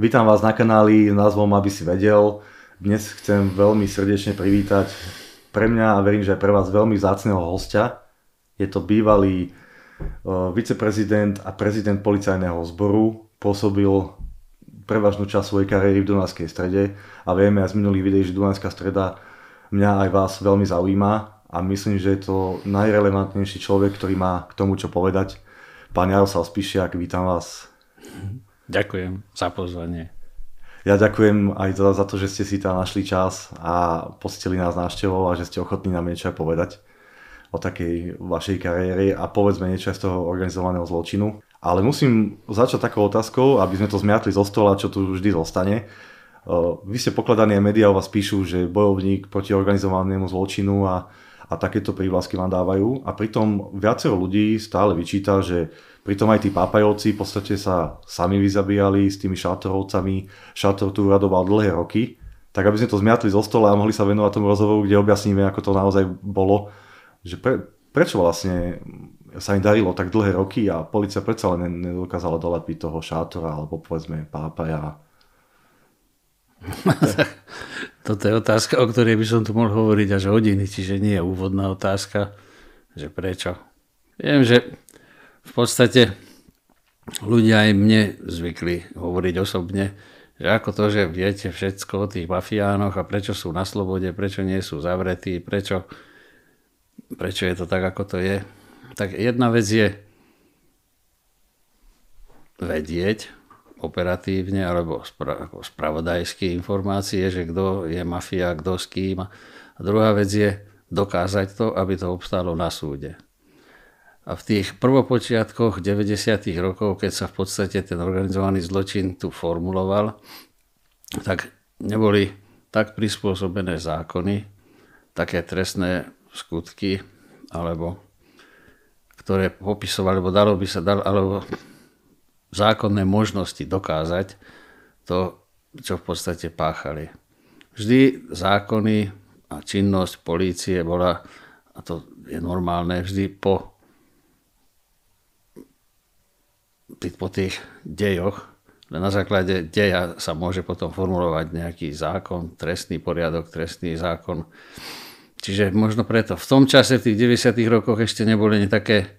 Vítam vás na kanáli s názvom Aby si vedel. Dnes chcem veľmi srdečne privítať pre mňa a verím, že aj pre vás veľmi zácného hostia. Je to bývalý eh, viceprezident a prezident policajného zboru. Pôsobil prevažnú časť svojej kariéry v Dunajskej strede a vieme aj z minulých videí, že Dunajská streda mňa aj vás veľmi zaujíma a myslím, že je to najrelevantnejší človek, ktorý má k tomu čo povedať. Pán Jaroslav Spišiak, vítam vás. Mhm. Ďakujem za pozvanie. Ja ďakujem aj teda za to, že ste si tam našli čas a postili nás návštevou a že ste ochotní nám niečo povedať o takej vašej kariére a povedzme niečo aj z toho organizovaného zločinu. Ale musím začať takou otázkou, aby sme to zmiatli zo stola, čo tu vždy zostane. Ehm, vy ste pokladaní a médiá o vás píšu, že bojovník proti organizovanému zločinu a a takéto prívlasky vám dávajú. A pritom viacero ľudí stále vyčíta, že pritom aj tí pápajovci v podstate sa sami vyzabíjali s tými šátorovcami. Šátor tu uradoval dlhé roky. Tak aby sme to zmiatli zo stola a mohli sa venovať tomu rozhovoru, kde objasníme, ako to naozaj bolo. Že pre, prečo vlastne sa im darilo tak dlhé roky a policia predsa len nedokázala doladiť toho šátora alebo povedzme pápaja Toto je otázka, o ktorej by som tu mohol hovoriť až hodiny, čiže nie je úvodná otázka, že prečo. Viem, že v podstate ľudia aj mne zvykli hovoriť osobne, že ako to, že viete všetko o tých mafiánoch a prečo sú na slobode, prečo nie sú zavretí, prečo, prečo je to tak, ako to je. Tak jedna vec je vedieť, operatívne alebo spra- spravodajské informácie, že kto je mafia, kto s kým. A druhá vec je dokázať to, aby to obstálo na súde. A v tých prvopočiatkoch 90. rokov, keď sa v podstate ten organizovaný zločin tu formuloval, tak neboli tak prispôsobené zákony, také trestné skutky, alebo ktoré popisovali, alebo dalo by sa, dalo, alebo zákonné možnosti dokázať to, čo v podstate páchali. Vždy zákony a činnosť polície bola, a to je normálne, vždy po, po tých dejoch, na základe deja sa môže potom formulovať nejaký zákon, trestný poriadok, trestný zákon. Čiže možno preto. V tom čase, v tých 90. rokoch ešte neboli ani také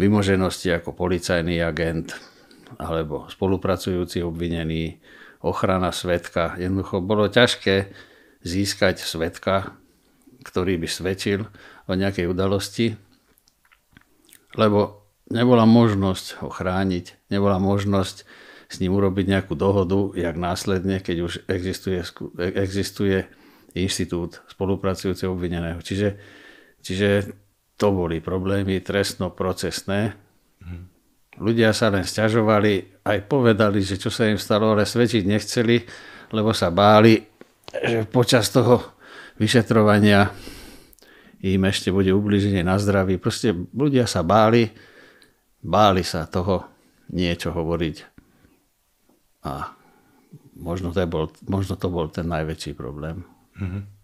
vymoženosti ako policajný agent, alebo spolupracujúci obvinený, ochrana svetka. Jednoducho bolo ťažké získať svetka, ktorý by svedčil o nejakej udalosti, lebo nebola možnosť ho chrániť, nebola možnosť s ním urobiť nejakú dohodu, jak následne, keď už existuje, e, existuje inštitút spolupracujúceho obvineného. Čiže, čiže to boli problémy trestno-procesné, Ľudia sa len stiažovali, aj povedali, že čo sa im stalo, ale svedčiť nechceli, lebo sa báli, že počas toho vyšetrovania im ešte bude ubliženie na zdraví. Proste ľudia sa báli, báli sa toho niečo hovoriť. A možno to bol, možno to bol ten najväčší problém. Mm-hmm.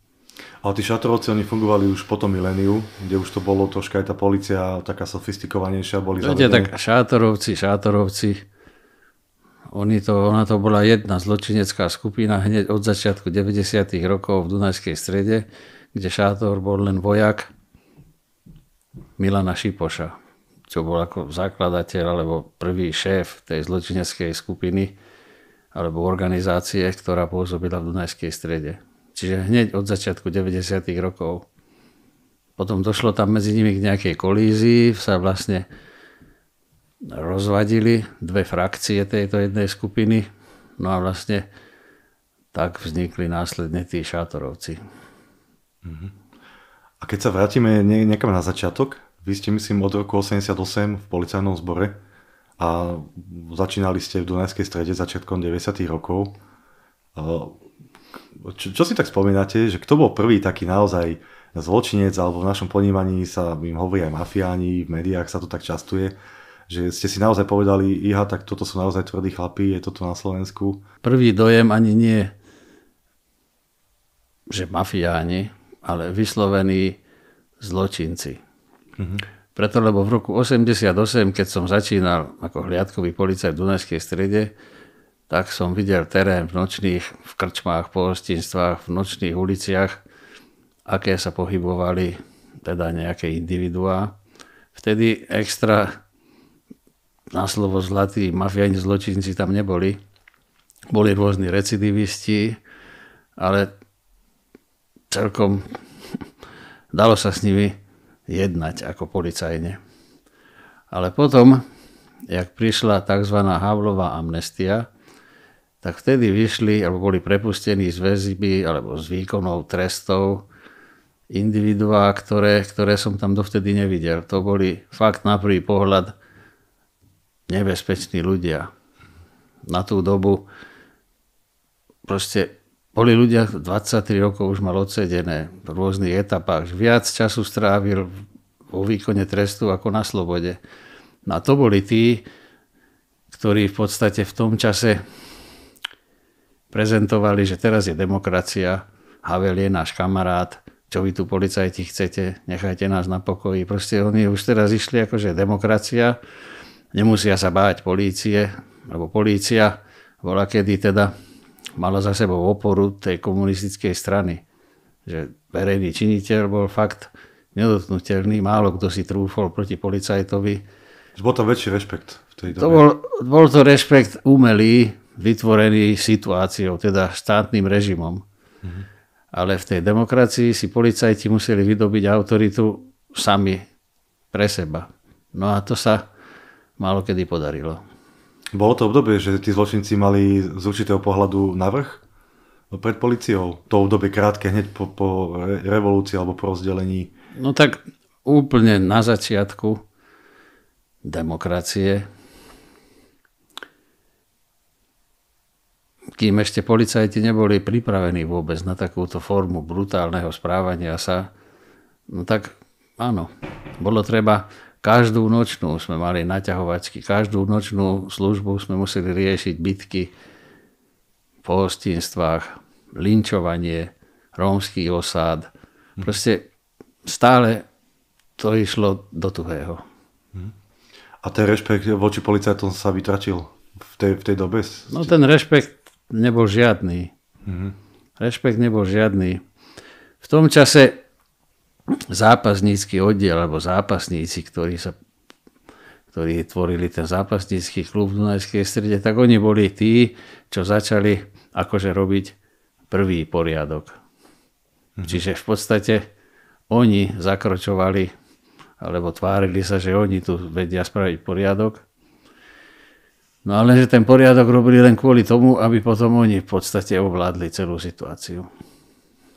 Ale tí šatrovci, oni fungovali už po tom miléniu, kde už to bolo troška aj tá policia taká sofistikovanejšia, boli Viete, tak šátorovci, šátorovci, oni to, ona to bola jedna zločinecká skupina hneď od začiatku 90. rokov v Dunajskej strede, kde šátor bol len vojak Milana Šipoša, čo bol ako zakladateľ alebo prvý šéf tej zločineckej skupiny alebo organizácie, ktorá pôsobila v Dunajskej strede. Čiže hneď od začiatku 90. rokov. Potom došlo tam medzi nimi k nejakej kolízii, sa vlastne rozvadili dve frakcie tejto jednej skupiny, no a vlastne tak vznikli následne tí šátorovci. Mhm. A keď sa vrátime niekam na začiatok, vy ste myslím od roku 88 v policajnom zbore a začínali ste v Dunajskej strede začiatkom 90. rokov čo, čo si tak spomínate, že kto bol prvý taký naozaj zločinec, alebo v našom ponímaní sa im hovorí aj mafiáni, v médiách sa to tak častuje, že ste si naozaj povedali, iha, tak toto sú naozaj tvrdí chlapí, je toto na Slovensku? Prvý dojem ani nie, že mafiáni, ale vyslovení zločinci. Mm-hmm. Preto, lebo v roku 88, keď som začínal ako hliadkový policajt v Dunajskej strede, tak som videl terén v nočných, v krčmách, polostinstvách, v nočných uliciach, aké sa pohybovali teda nejaké individuá. Vtedy extra na slovo zlatí mafiáni zločinci tam neboli. Boli rôzni recidivisti, ale celkom dalo sa s nimi jednať ako policajne. Ale potom, jak prišla tzv. Havlová amnestia, tak vtedy vyšli, alebo boli prepustení z väzby, alebo z výkonov trestov individuá, ktoré, ktoré som tam dovtedy nevidel. To boli fakt na prvý pohľad nebezpeční ľudia. Na tú dobu proste boli ľudia 23 rokov už mal odsedené v rôznych etapách. Viac času strávil vo výkone trestu ako na slobode. No a to boli tí, ktorí v podstate v tom čase prezentovali, že teraz je demokracia, Havel je náš kamarát, čo vy tu policajti chcete, nechajte nás na pokoji. Proste oni už teraz išli akože demokracia, nemusia sa báť polície, lebo polícia bola kedy teda mala za sebou oporu tej komunistickej strany. Že verejný činiteľ bol fakt nedotknutelný, málo kto si trúfol proti policajtovi. Bol to väčší rešpekt v tej dobe. To bol, bol to rešpekt umelý, vytvorený situáciou, teda štátnym režimom. Mm-hmm. Ale v tej demokracii si policajti museli vydobiť autoritu sami pre seba. No a to sa málo kedy podarilo. Bolo to obdobie, že tí zločinci mali z určitého pohľadu navrh no, pred policiou? To obdobie krátke, hneď po, po revolúcii alebo po rozdelení? No tak úplne na začiatku demokracie kým ešte policajti neboli pripravení vôbec na takúto formu brutálneho správania sa, no tak áno, bolo treba každú nočnú sme mali naťahovačky, každú nočnú službu sme museli riešiť bitky po hostinstvách, linčovanie rómskych osád. Hm. Proste stále to išlo do tuhého. Hm. A ten rešpekt voči policajtom sa vytratil v tej, v tej dobe? No ten rešpekt nebol žiadny. Mm-hmm. Rešpekt nebol žiadny. V tom čase zápasnícky oddiel alebo zápasníci, ktorí sa ktorí tvorili ten zápasnícky klub v Dunajskej strede, tak oni boli tí, čo začali akože robiť prvý poriadok. Mm-hmm. Čiže v podstate oni zakročovali alebo tvárili sa, že oni tu vedia spraviť poriadok No ale že ten poriadok robili len kvôli tomu, aby potom oni v podstate ovládli celú situáciu.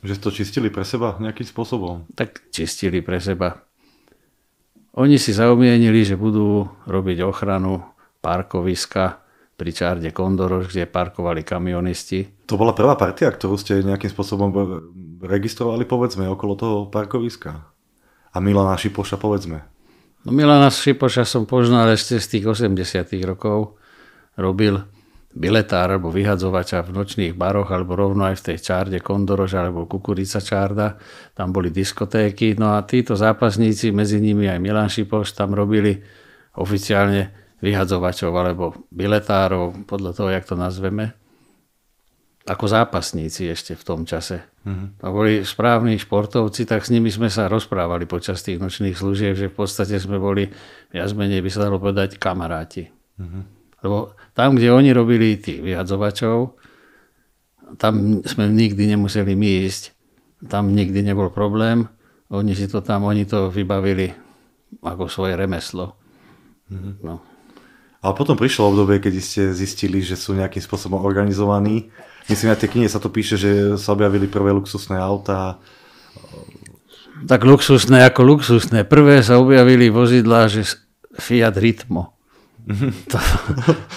Že to čistili pre seba nejakým spôsobom? Tak čistili pre seba. Oni si zaumienili, že budú robiť ochranu parkoviska pri čárde Kondoroš, kde parkovali kamionisti. To bola prvá partia, ktorú ste nejakým spôsobom registrovali, povedzme, okolo toho parkoviska. A Milana Šipoša, povedzme. No Milana Šipoša som poznal ešte z tých 80 rokov robil biletár alebo vyhadzovača v nočných baroch alebo rovno aj v tej čárde Kondoroža alebo Kukurica čárda. Tam boli diskotéky. No a títo zápasníci, medzi nimi aj Milan Šipoš, tam robili oficiálne vyhadzovačov alebo biletárov, podľa toho, jak to nazveme, ako zápasníci ešte v tom čase. Mm-hmm. A boli správni športovci, tak s nimi sme sa rozprávali počas tých nočných služieb, že v podstate sme boli viac menej, by sa dalo povedať, kamaráti. Mm-hmm. Lebo tam, kde oni robili tých vyhadzovačov, tam sme nikdy nemuseli my ísť. Tam nikdy nebol problém. Oni si to tam, oni to vybavili ako svoje remeslo. Mm-hmm. No. Ale potom prišlo obdobie, keď ste zistili, že sú nejakým spôsobom organizovaní. Myslím, na tej knihe sa to píše, že sa objavili prvé luxusné autá. Tak luxusné ako luxusné. Prvé sa objavili vozidlá, že Fiat Ritmo. To,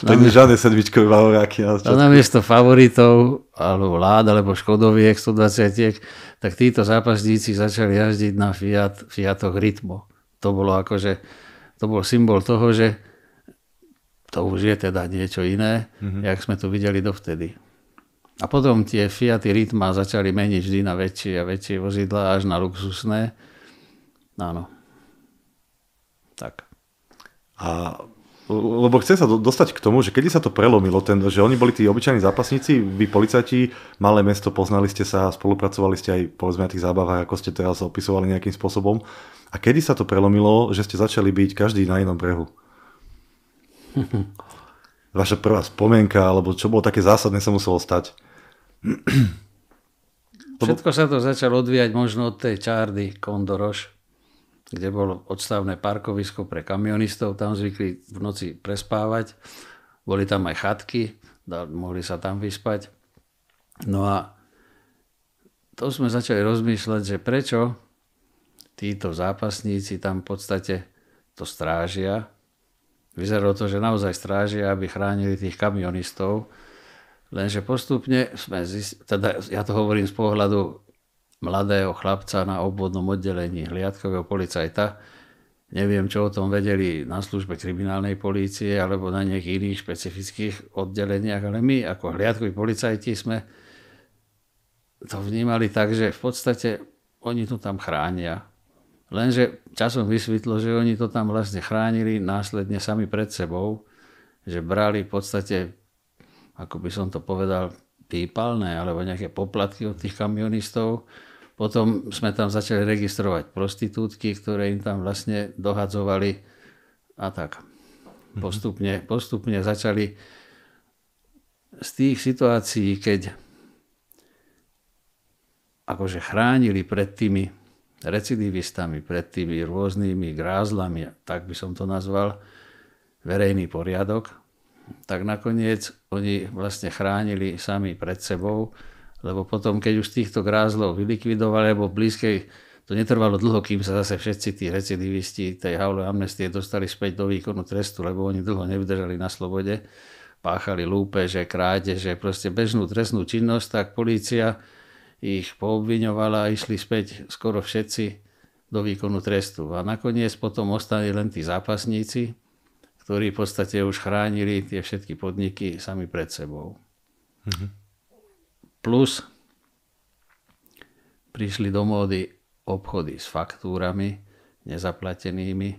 Takže žiadne sedmičkové bavoráky na začiatku. namiesto favoritov, alebo Láda, alebo Škodoviek 120 tak títo zápasníci začali jazdiť na Fiat, Fiatoch Ritmo. To bolo akože, to bol symbol toho, že to už je teda niečo iné, mm-hmm. jak sme tu videli dovtedy. A potom tie Fiaty Ritma začali meniť vždy na väčšie a väčšie vozidla, až na luxusné. Áno. Tak. A lebo chcem sa do, dostať k tomu, že kedy sa to prelomilo, ten, že oni boli tí obyčajní zápasníci, vy policajti, malé mesto, poznali ste sa, spolupracovali ste aj povedzme na tých zábavách, ako ste teraz opisovali nejakým spôsobom. A kedy sa to prelomilo, že ste začali byť každý na inom brehu? Vaša prvá spomienka, alebo čo bolo také zásadné, sa muselo stať? Všetko sa to začalo odvíjať možno od tej čárdy Kondoroš, kde bolo odstavné parkovisko pre kamionistov, tam zvykli v noci prespávať, boli tam aj chatky, mohli sa tam vyspať. No a to sme začali rozmýšľať, že prečo títo zápasníci tam v podstate to strážia. Vyzeralo to, že naozaj strážia, aby chránili tých kamionistov, Lenže postupne sme zistili, teda ja to hovorím z pohľadu mladého chlapca na obvodnom oddelení hliadkového policajta. Neviem, čo o tom vedeli na službe kriminálnej polície alebo na nejakých iných špecifických oddeleniach, ale my ako hliadkoví policajti sme to vnímali tak, že v podstate oni to tam chránia. Lenže časom vysvetlo, že oni to tam vlastne chránili následne sami pred sebou, že brali v podstate, ako by som to povedal, výpalné alebo nejaké poplatky od tých kamionistov. Potom sme tam začali registrovať prostitútky, ktoré im tam vlastne dohadzovali a tak. Mhm. Postupne, postupne začali z tých situácií, keď akože chránili pred tými recidivistami, pred tými rôznymi grázlami, tak by som to nazval, verejný poriadok, tak nakoniec oni vlastne chránili sami pred sebou, lebo potom, keď už týchto grázlov vylikvidovali, alebo blízkej, to netrvalo dlho, kým sa zase všetci tí recidivisti tej haule amnestie dostali späť do výkonu trestu, lebo oni dlho nevydržali na slobode, páchali lúpeže, krádeže, proste bežnú trestnú činnosť, tak polícia ich poobviňovala a išli späť skoro všetci do výkonu trestu. A nakoniec potom ostali len tí zápasníci, ktorí v podstate už chránili tie všetky podniky sami pred sebou. Mm-hmm. Plus prišli do módy obchody s faktúrami nezaplatenými.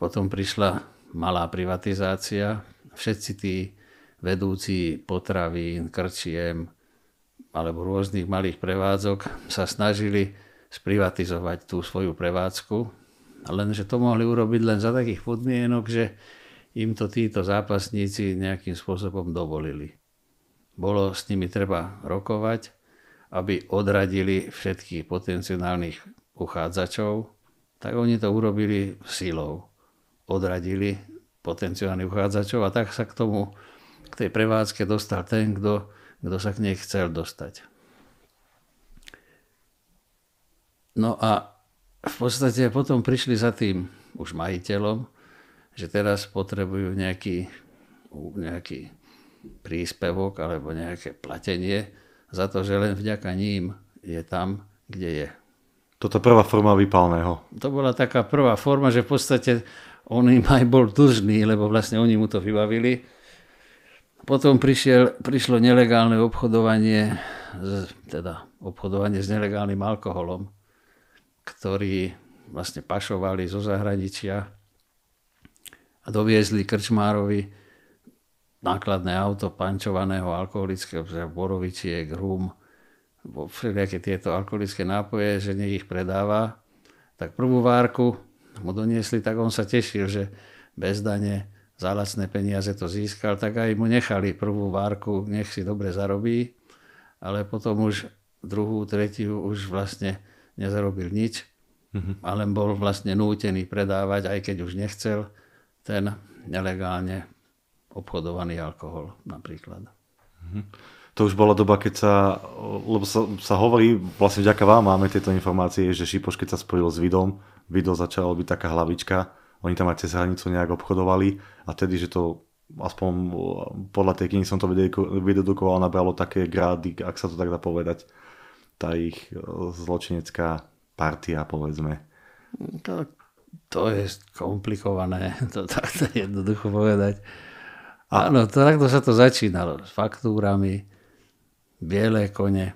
Potom prišla malá privatizácia. Všetci tí vedúci potravín, krčiem alebo rôznych malých prevádzok sa snažili sprivatizovať tú svoju prevádzku, Lenže to mohli urobiť len za takých podmienok, že im to títo zápasníci nejakým spôsobom dovolili. Bolo s nimi treba rokovať, aby odradili všetkých potenciálnych uchádzačov, tak oni to urobili silou. Odradili potenciálnych uchádzačov a tak sa k tomu, k tej prevádzke dostal ten, kto, kto sa k nej chcel dostať. No a v podstate potom prišli za tým už majiteľom, že teraz potrebujú nejaký, nejaký príspevok alebo nejaké platenie za to, že len vďaka ním je tam, kde je. Toto prvá forma vypálneho. To bola taká prvá forma, že v podstate on im aj bol dlžný, lebo vlastne oni mu to vybavili. Potom prišiel, prišlo nelegálne obchodovanie, teda obchodovanie s nelegálnym alkoholom ktorí vlastne pašovali zo zahraničia a doviezli krčmárovi nákladné auto pančovaného alkoholického, borovičiek, rum, všelijaké tieto alkoholické nápoje, že nech ich predáva. Tak prvú várku mu doniesli, tak on sa tešil, že bez dane za lacné peniaze to získal, tak aj mu nechali prvú várku, nech si dobre zarobí, ale potom už druhú, tretiu už vlastne nezarobil nič, mm-hmm. ale bol vlastne nútený predávať, aj keď už nechcel, ten nelegálne obchodovaný alkohol napríklad. Mm-hmm. To už bola doba, keď sa, lebo sa, sa hovorí, vlastne vďaka vám máme tieto informácie, že Šipoš, keď sa spojil s Vidom, Vido začalo byť taká hlavička, oni tam aj cez hranicu nejak obchodovali a tedy, že to aspoň eh, podľa tej knihy som to vydedukoval, nabralo také grády, ak sa to tak dá povedať tá ich e, zločinecká partia, povedzme? To, to je komplikované, to takto jednoducho povedať. Áno, to, takto sa to začínalo. S faktúrami, biele kone.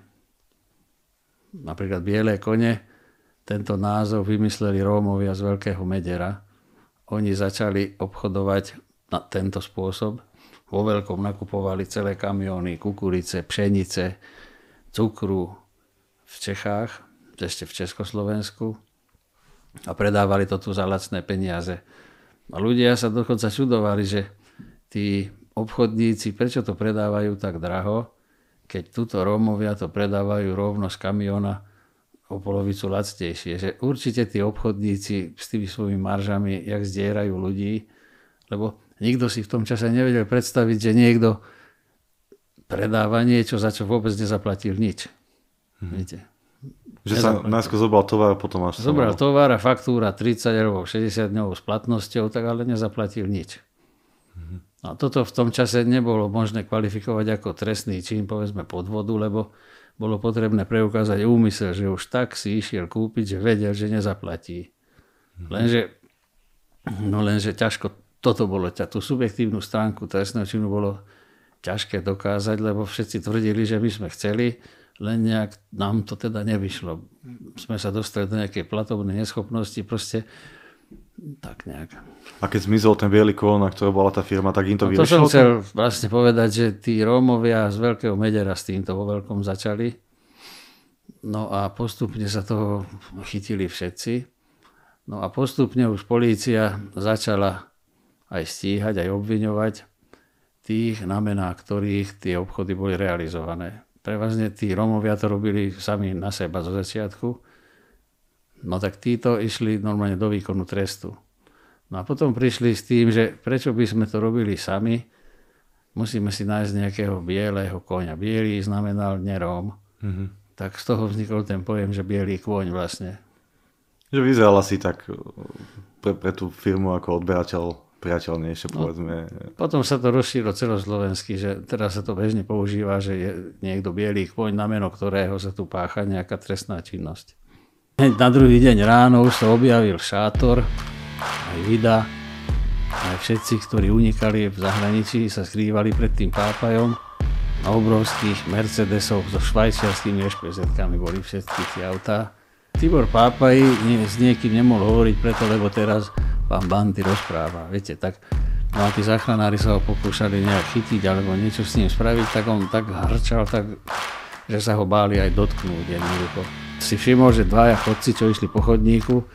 Napríklad biele kone, tento názov vymysleli Rómovia z Veľkého Medera. Oni začali obchodovať na tento spôsob. Vo veľkom nakupovali celé kamióny, kukurice, pšenice, cukru, v Čechách, ešte v Československu a predávali to tu za lacné peniaze. A ľudia sa dokonca čudovali, že tí obchodníci, prečo to predávajú tak draho, keď tuto Rómovia to predávajú rovno z kamiona o polovicu lacnejšie. Že určite tí obchodníci s tými svojimi maržami, jak zdierajú ľudí, lebo nikto si v tom čase nevedel predstaviť, že niekto predáva niečo, za čo vôbec nezaplatil nič. Mm-hmm. Viete. Že sa najskôr zobral tovar a potom až... Zobral tovar a faktúra 30 alebo 60 dňov s platnosťou, tak ale nezaplatil nič. Mm-hmm. A toto v tom čase nebolo možné kvalifikovať ako trestný čin, povedzme podvodu, lebo bolo potrebné preukázať úmysel, že už tak si išiel kúpiť, že vedel, že nezaplatí. Mhm. Lenže, no lenže ťažko toto bolo, ťa, tú subjektívnu stránku trestného činu bolo ťažké dokázať, lebo všetci tvrdili, že my sme chceli, len nejak nám to teda nevyšlo. Sme sa dostali do nejakej platobnej neschopnosti, proste tak nejak. A keď zmizol ten bielý kôň, na ktorého bola tá firma, tak im to no, vyriešilo? To som chcel vlastne povedať, že tí Rómovia z Veľkého Medera s týmto vo veľkom začali. No a postupne sa toho chytili všetci. No a postupne už polícia začala aj stíhať, aj obviňovať tých na ktorých tie obchody boli realizované prevažne tí Romovia to robili sami na seba zo začiatku, no tak títo išli normálne do výkonu trestu. No a potom prišli s tým, že prečo by sme to robili sami, musíme si nájsť nejakého bielého koňa. Bielý znamenal neróm, mm-hmm. tak z toho vznikol ten pojem, že bielý kôň vlastne. Že vyzeral asi tak pre, pre tú firmu ako odberateľ priateľnejšie, no, povedzme. No, potom sa to rozšírilo celoslovensky, že teraz sa to bežne používa, že je niekto bielý kvoň na meno, ktorého sa tu pácha nejaká trestná činnosť. Hneď na druhý deň ráno už sa objavil šátor, aj vida, aj všetci, ktorí unikali v zahraničí, sa skrývali pred tým pápajom na obrovských Mercedesov so švajčiarskými ešpezetkami boli všetky tie autá Tibor Pápaj nie, s niekým nemohol hovoriť preto, lebo teraz vám bandy rozpráva. Viete, tak no a tí záchranári sa ho pokúšali nejak chytiť alebo niečo s ním spraviť, tak on tak hrčal, tak, že sa ho báli aj dotknúť jednoducho. Si všimol, že dvaja chodci, čo išli po chodníku,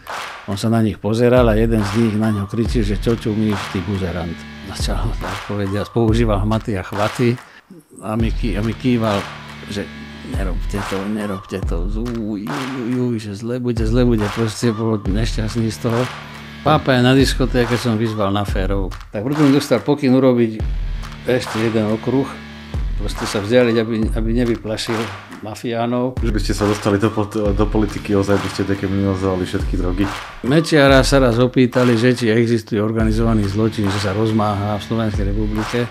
on sa na nich pozeral a jeden z nich na ňo kričí, že čo čo umíš, ty buzerant. Začal tak povedia, používal hmaty a chvaty a mi, a mi kýval, že nerobte to, nerobte to, uj, uj, juj, že zle bude, zle bude, proste bol nešťastný z toho. Pápa je na diskotéke, som vyzval na férov. Tak preto mi dostal pokyn urobiť ešte jeden okruh, proste sa vzdialiť, aby, aby nevyplašil mafiánov. Že by ste sa dostali do, do politiky, ozaj by ste dekriminalizovali všetky drogy. Mečiara sa raz opýtali, že či existuje organizovaný zločin, že sa rozmáha v Slovenskej republike.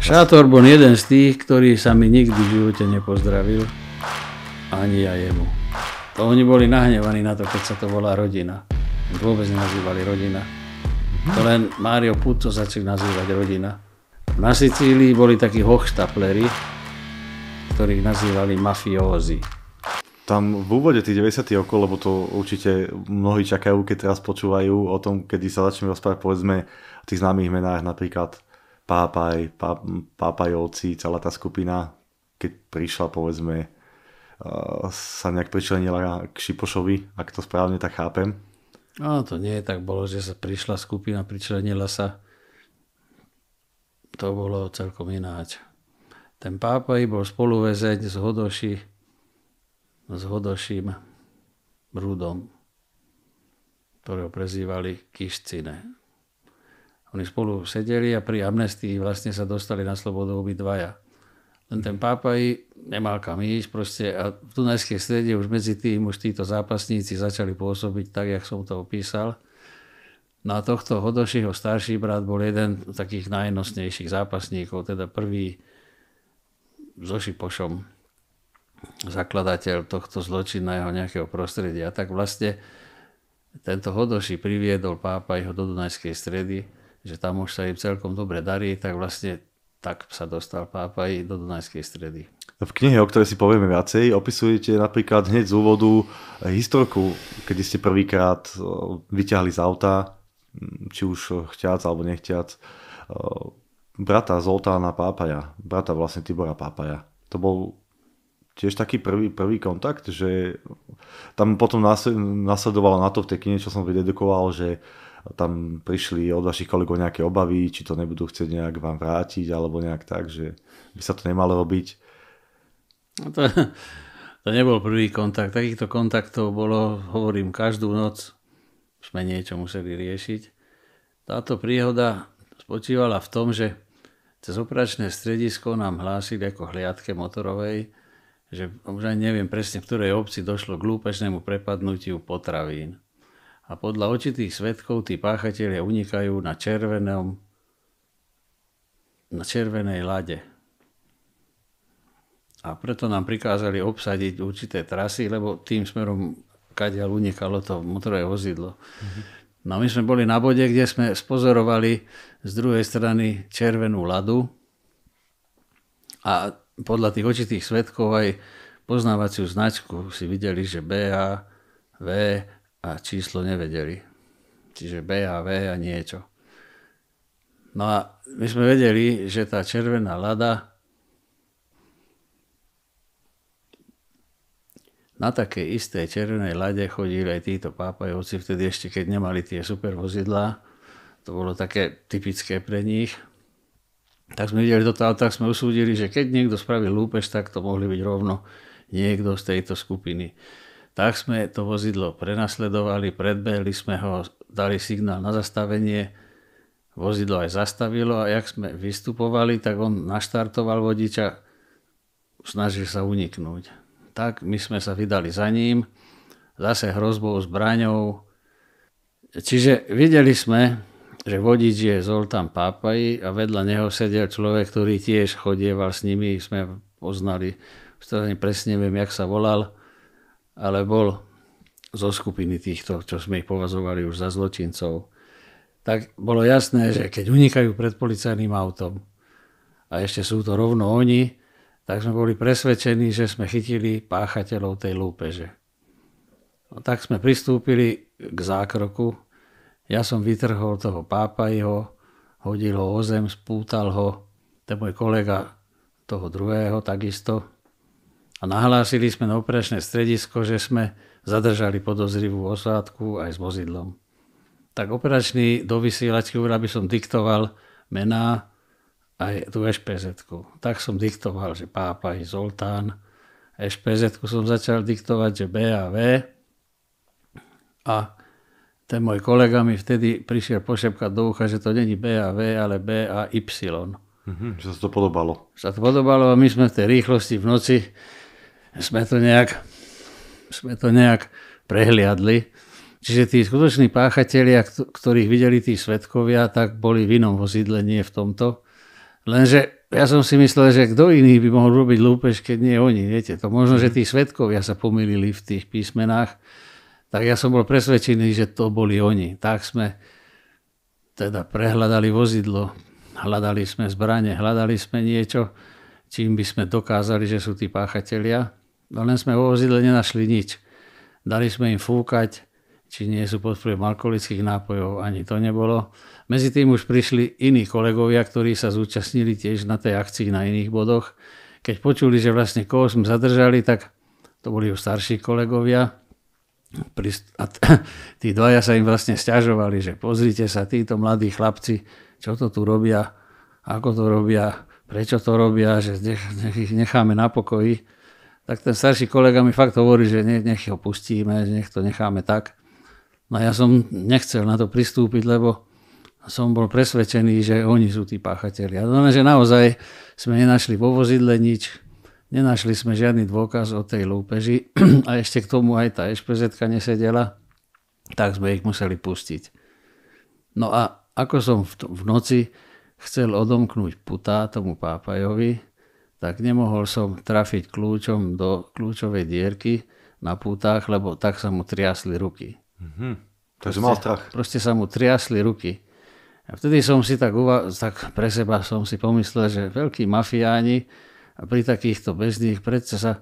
Šátor bol jeden z tých, ktorý sa mi nikdy v živote nepozdravil. Ani ja jemu. To oni boli nahnevaní na to, keď sa to volá rodina. Vôbec nazývali rodina. To len Mário Puto začal nazývať rodina. Na Sicílii boli takí hochstapleri, ktorých nazývali mafiózy. Tam v úvode tých 90. rokov, lebo to určite mnohí čakajú, keď teraz počúvajú o tom, kedy sa začneme rozprávať povedzme o tých známych menách, napríklad Pápaj, pá, Pápajovci, celá tá skupina, keď prišla povedzme uh, sa nejak pričlenila k Šipošovi, ak to správne tak chápem. No to nie je tak bolo, že sa prišla skupina, pričlenila sa. To bolo celkom ináč. Ten pápaj bol spoluvezeň s Hodoši, s Hodoším Rudom, ktorého prezývali Kiščine. Oni spolu sedeli a pri amnestii vlastne sa dostali na slobodu obidvaja. Len ten pápaj nemal kam ísť proste a v Dunajskej strede už medzi tým už títo zápasníci začali pôsobiť tak, jak som to opísal. Na tohto Hodošiho starší brat bol jeden z takých najnosnejších zápasníkov, teda prvý so Šipošom, zakladateľ tohto zločinného nejakého prostredia. A tak vlastne tento Hodoši priviedol pápa jeho do Dunajskej stredy že tam už sa im celkom dobre darí, tak vlastne tak sa dostal pápa aj do Dunajskej stredy. V knihe, o ktorej si povieme viacej, opisujete napríklad hneď z úvodu eh, historku, kedy ste prvýkrát eh, vyťahli z auta, hm, či už chťac alebo nechťac, eh, brata Zoltána Pápaja, brata vlastne Tibora Pápaja. To bol tiež taký prvý, prvý kontakt, že tam potom nasledovalo na to v tej knihe, čo som vydedukoval, že tam prišli od vašich kolegov nejaké obavy, či to nebudú chcieť nejak vám vrátiť alebo nejak tak, že by sa to nemalo robiť. No to, to nebol prvý kontakt. Takýchto kontaktov bolo, hovorím, každú noc sme niečo museli riešiť. Táto príhoda spočívala v tom, že cez operačné stredisko nám hlásili ako hliadke motorovej, že už ani neviem presne, v ktorej obci došlo k lúpečnému prepadnutiu potravín a podľa očitých svetkov tí páchatelia unikajú na červenom na červenej lade. A preto nám prikázali obsadiť určité trasy, lebo tým smerom kadiaľ unikalo to motorové vozidlo. Mm-hmm. No my sme boli na bode, kde sme spozorovali z druhej strany červenú ladu a podľa tých očitých svetkov aj poznávaciu značku si videli, že BH, V a číslo nevedeli. Čiže BHV a niečo. No a my sme vedeli, že tá červená lada na takej istej červenej lade chodili aj títo pápajovci, vtedy ešte keď nemali tie super vozidlá, to bolo také typické pre nich, tak sme videli toto, tak sme usúdili, že keď niekto spravil lúpež, tak to mohli byť rovno niekto z tejto skupiny. Tak sme to vozidlo prenasledovali, predbehli sme ho, dali signál na zastavenie, vozidlo aj zastavilo a jak sme vystupovali, tak on naštartoval vodiča, snažil sa uniknúť. Tak my sme sa vydali za ním, zase hrozbou zbraňou. Čiže videli sme, že vodič je Zoltán Pápaj a vedľa neho sedel človek, ktorý tiež chodieval s nimi, sme poznali, presne viem, jak sa volal, ale bol zo skupiny týchto, čo sme ich považovali už za zločincov, tak bolo jasné, že keď unikajú pred policajným autom a ešte sú to rovno oni, tak sme boli presvedčení, že sme chytili páchateľov tej lúpeže. No, tak sme pristúpili k zákroku. Ja som vytrhol toho jeho, hodil ho o zem, spútal ho. Ten môj kolega toho druhého takisto a nahlásili sme na operačné stredisko, že sme zadržali podozrivú osádku aj s vozidlom. Tak operačný do vysielačky by som diktoval mená aj tú špz Tak som diktoval, že Pápaj, Zoltán. špz som začal diktovať, že BAV. a ten môj kolega mi vtedy prišiel pošepkať do ucha, že to není BAV ale BAY. Mhm, že sa to podobalo. Sa to podobalo a my sme v tej rýchlosti v noci sme to nejak, sme to nejak prehliadli. Čiže tí skutoční páchatelia, ktorých videli tí svetkovia, tak boli v inom vozidle, nie v tomto. Lenže ja som si myslel, že kto iný by mohol robiť lúpež, keď nie oni. Viete, to možno, že tí svetkovia sa pomýlili v tých písmenách, tak ja som bol presvedčený, že to boli oni. Tak sme teda prehľadali vozidlo, hľadali sme zbranie, hľadali sme niečo, čím by sme dokázali, že sú tí páchatelia. No len sme vo vozidle nenašli nič. Dali sme im fúkať, či nie sú pod vplyvom alkoholických nápojov, ani to nebolo. Medzi tým už prišli iní kolegovia, ktorí sa zúčastnili tiež na tej akcii na iných bodoch. Keď počuli, že vlastne koho sme zadržali, tak to boli už starší kolegovia. A tí dvaja sa im vlastne stiažovali, že pozrite sa, títo mladí chlapci, čo to tu robia, ako to robia, prečo to robia, že nech ich necháme na pokoji tak ten starší kolega mi fakt hovorí, že nech ho pustíme, nech to necháme tak. No ja som nechcel na to pristúpiť, lebo som bol presvedčený, že oni sú tí páchatelia. No že naozaj sme nenašli vo vozidle nič, nenašli sme žiadny dôkaz o tej lúpeži a ešte k tomu aj tá ešpz nesedela, tak sme ich museli pustiť. No a ako som v, v noci chcel odomknúť putá tomu pápajovi, tak nemohol som trafiť kľúčom do kľúčovej dierky na pútach, lebo tak sa mu triasli ruky. Mm-hmm. Takže mal strach. Proste sa mu triasli ruky. A vtedy som si tak, uva- tak pre seba som si pomyslel, že veľkí mafiáni pri takýchto bezných predsa sa,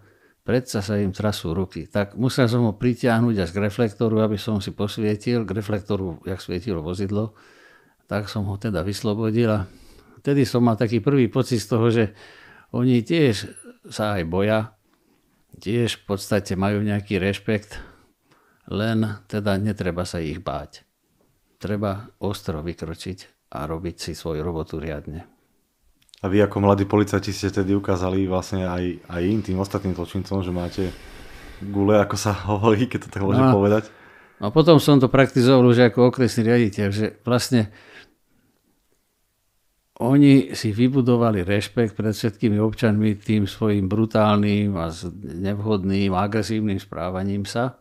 predsa sa im trasú ruky. Tak musel som ho pritiahnuť až k reflektoru, aby som si posvietil, k reflektoru, jak svietilo vozidlo. Tak som ho teda vyslobodil a vtedy som mal taký prvý pocit z toho, že oni tiež sa aj boja, tiež v podstate majú nejaký rešpekt, len teda netreba sa ich báť. Treba ostro vykročiť a robiť si svoju robotu riadne. A vy ako mladí policajti ste tedy ukázali vlastne aj, aj im, tým ostatným zločincom, že máte gule, ako sa hovorí, keď to tak môžem no, povedať. A no, potom som to praktizoval už ako okresný riaditeľ, že vlastne oni si vybudovali rešpekt pred všetkými občanmi tým svojim brutálnym a nevhodným, agresívnym správaním sa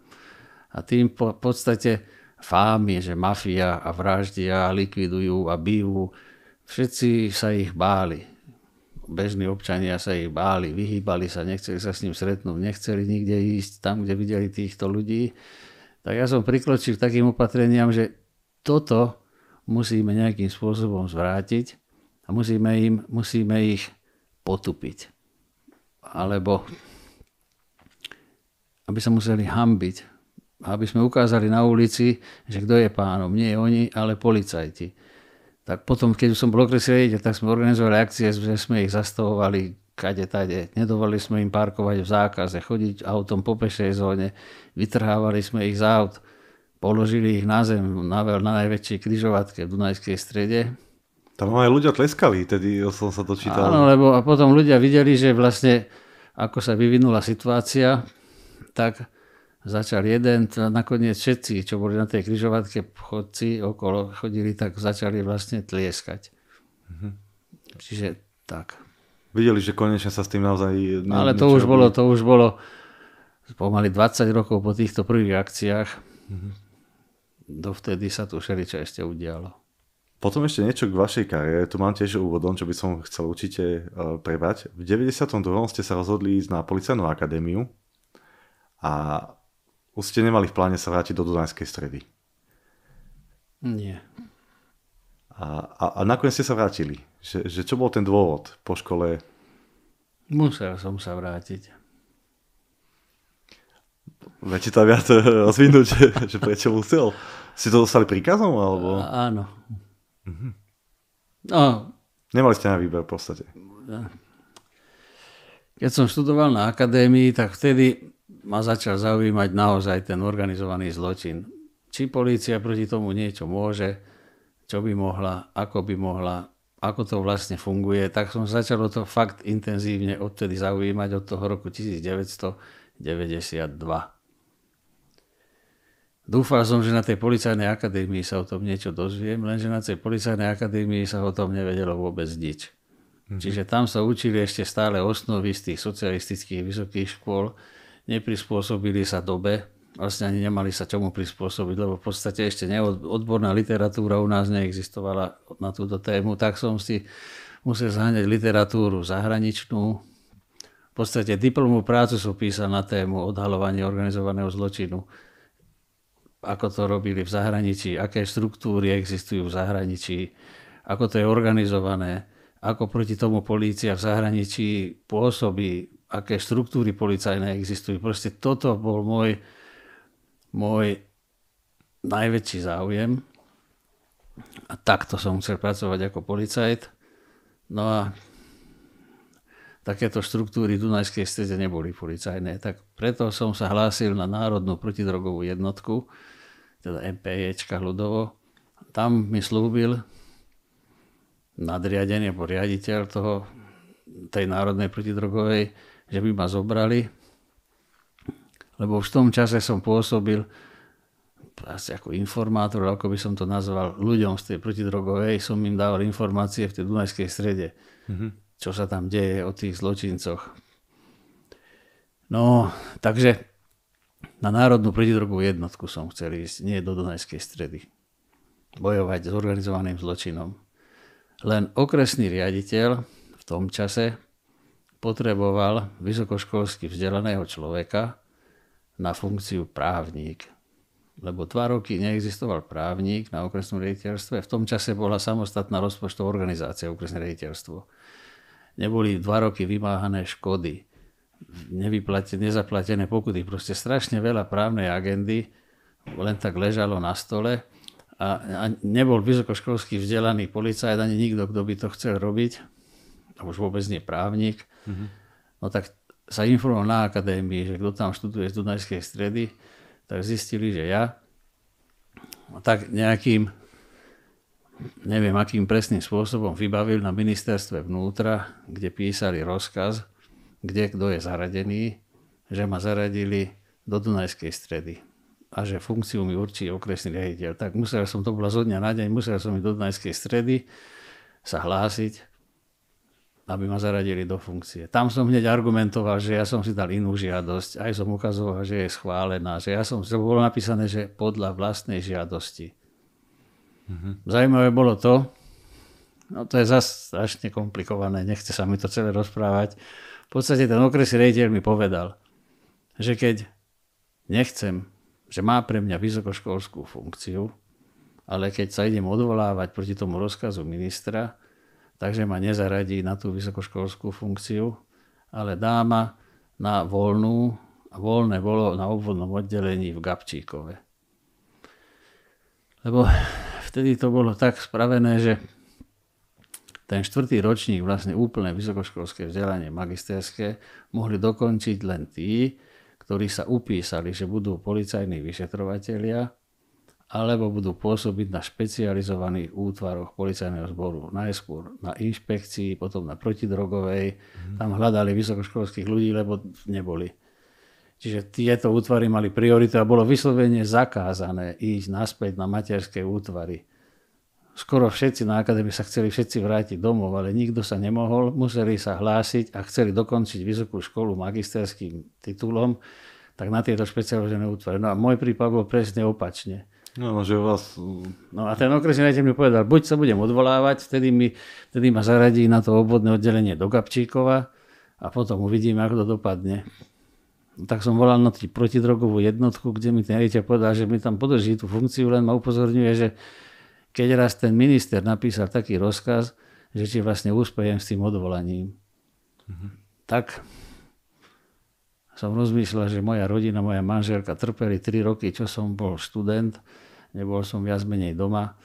a tým v po, podstate fámy, že mafia a vraždia, likvidujú a bijú. Všetci sa ich báli. Bežní občania sa ich báli, vyhýbali sa, nechceli sa s ním stretnúť, nechceli nikde ísť tam, kde videli týchto ľudí. Tak ja som prikločil takým opatreniam, že toto musíme nejakým spôsobom zvrátiť a musíme, im, musíme ich potupiť. Alebo aby sa museli hambiť. Aby sme ukázali na ulici, že kto je pánom. Nie oni, ale policajti. Tak potom, keď som bol okresný tak sme organizovali akcie, že sme ich zastavovali kade tade. Nedovolili sme im parkovať v zákaze, chodiť autom po pešej zóne. Vytrhávali sme ich z aut. Položili ich na zem, na, na najväčšej križovatke v Dunajskej strede tam aj ľudia tleskali, tedy som sa čítal. Áno, lebo a potom ľudia videli, že vlastne ako sa vyvinula situácia, tak začal jeden, nakoniec všetci, čo boli na tej križovatke chodci okolo chodili, tak začali vlastne tlieskať. Mhm. Čiže tak. Videli, že konečne sa s tým naozaj... No, Ale to už bolo, to už bolo pomaly 20 rokov po týchto prvých akciách. Mhm. Dovtedy sa tu všeličo ešte udialo. Potom ešte niečo k vašej kariére. Tu mám tiež úvodom, čo by som chcel určite e, prebrať. V 92. ste sa rozhodli ísť na Policajnú akadémiu a už ste nemali v pláne sa vrátiť do Dunajskej stredy. Nie. A, a, a nakoniec ste sa vrátili. Že, že čo bol ten dôvod po škole? Musel som sa vrátiť. Viete tam viac rozvinúť, že, že prečo musel? Si to dostali príkazom? Alebo? Áno. No, Nemali ste na výber v podstate. Keď som študoval na akadémii, tak vtedy ma začal zaujímať naozaj ten organizovaný zločin. Či polícia proti tomu niečo môže, čo by mohla, ako by mohla, ako to vlastne funguje, tak som začal o to fakt intenzívne odtedy zaujímať od toho roku 1992. Dúfal som, že na tej policajnej akadémii sa o tom niečo dozviem, lenže na tej policajnej akadémii sa o tom nevedelo vôbec nič. Mm-hmm. Čiže tam sa učili ešte stále osnovy z tých socialistických vysokých škôl, neprispôsobili sa dobe, vlastne ani nemali sa čomu prispôsobiť, lebo v podstate ešte odborná literatúra u nás neexistovala na túto tému, tak som si musel zháňať literatúru zahraničnú. V podstate diplomovú prácu som písal na tému odhalovanie organizovaného zločinu ako to robili v zahraničí, aké štruktúry existujú v zahraničí, ako to je organizované, ako proti tomu polícia v zahraničí pôsobí, aké štruktúry policajné existujú. Proste toto bol môj, môj najväčší záujem. A takto som chcel pracovať ako policajt. No a takéto štruktúry Dunajskej stede neboli policajné, tak preto som sa hlásil na Národnú protidrogovú jednotku, teda MPEčka ľudovo. Tam mi slúbil alebo riaditeľ toho, tej národnej protidrogovej, že by ma zobrali, lebo už v tom čase som pôsobil asi ako informátor, ako by som to nazval, ľuďom z tej protidrogovej, som im dával informácie v tej Dunajskej strede, mm-hmm. čo sa tam deje o tých zločincoch. No, takže na Národnú protidrogovú jednotku som chcel ísť, nie do Dunajskej stredy. Bojovať s organizovaným zločinom. Len okresný riaditeľ v tom čase potreboval vysokoškolsky vzdelaného človeka na funkciu právnik. Lebo dva roky neexistoval právnik na okresnom riaditeľstve. V tom čase bola samostatná rozpočtová organizácia okresné riaditeľstvo. Neboli dva roky vymáhané škody nezaplatené pokuty. Proste strašne veľa právnej agendy len tak ležalo na stole a, a nebol vysokoškolský vzdelaný policajt ani nikto, kto by to chcel robiť, a už vôbec nie právnik. Mm-hmm. No tak sa informoval na akadémii, že kto tam študuje z Dunajskej stredy, tak zistili, že ja. A tak nejakým, neviem akým presným spôsobom vybavil na ministerstve vnútra, kde písali rozkaz, kde kto je zaradený, že ma zaradili do Dunajskej stredy a že funkciu mi určí okresný riaditeľ. Tak musel som, to bola zo dňa na deň, musel som ísť do Dunajskej stredy sa hlásiť, aby ma zaradili do funkcie. Tam som hneď argumentoval, že ja som si dal inú žiadosť, aj som ukazoval, že je schválená, že ja som, že bolo napísané, že podľa vlastnej žiadosti. Mm-hmm. Zajímavé bolo to, no to je zase strašne komplikované, nechce sa mi to celé rozprávať, podstate ten okresný rejiteľ mi povedal, že keď nechcem, že má pre mňa vysokoškolskú funkciu, ale keď sa idem odvolávať proti tomu rozkazu ministra, takže ma nezaradí na tú vysokoškolskú funkciu, ale dá ma na voľnú, a voľné bolo na obvodnom oddelení v Gabčíkove. Lebo vtedy to bolo tak spravené, že ten štvrtý ročník, vlastne úplne vysokoškolské vzdelanie magisterské, mohli dokončiť len tí, ktorí sa upísali, že budú policajní vyšetrovatelia alebo budú pôsobiť na špecializovaných útvaroch policajného zboru. Najskôr na inšpekcii, potom na protidrogovej. Mm. Tam hľadali vysokoškolských ľudí, lebo neboli. Čiže tieto útvary mali prioritu a bolo vyslovene zakázané ísť naspäť na materské útvary skoro všetci na akadémii sa chceli všetci vrátiť domov, ale nikto sa nemohol, museli sa hlásiť a chceli dokončiť vysokú školu magisterským titulom, tak na tieto špecializované útvary. No a môj prípad bol presne opačne. No, no že vás... no a ten okresný rejiteľ mi povedal, buď sa budem odvolávať, vtedy, mi, vtedy ma zaradí na to obvodné oddelenie do Gabčíkova a potom uvidíme, ako to dopadne. No, tak som volal na protidrogovú jednotku, kde mi ten rejiteľ povedal, že mi tam podrží tú funkciu, len ma upozorňuje, že keď raz ten minister napísal taký rozkaz, že či vlastne úspejem s tým odvolaním. Mm-hmm. Tak som rozmýšľal, že moja rodina, moja manželka trpeli 3 roky, čo som bol študent, nebol som viac menej doma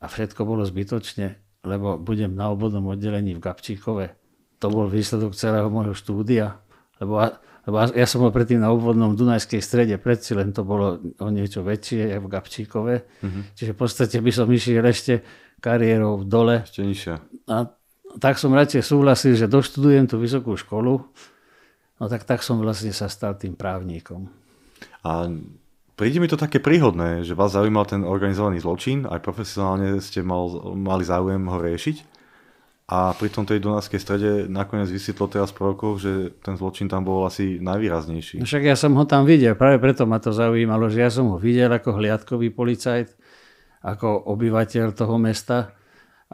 a všetko bolo zbytočne, lebo budem na obodnom oddelení v Gabčíkove. To bol výsledok celého môjho štúdia, lebo lebo ja som bol predtým na obvodnom Dunajskej strede, predsi len to bolo o niečo väčšie, aj v Gabčíkove. Mm-hmm. Čiže v podstate by som išiel ešte kariérou v dole. Ešte nižšia. A tak som radšej súhlasil, že doštudujem tú vysokú školu, no tak tak som vlastne sa stal tým právnikom. A príde mi to také príhodné, že vás zaujímal ten organizovaný zločin, aj profesionálne ste mal, mali záujem ho riešiť. A pri tom tej Dunajskej strede nakoniec vysvetlo teraz po rokoch, že ten zločin tam bol asi najvýraznejší. No však ja som ho tam videl, práve preto ma to zaujímalo, že ja som ho videl ako hliadkový policajt, ako obyvateľ toho mesta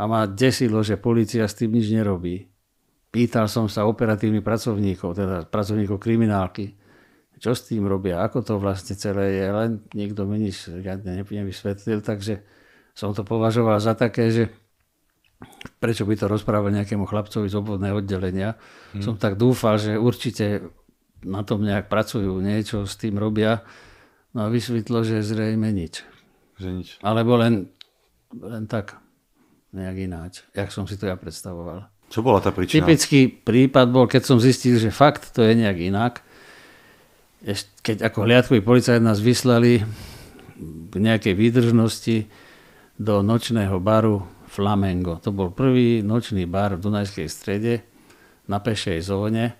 a ma desilo, že policia s tým nič nerobí. Pýtal som sa operatívnych pracovníkov, teda pracovníkov kriminálky, čo s tým robia, ako to vlastne celé je, len niekto mi nič nevysvetlil, takže som to považoval za také, že prečo by to rozprával nejakému chlapcovi z obvodného oddelenia. Hmm. Som tak dúfal, že určite na tom nejak pracujú, niečo s tým robia. No a vysvetlo, že zrejme nič. Že nič. Alebo len, len tak, nejak ináč, jak som si to ja predstavoval. Čo bola tá príčina? Typický prípad bol, keď som zistil, že fakt to je nejak inak. Keď ako hliadkový policajt nás vyslali k nejakej výdržnosti do nočného baru Flamengo. To bol prvý nočný bar v Dunajskej strede na pešej zóne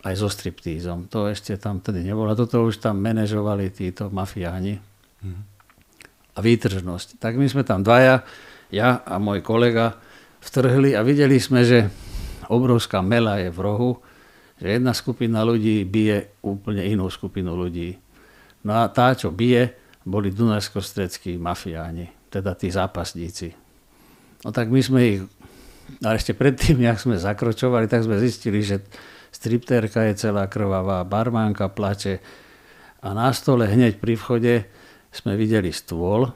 aj so striptízom. To ešte tam tedy nebolo. Toto už tam manažovali títo mafiáni. Mm-hmm. A výtržnosť. Tak my sme tam dvaja, ja a môj kolega, vtrhli a videli sme, že obrovská mela je v rohu, že jedna skupina ľudí bije úplne inú skupinu ľudí. No a tá, čo bije, boli dunajsko mafiáni, teda tí zápasníci. No tak my sme ich, ale ešte predtým, jak sme zakročovali, tak sme zistili, že striptérka je celá krvavá, barmánka plače a na stole hneď pri vchode sme videli stôl,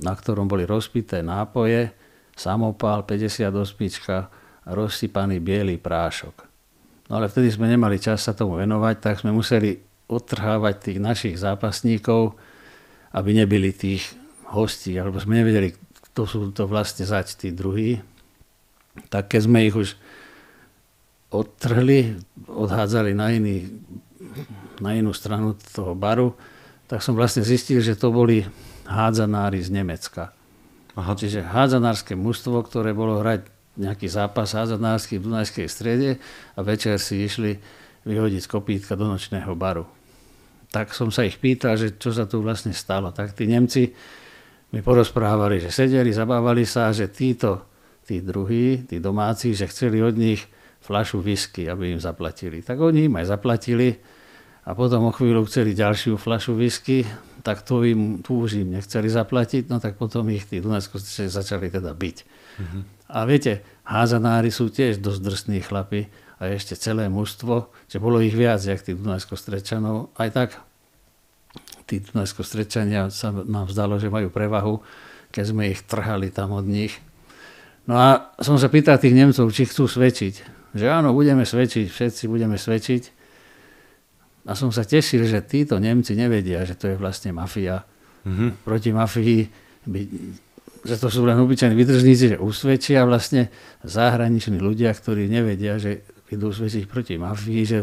na ktorom boli rozpité nápoje, samopál, 50 ospička, rozsypaný biely prášok. No ale vtedy sme nemali čas sa tomu venovať, tak sme museli odtrhávať tých našich zápasníkov, aby nebyli tých hostí, alebo sme nevedeli, to sú to vlastne zať tí druhí. Tak keď sme ich už odtrhli, odhádzali na, iný, na inú stranu toho baru, tak som vlastne zistil, že to boli hádzanári z Nemecka. Aha. Čiže hádzanárske mužstvo, ktoré bolo hrať nejaký zápas hádzanársky v Dunajskej strede a večer si išli vyhodiť kopítka do nočného baru. Tak som sa ich pýtal, že čo sa tu vlastne stalo. Tak tí Nemci mi porozprávali, že sedeli, zabávali sa, že títo, tí druhí, tí domáci, že chceli od nich flašu whisky, aby im zaplatili. Tak oni im aj zaplatili a potom o chvíľu chceli ďalšiu flašu whisky, tak to im, tu už im nechceli zaplatiť, no tak potom ich tí Dunajskosti začali teda byť. Mm-hmm. A viete, házanári sú tiež dosť drsní chlapi a ešte celé mužstvo, že bolo ich viac, jak tých Dunajskostrečanov, aj tak tí dunajsko sa nám zdalo, že majú prevahu, keď sme ich trhali tam od nich. No a som sa pýtal tých Nemcov, či chcú svedčiť. Že áno, budeme svedčiť, všetci budeme svedčiť. A som sa tešil, že títo Nemci nevedia, že to je vlastne mafia. Mm-hmm. Proti mafii by že to sú len obyčajní vydržníci, že usvedčia vlastne zahraniční ľudia, ktorí nevedia, že idú svedčiť proti mafii, že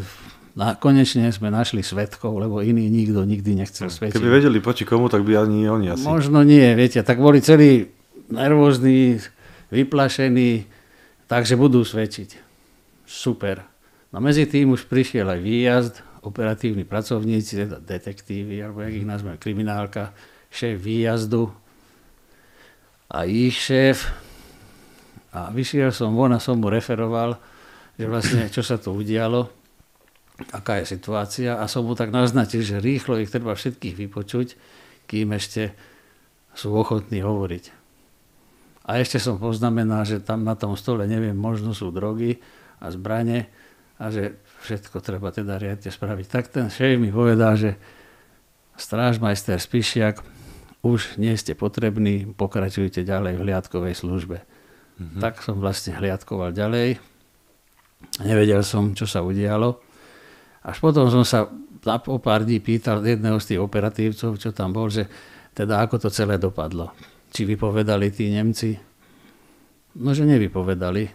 na konečne sme našli svetkov, lebo iný nikto nikdy nechcel hm, svetiť. Keby vedeli poči komu, tak by ani oni asi. Možno nie, viete, tak boli celí nervózni, vyplašení, takže budú svetiť. Super. No medzi tým už prišiel aj výjazd, operatívni pracovníci, teda detektívy, alebo jak ich nazveme, kriminálka, šéf výjazdu a ich šéf. A vyšiel som von a som mu referoval, že vlastne čo sa tu udialo aká je situácia a som mu tak naznačil, že rýchlo ich treba všetkých vypočuť, kým ešte sú ochotní hovoriť. A ešte som poznamenal, že tam na tom stole, neviem, možno sú drogy a zbranie a že všetko treba teda riadne spraviť. Tak ten šej mi povedal, že strážmajster Spišiak, už nie ste potrební, pokračujte ďalej v hliadkovej službe. Mm-hmm. Tak som vlastne hliadkoval ďalej. Nevedel som, čo sa udialo až potom som sa za pár dní pýtal jedného z tých operatívcov, čo tam bol, že teda ako to celé dopadlo. Či vypovedali tí Nemci? No, že nevypovedali,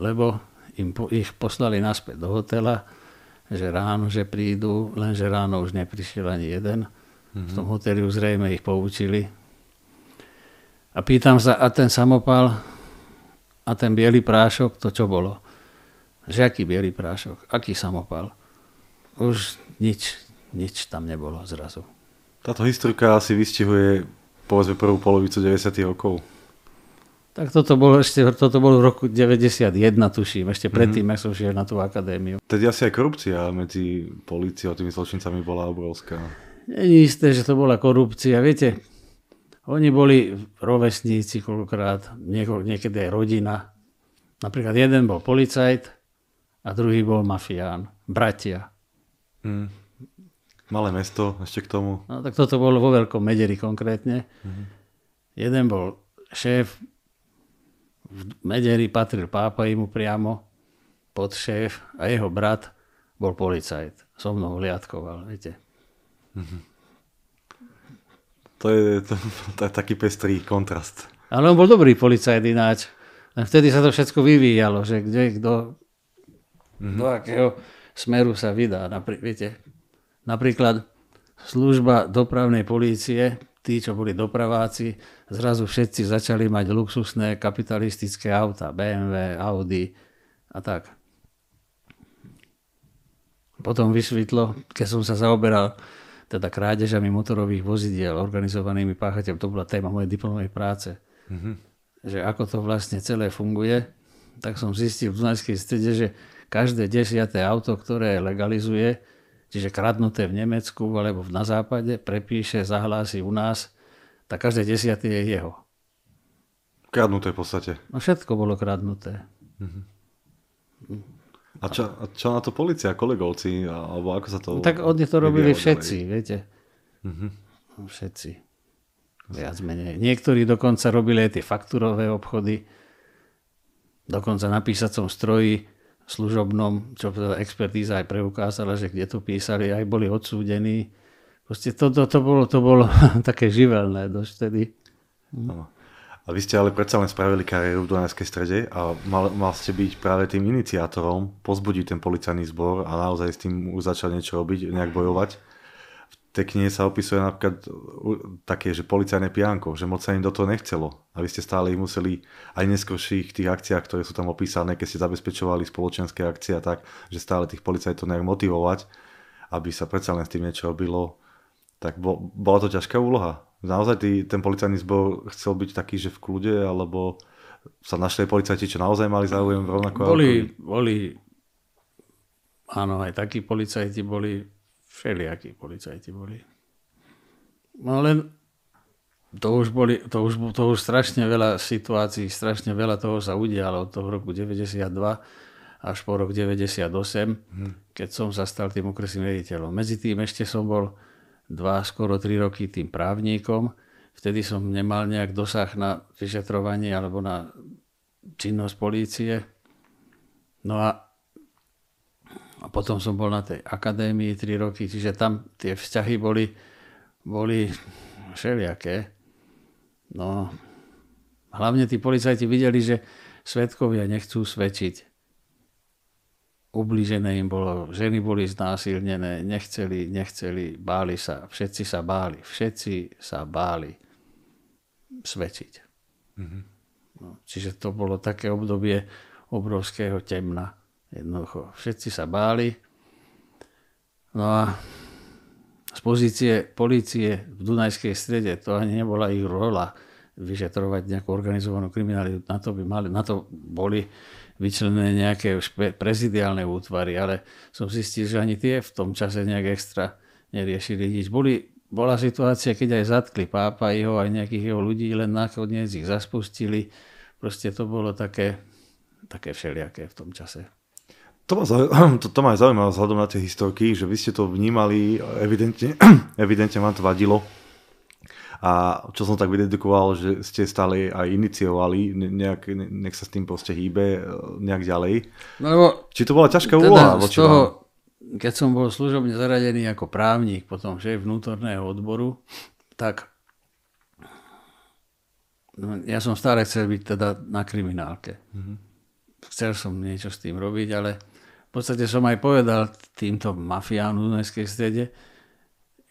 lebo im po, ich poslali naspäť do hotela, že ráno, že prídu, lenže ráno už neprišiel ani jeden. Mm-hmm. V tom mhm. hoteli už zrejme ich poučili. A pýtam sa, a ten samopal a ten biely prášok, to čo bolo? Že aký biely prášok? Aký samopal? už nič, nič tam nebolo zrazu. Táto historka asi vystihuje povedzme prvú polovicu 90. rokov. Tak toto bolo ešte, toto bolo v roku 91, tuším, ešte mhm. predtým, mm-hmm. ak som šiel na tú akadémiu. Tedy asi aj korupcia medzi políciou a tými zločincami bola obrovská. je isté, že to bola korupcia. Viete, oni boli rovesníci koľkokrát, nieko, niekedy aj rodina. Napríklad jeden bol policajt a druhý bol mafián, bratia. Mm. Malé mesto ešte k tomu. No, tak toto bolo vo Veľkom Mederi konkrétne. Mm-hmm. Jeden bol šéf, v Mederi patril pápa mu priamo, šéf a jeho brat bol policajt. So mnou hliadkoval, viete. Mm-hmm. To je to, to, taký pestrý kontrast. Ale on bol dobrý policajt ináč. Vtedy sa to všetko vyvíjalo, že kde kto, mm-hmm. do akého smeru sa vydá. Napr- viete, napríklad služba dopravnej polície, tí, čo boli dopraváci, zrazu všetci začali mať luxusné kapitalistické auta, BMW, Audi a tak. Potom vysvetlo, keď som sa zaoberal teda krádežami motorových vozidiel organizovanými páchateľmi, to bola téma mojej diplomovej práce, mm-hmm. že ako to vlastne celé funguje, tak som zistil v Dunajskej strede, že každé desiaté auto, ktoré legalizuje, čiže kradnuté v Nemecku alebo na západe, prepíše, zahlási u nás, tak každé desiaté je jeho. Kradnuté v podstate. No všetko bolo kradnuté. Mhm. A čo, a čo na to policia, kolegovci, alebo ako sa to... No, tak oni to robili všetci, ďalej. viete. Mhm. Všetci. Viac menej. Niektorí dokonca robili aj tie fakturové obchody, dokonca na písacom stroji služobnom, čo teda expertíza aj preukázala, že kde to písali, aj boli odsúdení. Proste to, to, to, bolo, to bolo také živelné dosť vtedy. A vy ste ale predsa len spravili kariéru v Dunajskej strede a mal, mal ste byť práve tým iniciátorom, pozbudiť ten policajný zbor a naozaj s tým už začal niečo robiť, nejak bojovať tej knihe sa opisuje napríklad také, že policajné pianko, že moc sa im do toho nechcelo. A vy ste stále museli aj v neskôrších tých akciách, ktoré sú tam opísané, keď ste zabezpečovali spoločenské akcie a tak, že stále tých policajtov nejak motivovať, aby sa predsa len s tým niečo robilo. Tak bo, bola to ťažká úloha. Naozaj tý, ten policajný zbor chcel byť taký, že v kľude, alebo sa našli policajti, čo naozaj mali záujem rovnako? Boli, ako... boli, áno, aj takí policajti boli všelijakí policajti boli. No len to už, boli, to, už, to už strašne veľa situácií, strašne veľa toho sa udialo od toho roku 92 až po rok 98, hmm. keď som sa stal tým okresným riaditeľom. Medzi tým ešte som bol dva, skoro tri roky tým právnikom. Vtedy som nemal nejak dosah na vyšetrovanie alebo na činnosť polície. No a potom som bol na tej akadémii 3 roky, čiže tam tie vzťahy boli, boli všelijaké. No, hlavne tí policajti videli, že svetkovia nechcú svedčiť. Ublížené im bolo, ženy boli znásilnené, nechceli, nechceli, báli sa, všetci sa báli, všetci sa báli svedčiť. Mm-hmm. No, čiže to bolo také obdobie obrovského temna. Jednoducho, všetci sa báli. No a z pozície policie v Dunajskej strede, to ani nebola ich rola vyšetrovať nejakú organizovanú kriminalitu. Na to, by mali, na to boli vyčlené nejaké prezidiálne útvary, ale som zistil, že ani tie v tom čase nejak extra neriešili nič. Boli, bola situácia, keď aj zatkli pápa jeho, aj nejakých jeho ľudí, len nakoniec ich zaspustili. Proste to bolo také, také všelijaké v tom čase. To ma, to, to ma aj zaujímavé vzhľadom na tie historky, že vy ste to vnímali, eh, evidentne, evidentne vám to vadilo. A čo som tak vydedukoval, že ste stále aj iniciovali, nejak, nech sa s tým proste hýbe eh, nejak ďalej. No, lebo Či to bola ťažká teda úloha? Z toho, keď som bol služobne zaradený ako právnik, potom že vnútorného odboru, tak no, ja som stále chcel byť teda na kriminálke. Mm-hmm. Chcel som niečo s tým robiť, ale podstate som aj povedal týmto mafiánu v Dunajskej strede,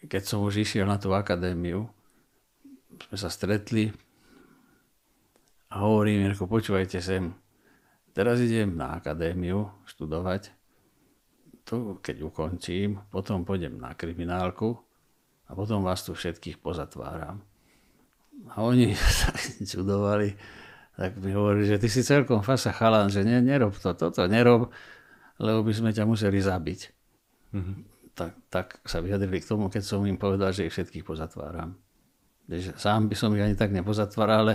keď som už išiel na tú akadémiu, sme sa stretli a hovorím, Mirko, počúvajte sem, teraz idem na akadémiu študovať, tu, keď ukončím, potom pôjdem na kriminálku a potom vás tu všetkých pozatváram. A oni sa čudovali, tak mi hovorili, že ty si celkom fasa chalan, že ne, nerob to, toto nerob lebo by sme ťa museli zabiť. Mm-hmm. Tak, tak sa vyjadrili k tomu, keď som im povedal, že ich všetkých pozatváram. Takže sám by som ich ani tak nepozatváral, ale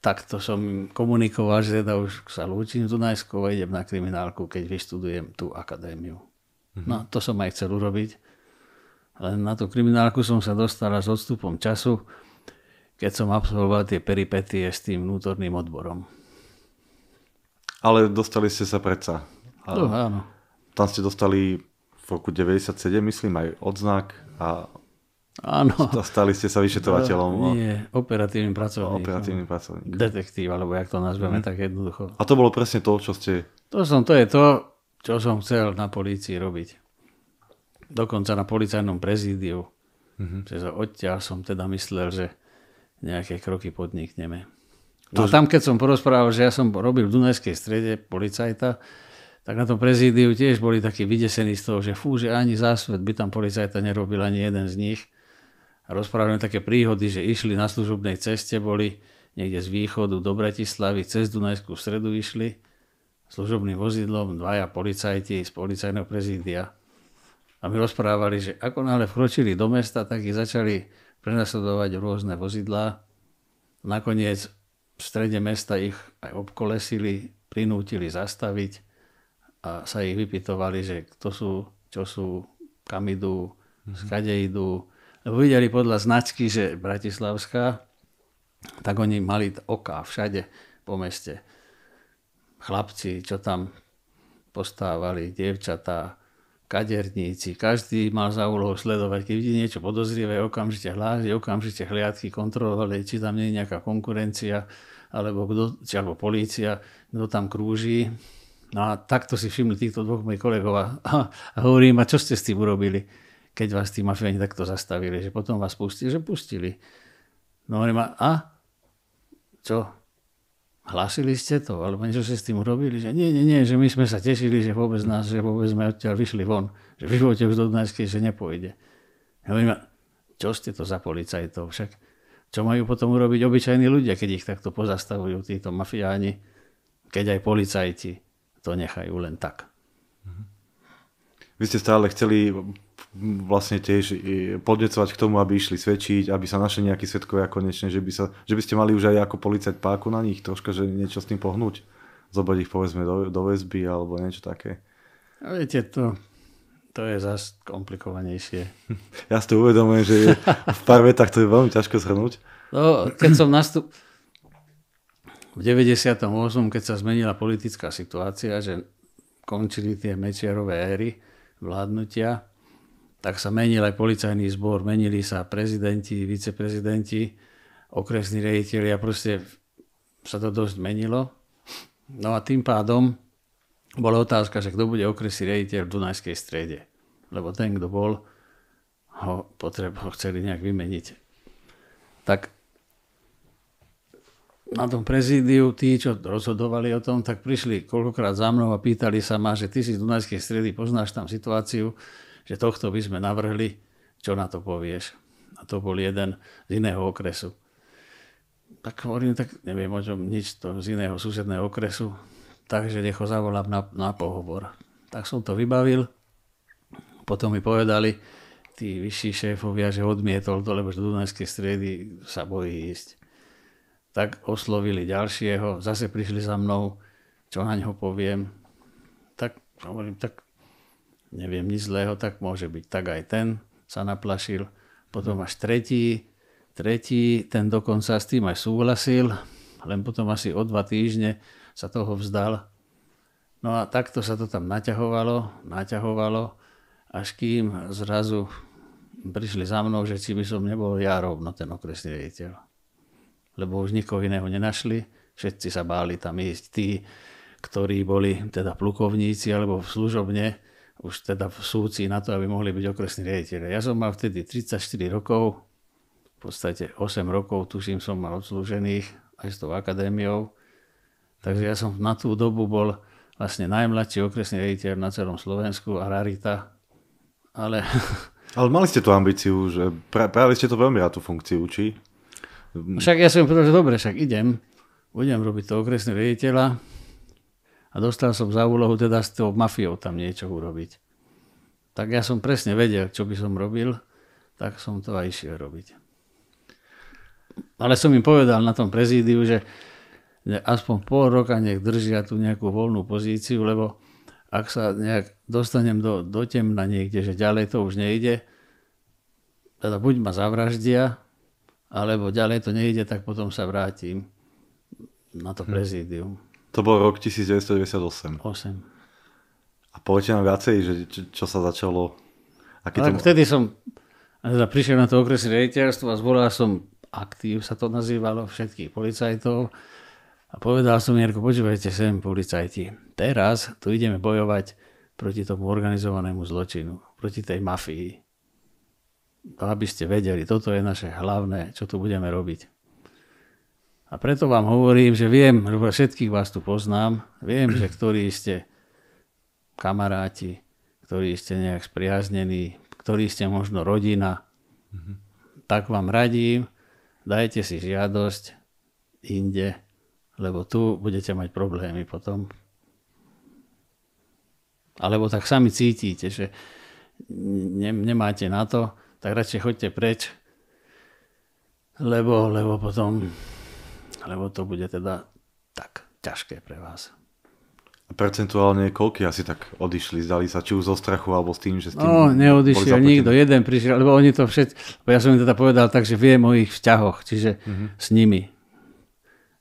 takto som im komunikoval, že teda už sa lúčim z Dunajskou a idem na kriminálku, keď vyštudujem tú akadémiu. Mm-hmm. No to som aj chcel urobiť. Len na tú kriminálku som sa dostal s odstupom času, keď som absolvoval tie peripetie s tým vnútorným odborom. Ale dostali ste sa predsa a áno. Tam ste dostali v roku 97, myslím, aj odznak a Áno. Stali ste sa vyšetrovateľom. No. Nie, operatívnym pracovníkom. No, operatívnym pracovníkom. Detektív, alebo jak to nazveme, mm. tak jednoducho. A to bolo presne to, čo ste... To, som, to je to, čo som chcel na polícii robiť. Dokonca na policajnom prezídiu. Mm-hmm. Čiže odtiaľ som teda myslel, že nejaké kroky podnikneme. No a tam, keď som porozprával, že ja som robil v Dunajskej strede policajta, tak na tom prezídiu tiež boli takí vydesení z toho, že fú, že ani zásvet by tam policajta nerobil ani jeden z nich. A rozprávame také príhody, že išli na služobnej ceste, boli niekde z východu do Bratislavy, cez Dunajskú stredu išli služobným vozidlom, dvaja policajti z policajného prezídia. A my rozprávali, že ako náhle vkročili do mesta, tak ich začali prenasledovať rôzne vozidlá. Nakoniec v strede mesta ich aj obkolesili, prinútili zastaviť a sa ich vypytovali, že kto sú, čo sú, kam idú, mhm. skade idú. Lebo videli podľa značky, že Bratislavská, tak oni mali oka všade po meste. Chlapci, čo tam postávali, dievčatá, kaderníci, každý mal za úlohu sledovať, keď vidí niečo podozrivé, okamžite hlási, okamžite hliadky kontrolovali, či tam nie je nejaká konkurencia, alebo, kdo, či, alebo polícia, kto tam krúži, No a takto si všimli týchto dvoch mojich kolegov a, a hovorím, a čo ste s tým urobili, keď vás tí mafiáni takto zastavili, že potom vás pustili, že pustili. No hovorím, a čo, Hlásili ste to, alebo niečo ste s tým urobili, že nie, nie, nie, že my sme sa tešili, že vôbec nás, že vôbec sme odtiaľ vyšli von, že vy živote už do Dunajskej, že nepôjde. Ja hovorím, čo ste to za policajtov však? Čo majú potom urobiť obyčajní ľudia, keď ich takto pozastavujú títo mafiáni, keď aj policajti? to nechajú len tak. Vy ste stále chceli vlastne tiež podnecovať k tomu, aby išli svedčiť, aby sa našli nejakí svetkovia konečne, že by, sa, že by ste mali už aj ako policajt páku na nich troška, že niečo s tým pohnúť. Zobrať ich povedzme do, do väzby alebo niečo také. A no viete, to, to je zase komplikovanejšie. Ja si to uvedomujem, že v pár vetách to je veľmi ťažko zhrnúť. No, keď som nastup v 98., keď sa zmenila politická situácia, že končili tie mečiarové éry vládnutia, tak sa menil aj policajný zbor, menili sa prezidenti, viceprezidenti, okresní rejiteľi a proste sa to dosť menilo. No a tým pádom bola otázka, že kto bude okresný rejiteľ v Dunajskej strede. Lebo ten, kto bol, ho, potreb, ho chceli nejak vymeniť. Tak na tom prezídiu tí, čo rozhodovali o tom, tak prišli koľkokrát za mnou a pýtali sa ma, že ty si z Dunajskej stredy, poznáš tam situáciu, že tohto by sme navrhli, čo na to povieš. A to bol jeden z iného okresu. Tak hovorím, tak neviem o čom nič, to z iného susedného okresu, takže nech ho zavolám na, na pohovor. Tak som to vybavil, potom mi povedali tí vyšší šéfovia, že odmietol to, lebo z Dunajskej stredy sa bojí ísť tak oslovili ďalšieho, zase prišli za mnou, čo na ňo poviem, tak hovorím, tak neviem nič zlého, tak môže byť. Tak aj ten sa naplašil. Potom až tretí, tretí, ten dokonca s tým aj súhlasil, len potom asi o dva týždne sa toho vzdal. No a takto sa to tam naťahovalo, naťahovalo, až kým zrazu prišli za mnou, že či by som nebol ja rovno ten okresný riaditeľ lebo už nikoho iného nenašli, všetci sa báli tam ísť. Tí, ktorí boli teda plukovníci alebo v služobne, už teda v súci na to, aby mohli byť okresní riaditeľe. Ja som mal vtedy 34 rokov, v podstate 8 rokov, tuším, som mal odslúžených aj s tou akadémiou. Takže ja som na tú dobu bol vlastne najmladší okresný riaditeľ na celom Slovensku a rarita. Ale... Ale mali ste tú ambíciu, že pra, práve ste to veľmi rád tú funkciu, či? Mm. Však ja som povedal, že dobre, však idem, budem robiť to okresného riaditeľa a dostal som za úlohu teda s tou mafiou tam niečo urobiť. Tak ja som presne vedel, čo by som robil, tak som to aj išiel robiť. Ale som im povedal na tom prezídiu, že, aspoň pol roka nech držia tú nejakú voľnú pozíciu, lebo ak sa nejak dostanem do, do temna niekde, že ďalej to už nejde, teda buď ma zavraždia, alebo ďalej to nejde, tak potom sa vrátim na to hm. prezídium. To bol rok 1998. 8. A povedte nám viacej, že čo, čo sa začalo. Aký to... Vtedy som teda prišiel na to okresné rejiteľstvo a zvolal som aktív, sa to nazývalo, všetkých policajtov. A povedal som Jarko, počúvajte sem, policajti, teraz tu ideme bojovať proti tomu organizovanému zločinu, proti tej mafii. To aby ste vedeli, toto je naše hlavné, čo tu budeme robiť. A preto vám hovorím, že viem, lebo všetkých vás tu poznám, viem, že ktorí ste kamaráti, ktorí ste nejak spriaznení, ktorí ste možno rodina, mm-hmm. tak vám radím, dajte si žiadosť inde, lebo tu budete mať problémy potom. Alebo tak sami cítite, že nemáte na to, tak radšej choďte preč, lebo, lebo potom, lebo to bude teda tak ťažké pre vás. Percentuálne koľky asi tak odišli? Zdali sa či už zo strachu alebo s tým, že s tým... No, neodišiel nikto, jeden prišiel, lebo oni to všetko... Ja som im teda povedal tak, že viem o ich vzťahoch, čiže mm-hmm. s nimi.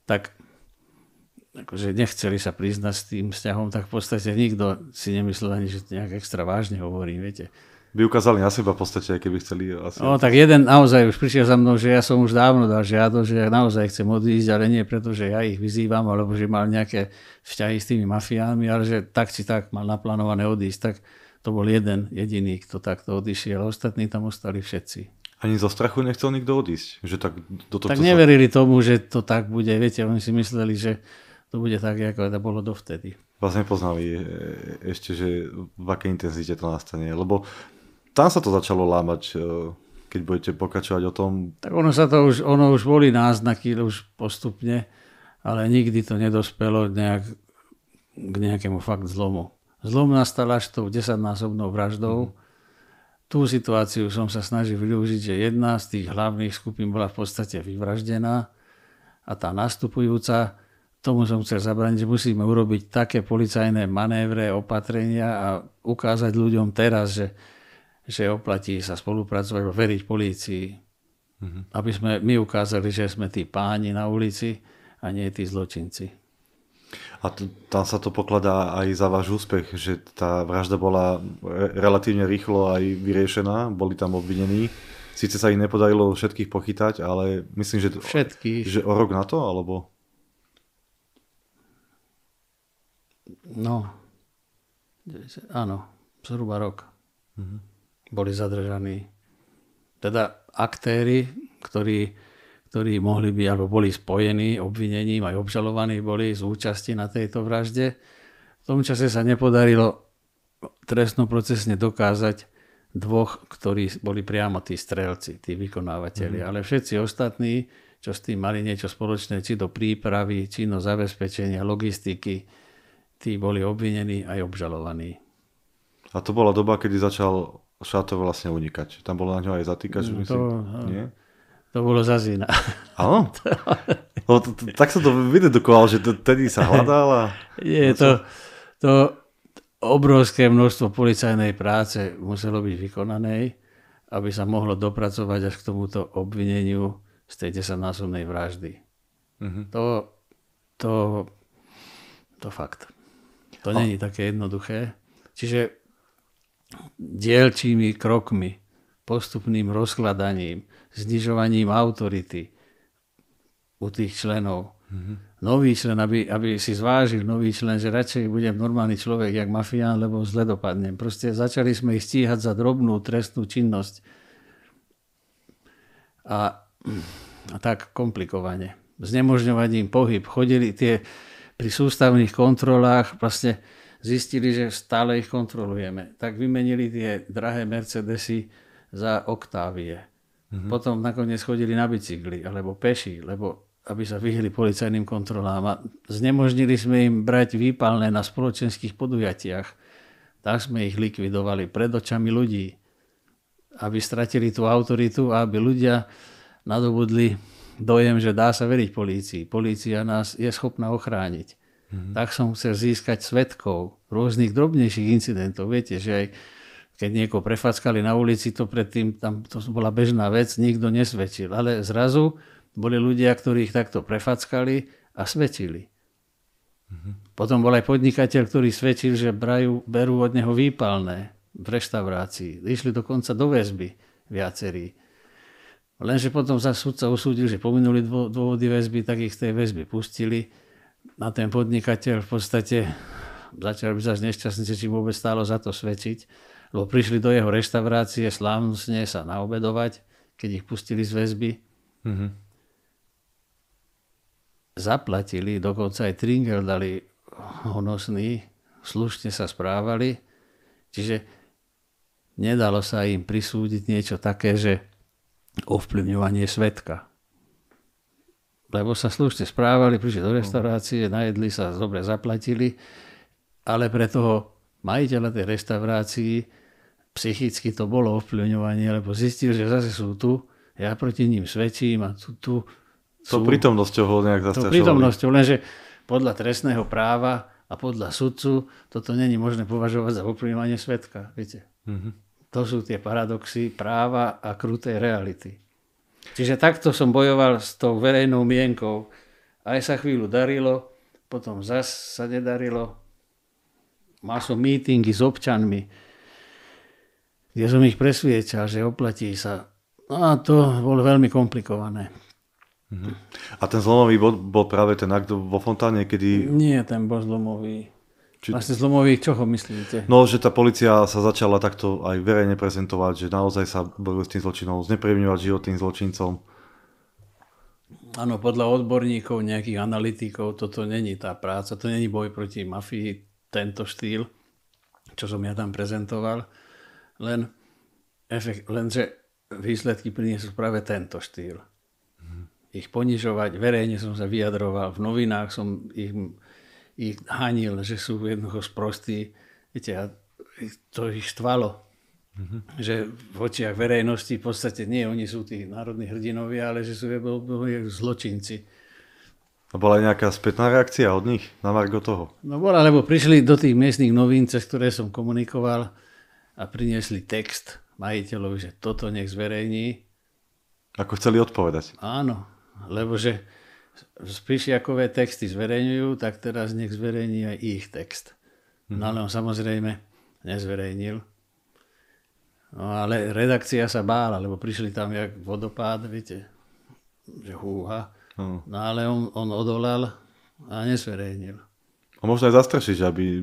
Tak akože nechceli sa priznať s tým vzťahom, tak v podstate nikto si nemyslel ani, že to nejak extra vážne hovorím, viete by ukázali na seba v podstate, keby chceli. Asi no, tak jeden naozaj už prišiel za mnou, že ja som už dávno dal žiadosť, že ja naozaj chcem odísť, ale nie preto, že ja ich vyzývam, alebo že mal nejaké vzťahy s tými mafiánmi, ale že tak či tak mal naplánované odísť. Tak to bol jeden jediný, kto takto odišiel, a ostatní tam ostali všetci. Ani zo strachu nechcel nikto odísť? Že tak, do tak neverili sa... tomu, že to tak bude. Viete, oni si mysleli, že to bude tak, ako to bolo dovtedy. Vás nepoznali e, e, ešte, že v akej intenzite to nastane. Lebo tam sa to začalo lámať, eh, keď budete pokračovať o tom. Tak ono sa to už, ono už boli náznaky už postupne, ale nikdy to nedospelo nejak, k nejakému fakt zlomu. Zlom nastal až tou desaťnásobnou vraždou. Mm. Tú situáciu som sa snažil využiť, že jedna z tých hlavných skupín bola v podstate vyvraždená a tá nastupujúca, tomu som chcel zabrániť, že musíme urobiť také policajné manévre, opatrenia a ukázať ľuďom teraz, že že oplatí sa spolupracovať, veriť polícii, mm-hmm. aby sme my ukázali, že sme tí páni na ulici a nie tí zločinci. A t- tam sa to pokladá aj za váš úspech, že tá vražda bola re- relatívne rýchlo aj vyriešená, boli tam obvinení. Sice sa ich nepodarilo všetkých pochytať, ale myslím, že, t- že o rok na to, alebo? No, áno, zhruba rok. Mm-hmm boli zadržaní teda aktéry, ktorí, ktorí mohli byť alebo boli spojení obvinením, aj obžalovaní boli z účasti na tejto vražde. V tom čase sa nepodarilo trestnoprocesne dokázať dvoch, ktorí boli priamo tí strelci, tí vykonávateľi. Mm. Ale všetci ostatní, čo s tým mali niečo spoločné, či do prípravy, či do zabezpečenia, logistiky, tí boli obvinení aj obžalovaní. A to bola doba, kedy začal to vlastne unikať. Tam bolo na ňo aj zatýkač, no, to, myslím. Nie? To bolo zase iná. Áno? tak som to vydedukoval, že tedy sa hľadal a... Je no, to, to obrovské množstvo policajnej práce muselo byť vykonanej, aby sa mohlo dopracovať až k tomuto obvineniu z tej desaťnásobnej vraždy. Mm-hmm. To, to, to fakt. To a... není také jednoduché. Čiže dielčími krokmi, postupným rozkladaním, znižovaním autority u tých členov. Mm-hmm. Nový člen, aby, aby si zvážil nový člen, že radšej budem normálny človek, jak mafián, lebo zle dopadnem. Proste začali sme ich stíhať za drobnú trestnú činnosť. A, a tak komplikovane. Znemožňovať im pohyb. Chodili tie pri sústavných kontrolách vlastne zistili, že stále ich kontrolujeme. Tak vymenili tie drahé Mercedesy za Octavie. Mm-hmm. Potom nakoniec chodili na bicykli alebo peši, lebo aby sa vyhli policajným kontrolám a znemožnili sme im brať výpalné na spoločenských podujatiach. Tak sme ich likvidovali pred očami ľudí, aby stratili tú autoritu a aby ľudia nadobudli dojem, že dá sa veriť polícii. Polícia nás je schopná ochrániť. Mm-hmm. Tak som chcel získať svetkov rôznych drobnejších incidentov. Viete, že aj keď niekoho prefackali na ulici, to predtým tam to bola bežná vec, nikto nesvedčil. Ale zrazu boli ľudia, ktorí ich takto prefackali a svedčili. Mm-hmm. Potom bol aj podnikateľ, ktorý svedčil, že brajú, berú od neho výpalné v reštaurácii. Išli dokonca do väzby viacerí. Lenže potom sa sudca usúdil, že pominuli dôvody väzby, tak ich z tej väzby pustili na ten podnikateľ v podstate začal byť zase nešťastný, či vôbec stálo za to svedčiť, lebo prišli do jeho reštaurácie slávnostne sa naobedovať, keď ich pustili z väzby. Mm-hmm. Zaplatili, dokonca aj tringel dali honosný, slušne sa správali, čiže nedalo sa im prisúdiť niečo také, že ovplyvňovanie svetka lebo sa slušne správali, prišli do no. reštaurácie, najedli sa, dobre zaplatili, ale pre toho majiteľa tej reštaurácii psychicky to bolo ovplyvňovanie, lebo zistil, že zase sú tu, ja proti ním svedčím a tu, tu sú... To prítomnosťou ho nejak zastrašovali. To prítomnosťou, lenže podľa trestného práva a podľa sudcu toto není možné považovať za ovplyvňovanie svetka, viete. Mm-hmm. To sú tie paradoxy práva a krutej reality. Čiže takto som bojoval s tou verejnou mienkou. Aj sa chvíľu darilo, potom zas sa nedarilo. Mal som mítingy s občanmi, kde som ich presviečal, že oplatí sa. No a to bolo veľmi komplikované. Mhm. A ten zlomový bod bol práve ten akt vo fontáne, kedy... Nie, ten bol zlomový či... Vlastne zlomový, ho myslíte? No, že tá policia sa začala takto aj verejne prezentovať, že naozaj sa bojuje s tým zločinom, zneprejemňovať život tým zločincom. Áno, podľa odborníkov, nejakých analytikov, toto není tá práca, to není boj proti mafii, tento štýl, čo som ja tam prezentoval, len, efekt, lenže výsledky priniesú práve tento štýl. Mhm. Ich ponižovať, verejne som sa vyjadroval, v novinách som im ich hanil, že sú jednoducho sprostí. Viete, a to ich štvalo. Mm-hmm. Že v očiach verejnosti v podstate nie, oni sú tí národní hrdinovia, ale že sú zločinci. A bola aj nejaká spätná reakcia od nich na Margo toho? No bola, lebo prišli do tých miestnych novín, cez ktoré som komunikoval a priniesli text majiteľovi, že toto nech zverejní. Ako chceli odpovedať. Áno, lebo že Spišiakové texty zverejňujú, tak teraz nech zverejní aj ich text. Mhm. No ale no, on samozrejme nezverejnil. No ale redakcia sa bála, lebo prišli tam jak vodopád, viete, že húha. No, no ale on, on odolal a nezverejnil. A možno aj zastrašiť, aby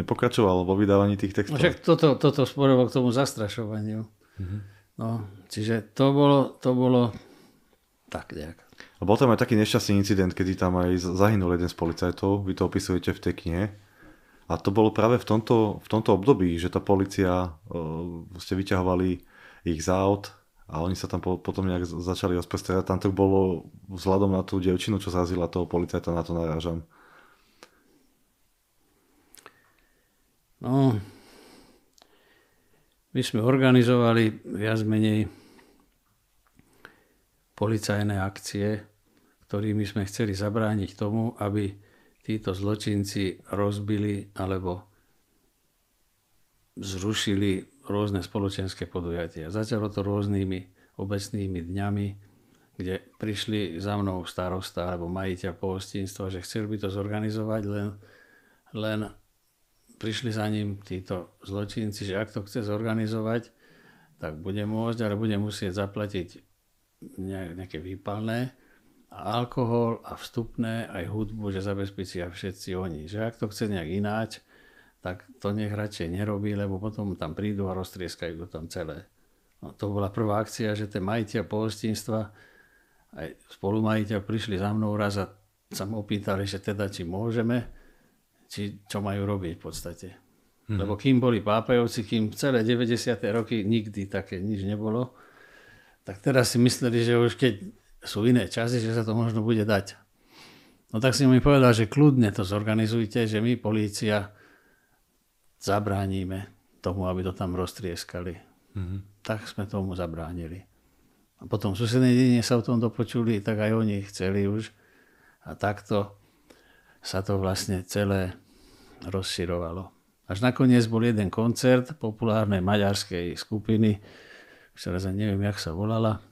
nepokračoval vo vydávaní tých textov. No, však toto, toto sporovo k tomu zastrašovaniu. Mm-hmm. No, čiže to bolo, to bolo tak nejak. A no, bol tam aj taký nešťastný incident, kedy tam aj zahynul jeden z policajtov, vy to opisujete v tej knihe. A to bolo práve v tomto, v tomto období, že tá policia, uh, ste vyťahovali ich za aut a oni sa tam po, potom nejak začali ospestrať. Tam to bolo vzhľadom na tú devčinu, čo zrazila toho policajta, na to narážam. No, my sme organizovali viac menej policajné akcie ktorými sme chceli zabrániť tomu, aby títo zločinci rozbili alebo zrušili rôzne spoločenské podujatia. Začalo to rôznymi obecnými dňami, kde prišli za mnou starosta alebo majiteľ pohostinstva, že chcel by to zorganizovať, len, len prišli za ním títo zločinci, že ak to chce zorganizovať, tak bude môcť, ale bude musieť zaplatiť nejaké výpalné alkohol a vstupné aj hudbu, že zabezpečia všetci oni. Že ak to chce nejak ináč, tak to nech radšej nerobí, lebo potom tam prídu a roztrieskajú to tam celé. No, to bola prvá akcia, že tie majiteľ pohostinstva aj spolumajiteľ prišli za mnou raz a sa ma opýtali, že teda či môžeme, či čo majú robiť v podstate. Mm-hmm. Lebo kým boli pápajovci, kým celé 90. roky nikdy také nič nebolo, tak teraz si mysleli, že už keď sú iné časy, že sa to možno bude dať. No tak si mi povedal, že kľudne to zorganizujte, že my, polícia, zabránime tomu, aby to tam roztrieskali. Mm-hmm. Tak sme tomu zabránili. A potom susedné dedine sa o tom dopočuli, tak aj oni chceli už. A takto sa to vlastne celé rozširovalo. Až nakoniec bol jeden koncert populárnej maďarskej skupiny, ktorá neviem, jak sa volala,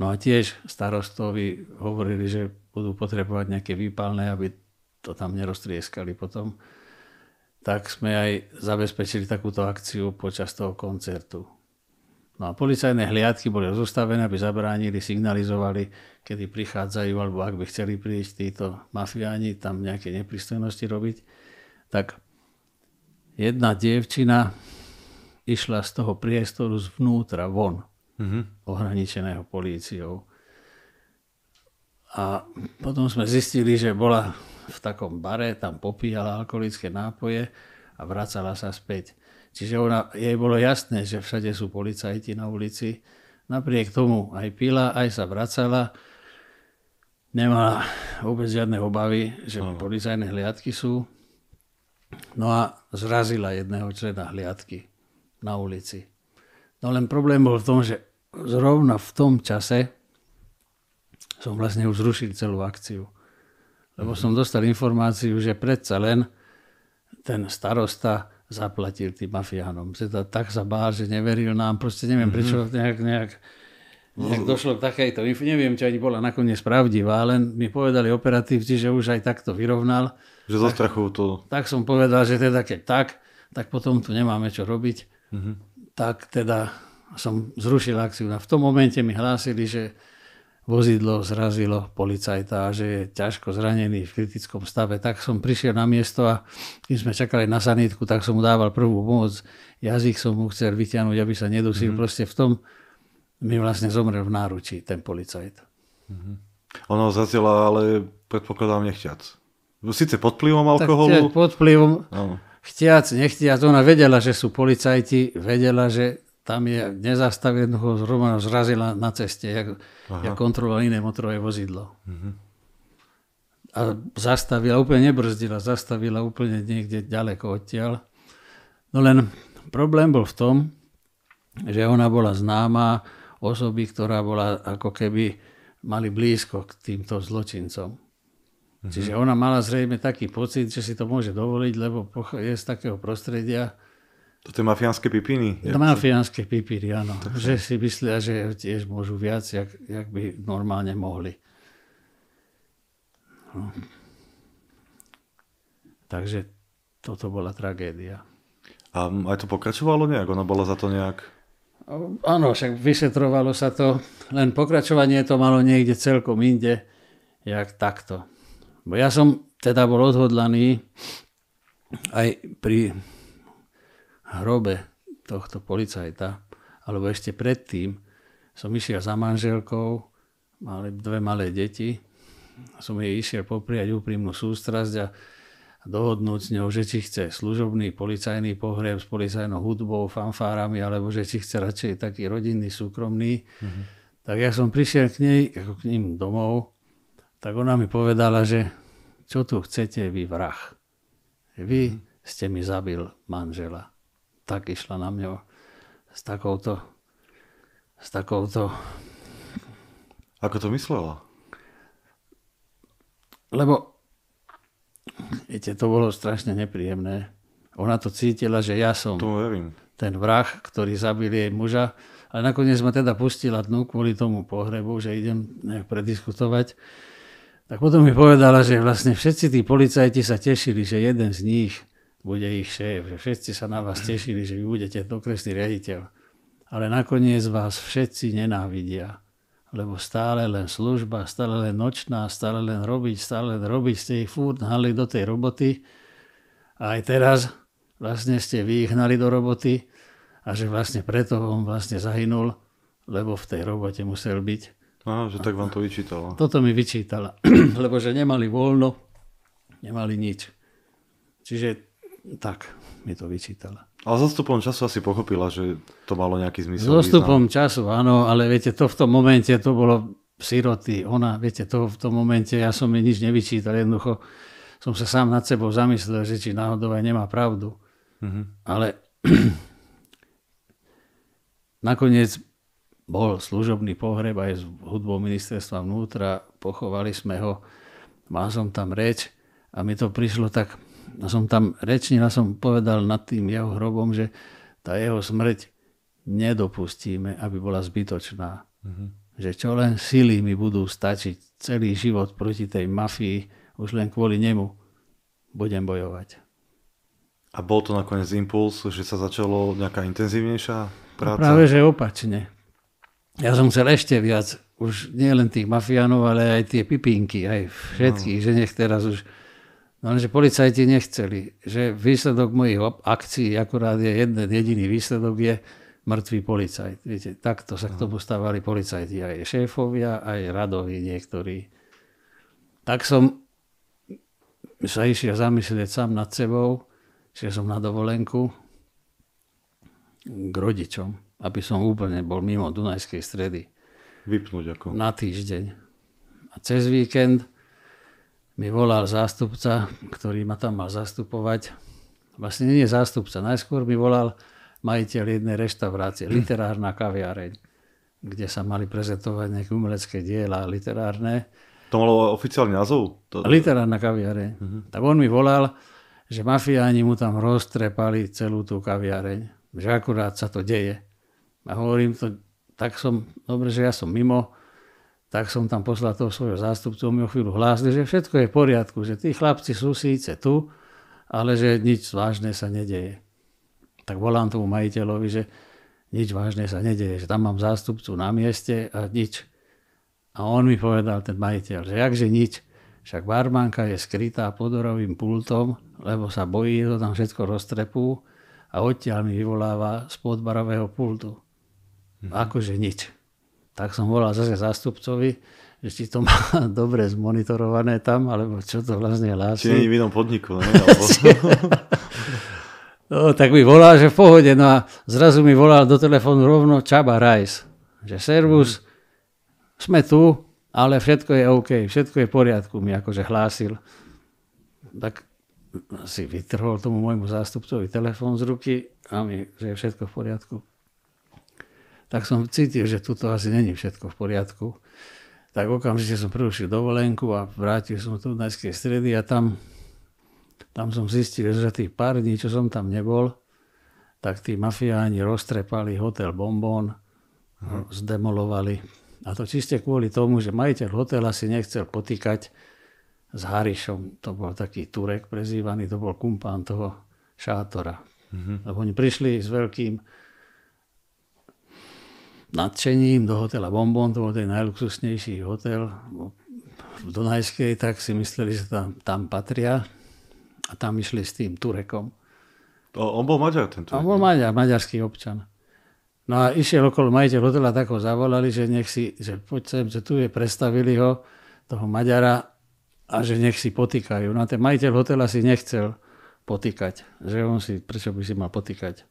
No a tiež starostovi hovorili, že budú potrebovať nejaké výpalné, aby to tam neroztrieskali potom. Tak sme aj zabezpečili takúto akciu počas toho koncertu. No a policajné hliadky boli rozostavené, aby zabránili, signalizovali, kedy prichádzajú, alebo ak by chceli prísť títo mafiáni tam nejaké nepristojnosti robiť. Tak jedna dievčina išla z toho priestoru zvnútra von mm-hmm. ohraničeného políciou. A potom sme zistili, že bola v takom bare, tam popíjala alkoholické nápoje a vracala sa späť. Čiže ona, jej bolo jasné, že všade sú policajti na ulici. Napriek tomu aj pila, aj sa vracala. Nemala vôbec žiadne obavy, že no. policajné hliadky sú. No a zrazila jedného člena hliadky na ulici. No len problém bol v tom, že zrovna v tom čase som vlastne už zrušil celú akciu. Lebo som dostal informáciu, že predsa len ten starosta zaplatil tým mafiánom. to tak zabáhal, že neveril nám, proste neviem, mhm. prečo nejak, nejak, nejak došlo k takejto, neviem, či ani bola nakoniec pravdivá, len mi povedali operatívci, že už aj takto vyrovnal. Že zo strachu to... Tak som povedal, že teda keď tak, tak potom tu nemáme čo robiť. Mm-hmm. Tak teda som zrušil akciu. A v tom momente mi hlásili, že vozidlo zrazilo policajta a že je ťažko zranený v kritickom stave. Tak som prišiel na miesto a keď sme čakali na sanitku, tak som mu dával prvú pomoc. Jazyk som mu chcel vyťahnuť, aby sa nedusil. Mm-hmm. Proste v tom mi vlastne zomrel v náručí ten policajt. Mm-hmm. Ono zrazila, ale predpokladám nechťac. No Sice pod vplyvom alkoholu. Tak pod vplyvom, no. chtiac, nechtiac. Ona vedela, že sú policajti, vedela, že tam je nezastavil, jednoducho zhruba zrazila na ceste, jak, jak kontroloval iné motorové vozidlo. Uh-huh. A zastavila, úplne nebrzdila, zastavila úplne niekde ďaleko odtiaľ. No len problém bol v tom, že ona bola známa osoby, ktorá bola ako keby mali blízko k týmto zločincom. Uh-huh. Čiže ona mala zrejme taký pocit, že si to môže dovoliť, lebo je z takého prostredia, to tie mafiánske pipiny. No, mafiánske pipiny, áno. Že si myslia, že tiež môžu viac, jak, jak by normálne mohli. No. Takže toto bola tragédia. A aj to pokračovalo nejak? Ona bola za to nejak... Áno, však vyšetrovalo sa to, len pokračovanie to malo niekde celkom inde, jak takto. Bo ja som teda bol odhodlaný aj pri hrobe tohto policajta, alebo ešte predtým, som išiel za manželkou, mali dve malé deti, som jej išiel popriať úprimnú sústrasť a dohodnúť s ňou, že či chce služobný policajný pohreb s policajnou hudbou, fanfárami, alebo že či chce radšej taký rodinný, súkromný. Mm-hmm. Tak ja som prišiel k nej, ako k ním domov, tak ona mi povedala, že čo tu chcete vy vrah? Vy mhm. ste mi zabil manžela tak išla na mňa s takouto s takouto ako to myslela? Lebo viete, to bolo strašne nepríjemné. Ona to cítila, že ja som ten vrah, ktorý zabil jej muža. Ale nakoniec ma teda pustila dnu kvôli tomu pohrebu, že idem prediskutovať. Tak potom mi povedala, že vlastne všetci tí policajti sa tešili, že jeden z nich bude ich šéf, že všetci sa na vás tešili, že vy budete okresný riaditeľ. Ale nakoniec vás všetci nenávidia, lebo stále len služba, stále len nočná, stále len robiť, stále len robiť, ste ich furt hnali do tej roboty a aj teraz vlastne ste vy ich hnali do roboty a že vlastne preto on vlastne zahynul, lebo v tej robote musel byť. Á, že tak vám to vyčítala. Toto mi vyčítala, lebo že nemali voľno, nemali nič. Čiže tak mi to vyčítala. Ale s odstupom času asi pochopila, že to malo nejaký zmysel. S odstupom času, áno, ale viete, to v tom momente, to bolo siroty, ona, viete, to v tom momente, ja som jej nič nevyčítal, jednoducho som sa sám nad sebou zamyslel, že či náhodou aj nemá pravdu. Mm-hmm. Ale nakoniec bol služobný pohreb aj s hudbou ministerstva vnútra, pochovali sme ho, mal som tam reč a mi to prišlo tak, a som tam rečnil a som povedal nad tým jeho hrobom, že tá jeho smrť nedopustíme, aby bola zbytočná. Mm-hmm. Že čo len sily mi budú stačiť celý život proti tej mafii, už len kvôli nemu budem bojovať. A bol to nakoniec impuls, že sa začalo nejaká intenzívnejšia práca? No práve, že opačne. Ja som chcel ešte viac, už nie len tých mafiánov, ale aj tie pipinky, aj všetkých, no. že nech teraz už No lenže policajti nechceli, že výsledok mojich akcií akurát je jeden jediný výsledok je mŕtvý policajt. Viete, takto sa k tomu stávali policajti, aj šéfovia, aj radovi niektorí. Tak som sa išiel zamyslieť sám nad sebou, že som na dovolenku k rodičom, aby som úplne bol mimo Dunajskej stredy. Vypnúť ako? Na týždeň. A cez víkend mi volal zástupca, ktorý ma tam mal zastupovať. Vlastne nie je zástupca, najskôr mi volal majiteľ jednej reštaurácie, literárna kaviareň, kde sa mali prezentovať nejaké umelecké diela literárne. To malo oficiálny názov? To... Literárna kaviareň. Uh-huh. Tak on mi volal, že mafiáni mu tam roztrepali celú tú kaviareň, že akurát sa to deje. A hovorím to, tak som, dobre, že ja som mimo, tak som tam poslal toho svojho zástupcu, mi o chvíľu hlásil, že všetko je v poriadku, že tí chlapci sú síce tu, ale že nič vážne sa nedeje. Tak volám tomu majiteľovi, že nič vážne sa nedeje, že tam mám zástupcu na mieste a nič. A on mi povedal, ten majiteľ, že akže nič, však barmanka je skrytá podorovým pultom, lebo sa bojí, to tam všetko roztrepú a odtiaľ mi vyvoláva spod barového pultu. Mhm. Akože nič tak som volal zase zástupcovi, že či to má dobre zmonitorované tam, alebo čo to vlastne hlási. Či nie v inom podniku. Ne? No, alebo... no, tak mi volá, že v pohode. No a zrazu mi volal do telefónu rovno Čaba Rajs, že servus, mm. sme tu, ale všetko je OK, všetko je v poriadku, mi akože hlásil. Tak si vytrhol tomu môjmu zástupcovi telefón z ruky a mi, že je všetko v poriadku tak som cítil, že tuto asi není všetko v poriadku. Tak okamžite som prerušil dovolenku a vrátil som do Dunajskej stredy a tam, tam som zistil, že tých pár dní, čo som tam nebol, tak tí mafiáni roztrepali hotel Bombón, zdemolovali. A to čiste kvôli tomu, že majiteľ hotela si nechcel potýkať s Harišom, to bol taký Turek prezývaný, to bol kumpán toho šátora. Mm-hmm. Lebo oni prišli s veľkým nadšením do hotela Bonbon, to bol ten najluxusnejší hotel v Dunajskej, tak si mysleli, že tam, tam patria a tam išli s tým Turekom. To, on bol Maďar ten Turek? On bol Maďar, maďarský občan. No a išiel okolo majiteľ hotela, tak ho zavolali, že nech si, že poď sem, že tu je, prestavili ho, toho Maďara, a že nech si potýkajú. No a ten majiteľ hotela si nechcel potýkať, že on si, prečo by si mal potýkať.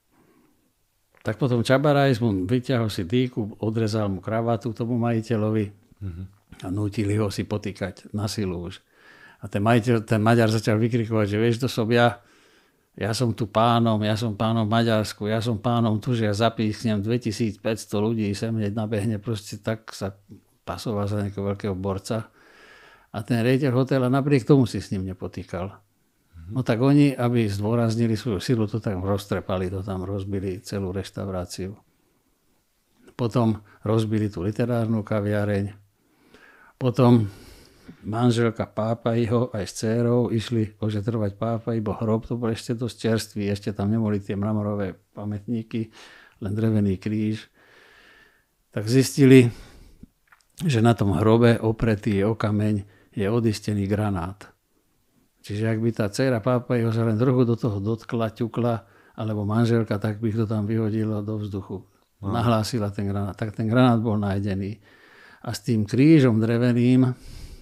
Tak potom Čabaraj mu vyťahol si dýku, odrezal mu kravatu tomu majiteľovi mm-hmm. a nutili ho si potýkať na silu už. A ten, majiteľ, ten Maďar začal vykrikovať, že vieš, to som ja, ja som tu pánom, ja som pánom Maďarsku, ja som pánom tu, že ja zapísnem 2500 ľudí, sem hneď nabehne, proste tak sa pasoval za nejakého veľkého borca. A ten rejiteľ hotela napriek tomu si s ním nepotýkal No tak oni, aby zdôraznili svoju silu, to tam roztrepali, to tam rozbili celú reštauráciu. Potom rozbili tú literárnu kaviareň. Potom manželka pápa jeho aj s dcerou išli ožetrovať pápa, ibo hrob to bol ešte dosť čerstvý, ešte tam neboli tie mramorové pamätníky, len drevený kríž. Tak zistili, že na tom hrobe opretý o kameň je odistený granát Čiže ak by tá dcera pápa jeho sa len trochu do toho dotkla, ťukla, alebo manželka, tak by to tam vyhodila do vzduchu. No. Nahlásila ten granát. Tak ten granát bol nájdený. A s tým krížom dreveným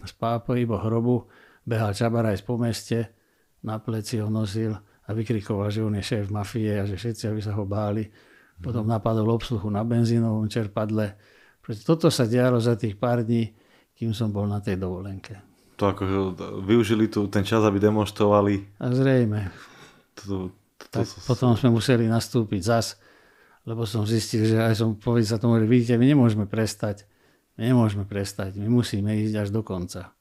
z iba hrobu behal Čabaraj po meste, na pleci ho nosil a vykrikoval, že on je šéf mafie a že všetci, aby sa ho báli. Mhm. Potom napadol obsluhu na benzínovom čerpadle. Preto toto sa dialo za tých pár dní, kým som bol na tej dovolenke to ako e, využili tu ten čas, aby demonstrovali. A zrejme. To, to, to, tak to, potom sme museli nastúpiť zas, lebo som zistil, že aj som povedal sa tomu, že vidíte, my nemôžeme prestať. My nemôžeme prestať, my musíme ísť až do konca.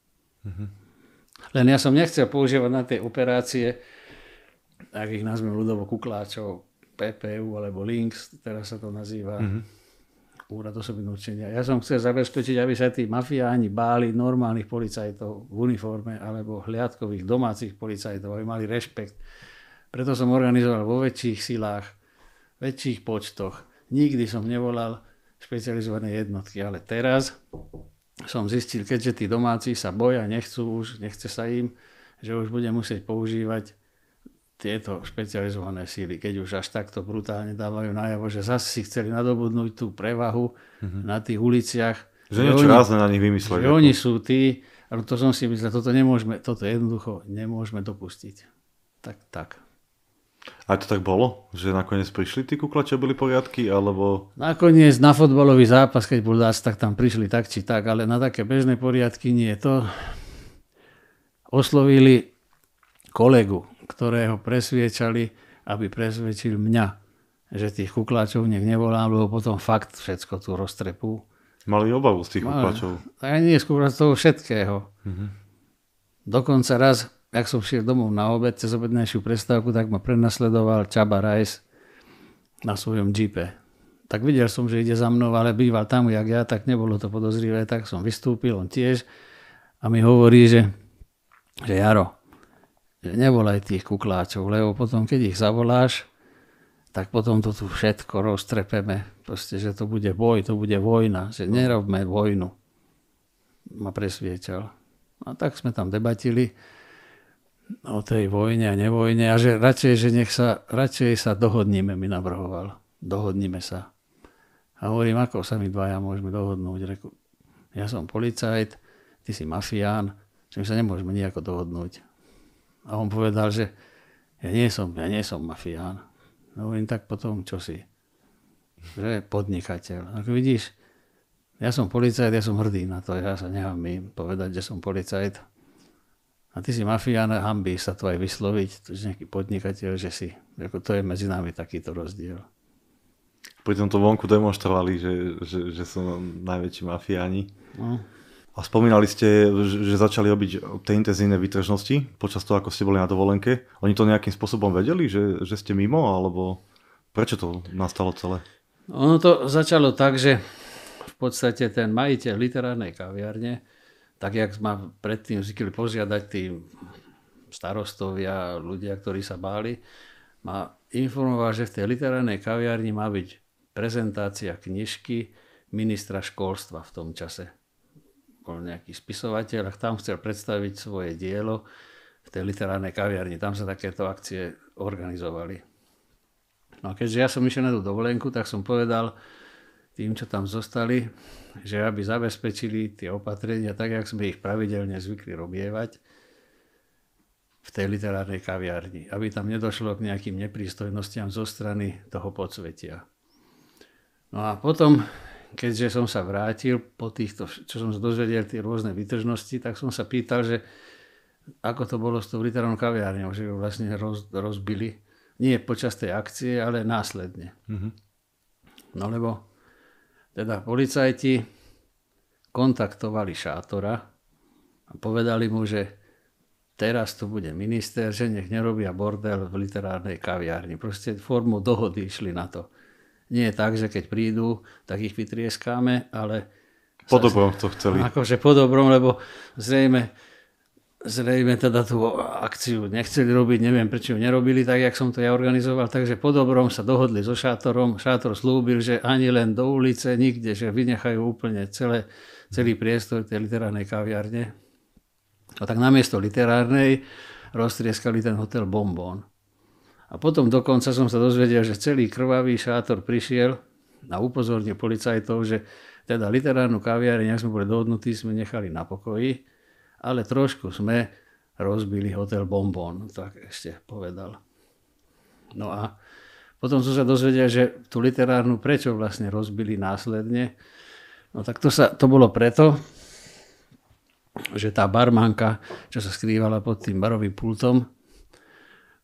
Uh-huh. Len ja som nechcel používať na tie operácie, ak ich nazveme ľudovo kukláčov, PPU alebo Links, teraz sa to nazýva, Uh-huh úrad osobného určenia. Ja som chcel zabezpečiť, aby sa tí mafiáni báli normálnych policajtov v uniforme alebo hliadkových domácich policajtov, aby mali rešpekt. Preto som organizoval vo väčších silách, väčších počtoch. Nikdy som nevolal špecializované jednotky, ale teraz som zistil, keďže tí domáci sa boja, nechcú už, nechce sa im, že už budem musieť používať tieto špecializované síly, keď už až takto brutálne dávajú najavo, že zase si chceli nadobudnúť tú prevahu mm-hmm. na tých uliciach. Že, niečo oni, rázne na nich vymysleli. Že oni sú tí, ale to som si myslel, toto nemôžeme, toto jednoducho nemôžeme dopustiť. Tak, tak. A to tak bolo? Že nakoniec prišli tí kuklače, boli poriadky, alebo... Nakoniec na fotbalový zápas, keď bol dác, tak tam prišli tak či tak, ale na také bežné poriadky nie. To oslovili kolegu, ktoré ho presviečali, aby presvedčil mňa, že tých kukláčov nech nevolám, lebo potom fakt všetko tu roztrepú. Mali obavu z tých Mali, no, kukláčov. Aj nie z toho všetkého. Mm-hmm. Dokonca raz, ak som šiel domov na obed, cez obednejšiu prestávku, tak ma prenasledoval Čaba Rajs na svojom džipe. Tak videl som, že ide za mnou, ale býval tam, jak ja, tak nebolo to podozrivé, tak som vystúpil, on tiež a mi hovorí, že, že Jaro, nevolaj tých kukláčov, lebo potom, keď ich zavoláš, tak potom to tu všetko roztrepeme. Proste, že to bude boj, to bude vojna, že nerobme vojnu. Ma presviečal. A tak sme tam debatili o tej vojne a nevojne a že radšej, že nech sa, radšej sa dohodníme, mi navrhoval. Dohodníme sa. A hovorím, ako sa my dvaja môžeme dohodnúť. Reku, ja som policajt, ty si mafián, že my sa nemôžeme nejako dohodnúť. A on povedal, že ja nie som, ja nie som mafián. No hovorím, tak potom čo si? Že podnikateľ. Ako vidíš, ja som policajt, ja som hrdý na to, ja sa nehamím povedať, že som policajt. A ty si mafián, hambí sa to aj vysloviť, to je nejaký podnikateľ, že si. Ako to je medzi nami takýto rozdiel. Potom to vonku demonstrovali, že, že, že sú najväčší mafiáni. No. A spomínali ste, že začali robiť tie intenzívne výtržnosti počas toho, ako ste boli na dovolenke. Oni to nejakým spôsobom vedeli, že, že ste mimo, alebo prečo to nastalo celé? Ono to začalo tak, že v podstate ten majiteľ literárnej kaviarne, tak jak ma predtým zvykli požiadať tí starostovia, ľudia, ktorí sa báli, ma informoval, že v tej literárnej kaviarni má byť prezentácia knižky ministra školstva v tom čase bol nejaký spisovateľ a tam chcel predstaviť svoje dielo v tej literárnej kaviarni. Tam sa takéto akcie organizovali. No a keďže ja som išiel na tú dovolenku, tak som povedal tým, čo tam zostali, že aby zabezpečili tie opatrenia tak, jak sme ich pravidelne zvykli robievať v tej literárnej kaviarni, aby tam nedošlo k nejakým neprístojnostiam zo strany toho podsvetia. No a potom keďže som sa vrátil po týchto, čo som sa dozvedel, tie rôzne výtržnosti, tak som sa pýtal, že ako to bolo s tou literárnou kaviárňou, že ju vlastne roz, rozbili. Nie počas tej akcie, ale následne. Mm-hmm. No lebo teda policajti kontaktovali šátora a povedali mu, že teraz tu bude minister, že nech nerobia bordel v literárnej kaviárni. Proste formu dohody išli na to. Nie je tak, že keď prídu, tak ich vytrieskáme, ale... Po dobrom to chceli. Akože po dobrom, lebo zrejme, zrejme teda tú akciu nechceli robiť, neviem prečo ju nerobili tak, jak som to ja organizoval, takže po dobrom sa dohodli so šátorom, šátor slúbil, že ani len do ulice, nikde, že vynechajú úplne celé, celý priestor tej literárnej kaviarne. A tak namiesto literárnej roztrieskali ten hotel Bombón. A potom dokonca som sa dozvedel, že celý krvavý šátor prišiel a upozornie policajtov, že teda literárnu kaviare, nejak sme boli dohodnutí, sme nechali na pokoji, ale trošku sme rozbili hotel Bonbon, tak ešte povedal. No a potom som sa dozvedel, že tú literárnu prečo vlastne rozbili následne. No tak to, sa, to bolo preto, že tá barmanka, čo sa skrývala pod tým barovým pultom,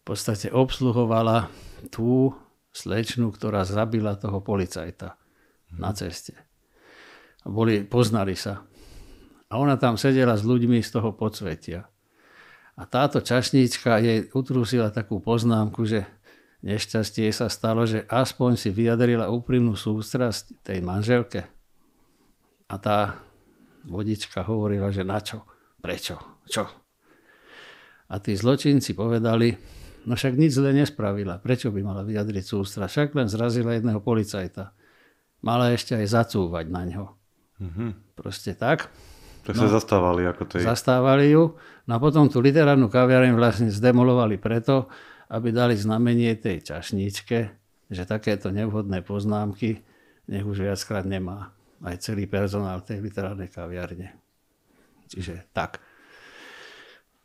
v podstate obsluhovala tú slečnu, ktorá zabila toho policajta mm. na ceste. A boli, poznali sa. A ona tam sedela s ľuďmi z toho podsvetia. A táto čašníčka jej utrusila takú poznámku, že nešťastie sa stalo, že aspoň si vyjadrila úprimnú sústrasť tej manželke. A tá vodička hovorila, že na čo, prečo, čo. A tí zločinci povedali, No však nič zle nespravila. Prečo by mala vyjadriť sústra? Však len zrazila jedného policajta. Mala ešte aj zacúvať na ňo. Mm-hmm. Proste tak. Tak no, sa zastávali ako tej. Zastávali ju. No a potom tú literárnu kaviareň vlastne zdemolovali preto, aby dali znamenie tej čašničke, že takéto nevhodné poznámky nech už viackrát nemá aj celý personál tej literárnej kaviarne. Čiže tak.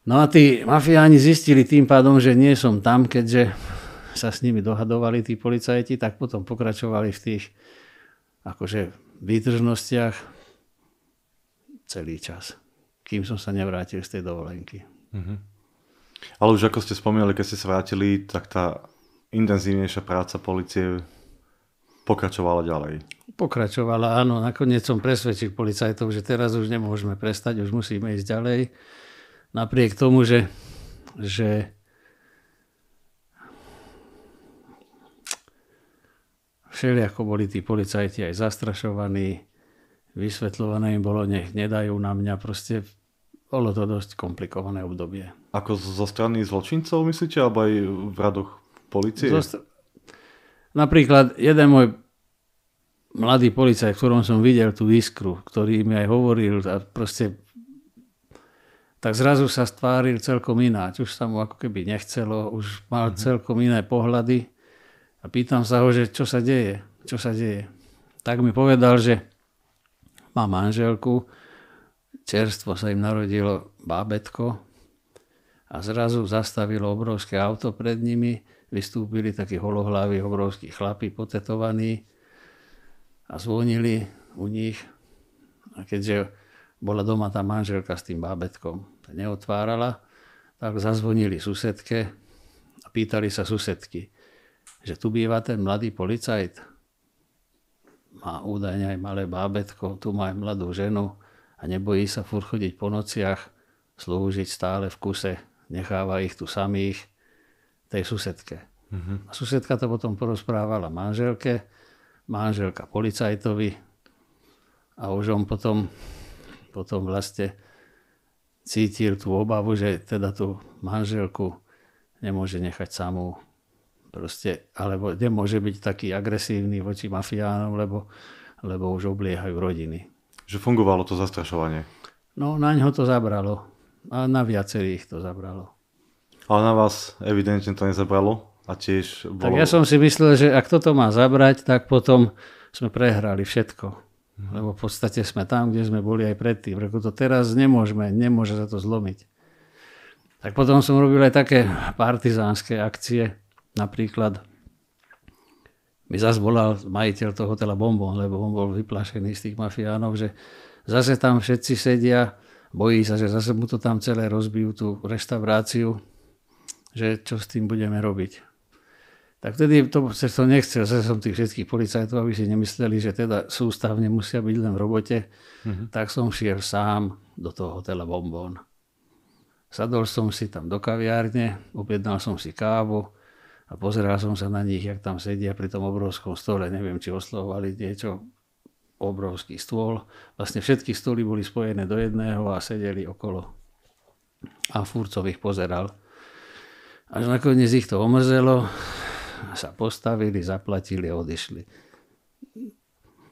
No a tí mafiáni zistili tým pádom, že nie som tam, keďže sa s nimi dohadovali tí policajti, tak potom pokračovali v tých akože výdržnostiach celý čas, kým som sa nevrátil z tej dovolenky. Mm-hmm. Ale už ako ste spomínali, keď ste sa vrátili, tak tá intenzívnejšia práca policie pokračovala ďalej. Pokračovala, áno. Nakoniec som presvedčil policajtov, že teraz už nemôžeme prestať, už musíme ísť ďalej napriek tomu, že, že ako boli tí policajti aj zastrašovaní, vysvetľované im bolo, nech nedajú na mňa, proste bolo to dosť komplikované obdobie. Ako zo strany zločincov myslíte, alebo aj v radoch policie? Zost... Napríklad jeden môj mladý policajt, ktorom som videl tú iskru, ktorý mi aj hovoril a proste tak zrazu sa stváril celkom ináč. Už sa mu ako keby nechcelo, už mal mm-hmm. celkom iné pohľady. A pýtam sa ho, že čo sa deje, čo sa deje. Tak mi povedal, že má manželku, čerstvo sa im narodilo bábetko a zrazu zastavilo obrovské auto pred nimi, vystúpili takí holohlaví obrovskí chlapi potetovaní a zvonili u nich. A keďže bola doma tá manželka s tým bábetkom. Ta neotvárala, tak zazvonili susedke a pýtali sa susedky, že tu býva ten mladý policajt. Má údajne aj malé bábetko, tu má aj mladú ženu a nebojí sa furt chodiť po nociach, slúžiť stále v kuse, necháva ich tu samých, tej susedke. Uh-huh. A susedka to potom porozprávala manželke, manželka policajtovi a už on potom potom vlastne cítil tú obavu, že teda tú manželku nemôže nechať samú. Proste, alebo nemôže byť taký agresívny voči mafiánom, lebo, lebo už obliehajú rodiny. Že fungovalo to zastrašovanie? No, na ňo to zabralo. A na viacerých to zabralo. Ale na vás evidentne to nezabralo? A tiež bolo... Tak ja som si myslel, že ak toto má zabrať, tak potom sme prehrali všetko lebo v podstate sme tam, kde sme boli aj predtým. Preto to teraz nemôžeme, nemôže sa to zlomiť. Tak potom som robil aj také partizánske akcie. Napríklad mi zase volal majiteľ toho hotela Bombon, lebo on bol vyplašený z tých mafiánov, že zase tam všetci sedia, bojí sa, že zase mu to tam celé rozbijú tú reštauráciu, že čo s tým budeme robiť tak vtedy to, som nechcel, že som tých všetkých policajtov, aby si nemysleli, že teda sústavne musia byť len v robote, mm-hmm. tak som šiel sám do toho hotela Bombón. Sadol som si tam do kaviárne, objednal som si kávu a pozeral som sa na nich, jak tam sedia pri tom obrovskom stole. Neviem, či oslovovali niečo, obrovský stôl. Vlastne všetky stoly boli spojené do jedného a sedeli okolo. A furcov ich pozeral. Až nakoniec ich to omrzelo, sa postavili, zaplatili a odišli.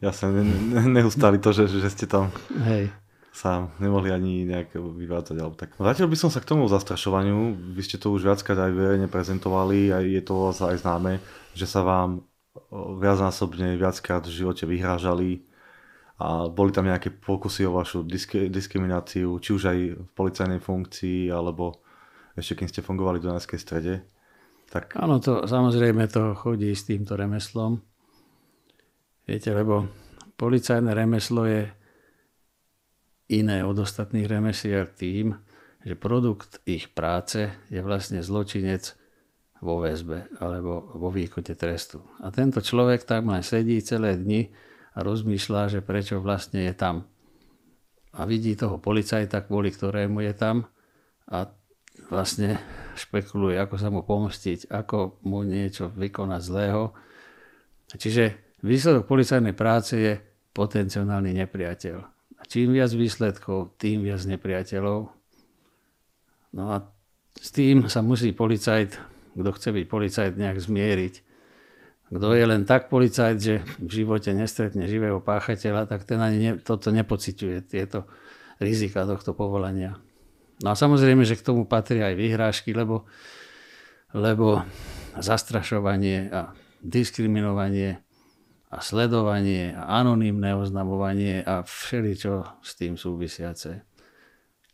Ja som ne, ne, neustali to, že, že ste tam Hej. sa nemohli ani nejak vyvádzať. Alebo tak. Vrátil by som sa k tomu zastrašovaniu. Vy ste to už viackrát aj verejne prezentovali a je to aj známe, že sa vám viacnásobne, viackrát v živote vyhrážali a boli tam nejaké pokusy o vašu disk- diskrimináciu, či už aj v policajnej funkcii, alebo ešte kým ste fungovali v Dunajskej strede. Tak... Áno, to, samozrejme to chodí s týmto remeslom. Viete, lebo policajné remeslo je iné od ostatných remesiel tým, že produkt ich práce je vlastne zločinec vo väzbe alebo vo výkote trestu. A tento človek tam len sedí celé dni a rozmýšľa, že prečo vlastne je tam. A vidí toho policajta, kvôli ktorému je tam a vlastne špekuluje, ako sa mu pomstiť, ako mu niečo vykonať zlého. Čiže výsledok policajnej práce je potenciálny nepriateľ. A čím viac výsledkov, tým viac nepriateľov. No a s tým sa musí policajt, kto chce byť policajt, nejak zmieriť. Kto je len tak policajt, že v živote nestretne živého páchateľa, tak ten ani ne, toto nepociťuje, tieto rizika tohto povolania. No a samozrejme, že k tomu patria aj vyhrážky, lebo, lebo zastrašovanie a diskriminovanie a sledovanie a anonimné oznamovanie a všeličo s tým súvisiace.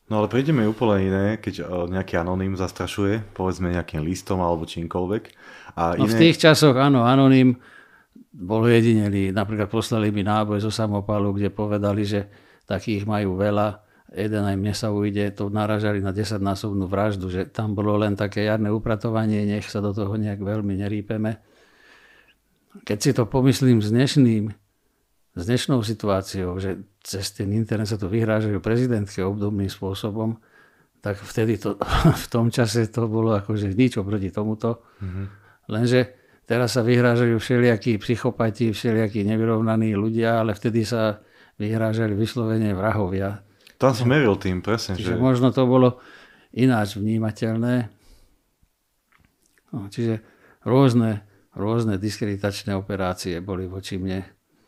No ale prejdeme úplne iné, keď e, nejaký anonym zastrašuje, povedzme nejakým listom alebo čímkoľvek. A no, iné... v tých časoch áno, anonym bol jedinelý. Napríklad poslali mi náboj zo samopalu, kde povedali, že takých majú veľa jeden aj mne sa ujde, to naražali na 10-násobnú vraždu, že tam bolo len také jarné upratovanie, nech sa do toho nejak veľmi nerýpeme. Keď si to pomyslím s dnešným, s dnešnou situáciou, že cez ten internet sa tu vyhrážajú prezidentky obdobným spôsobom, tak vtedy to, v tom čase to bolo akože nič oproti tomuto. Mm-hmm. Lenže teraz sa vyhrážajú všelijakí psychopati, všelijakí nevyrovnaní ľudia, ale vtedy sa vyhrážali vyslovene vrahovia tam som meril tým, presne. Čiže že... možno to bolo ináč vnímateľné. No, čiže rôzne, rôzne diskreditačné operácie boli voči mne.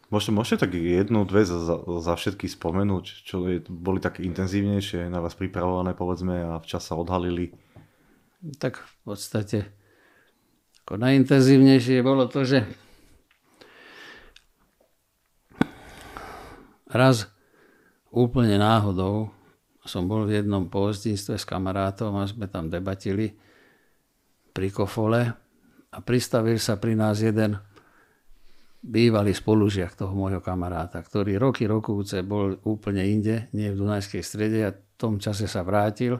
Môžete, môžete tak jednu, dve za, za, za všetky spomenúť, čo je, boli tak intenzívnejšie na vás pripravované, povedzme, a včas sa odhalili? Tak v podstate ako najintenzívnejšie bolo to, že raz úplne náhodou som bol v jednom pozdínstve s kamarátom a sme tam debatili pri kofole a pristavil sa pri nás jeden bývalý spolužiak toho môjho kamaráta, ktorý roky rokúce bol úplne inde, nie v Dunajskej strede a v tom čase sa vrátil,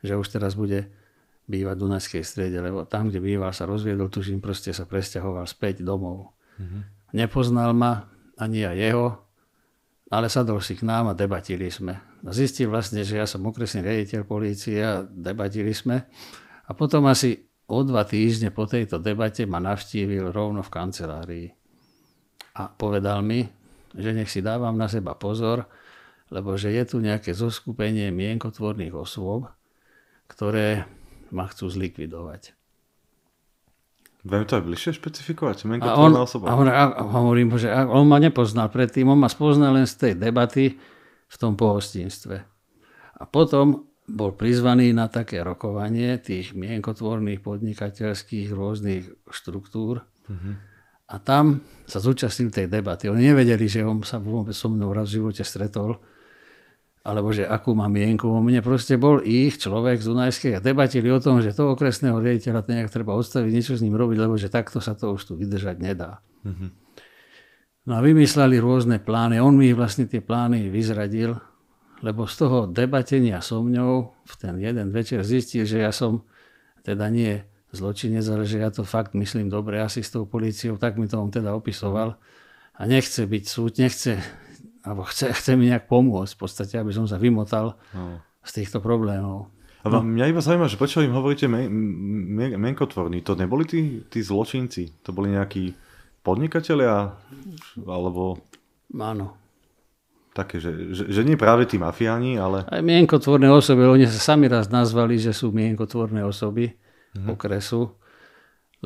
že už teraz bude bývať v Dunajskej strede, lebo tam, kde býval, sa rozviedol, tuším, proste sa presťahoval späť domov. Mm-hmm. Nepoznal ma, ani ja jeho, ale sadol si k nám a debatili sme. Zistil vlastne, že ja som okresný riaditeľ polície a debatili sme. A potom asi o dva týždne po tejto debate ma navštívil rovno v kancelárii. A povedal mi, že nech si dávam na seba pozor, lebo že je tu nejaké zoskupenie mienkotvorných osôb, ktoré ma chcú zlikvidovať. Viem to aj bližšie špecifikovať, či a on, osoba. A on, a hovorím, že on ma nepoznal predtým, on ma spoznal len z tej debaty v tom pohostinstve. A potom bol prizvaný na také rokovanie tých mienkotvorných podnikateľských rôznych štruktúr mm-hmm. a tam sa zúčastnil tej debaty. Oni nevedeli, že on sa vôbec so mnou raz v živote stretol alebo že akú mám mienku o mne. Proste bol ich človek z Dunajskej a debatili o tom, že toho okresného riaditeľa to nejak treba odstaviť, niečo s ním robiť, lebo že takto sa to už tu vydržať nedá. Mm-hmm. No a vymysleli rôzne plány. On mi vlastne tie plány vyzradil, lebo z toho debatenia so mňou v ten jeden večer zistil, že ja som teda nie zločinec, ale že ja to fakt myslím dobre asi s tou policiou, tak mi to on teda opisoval. A nechce byť súd, nechce alebo chce, chce mi nejak pomôcť v podstate, aby som sa vymotal no. z týchto problémov. A no. mňa iba zaujíma, že prečo im hovoríte menkotvorní? To neboli tí, tí zločinci? To boli nejakí podnikatelia? Alebo... Áno. Také, že, že, že nie práve tí mafiáni, ale... Aj mienkotvorné osoby, oni sa sami raz nazvali, že sú mienkotvorné osoby mm-hmm. okresu.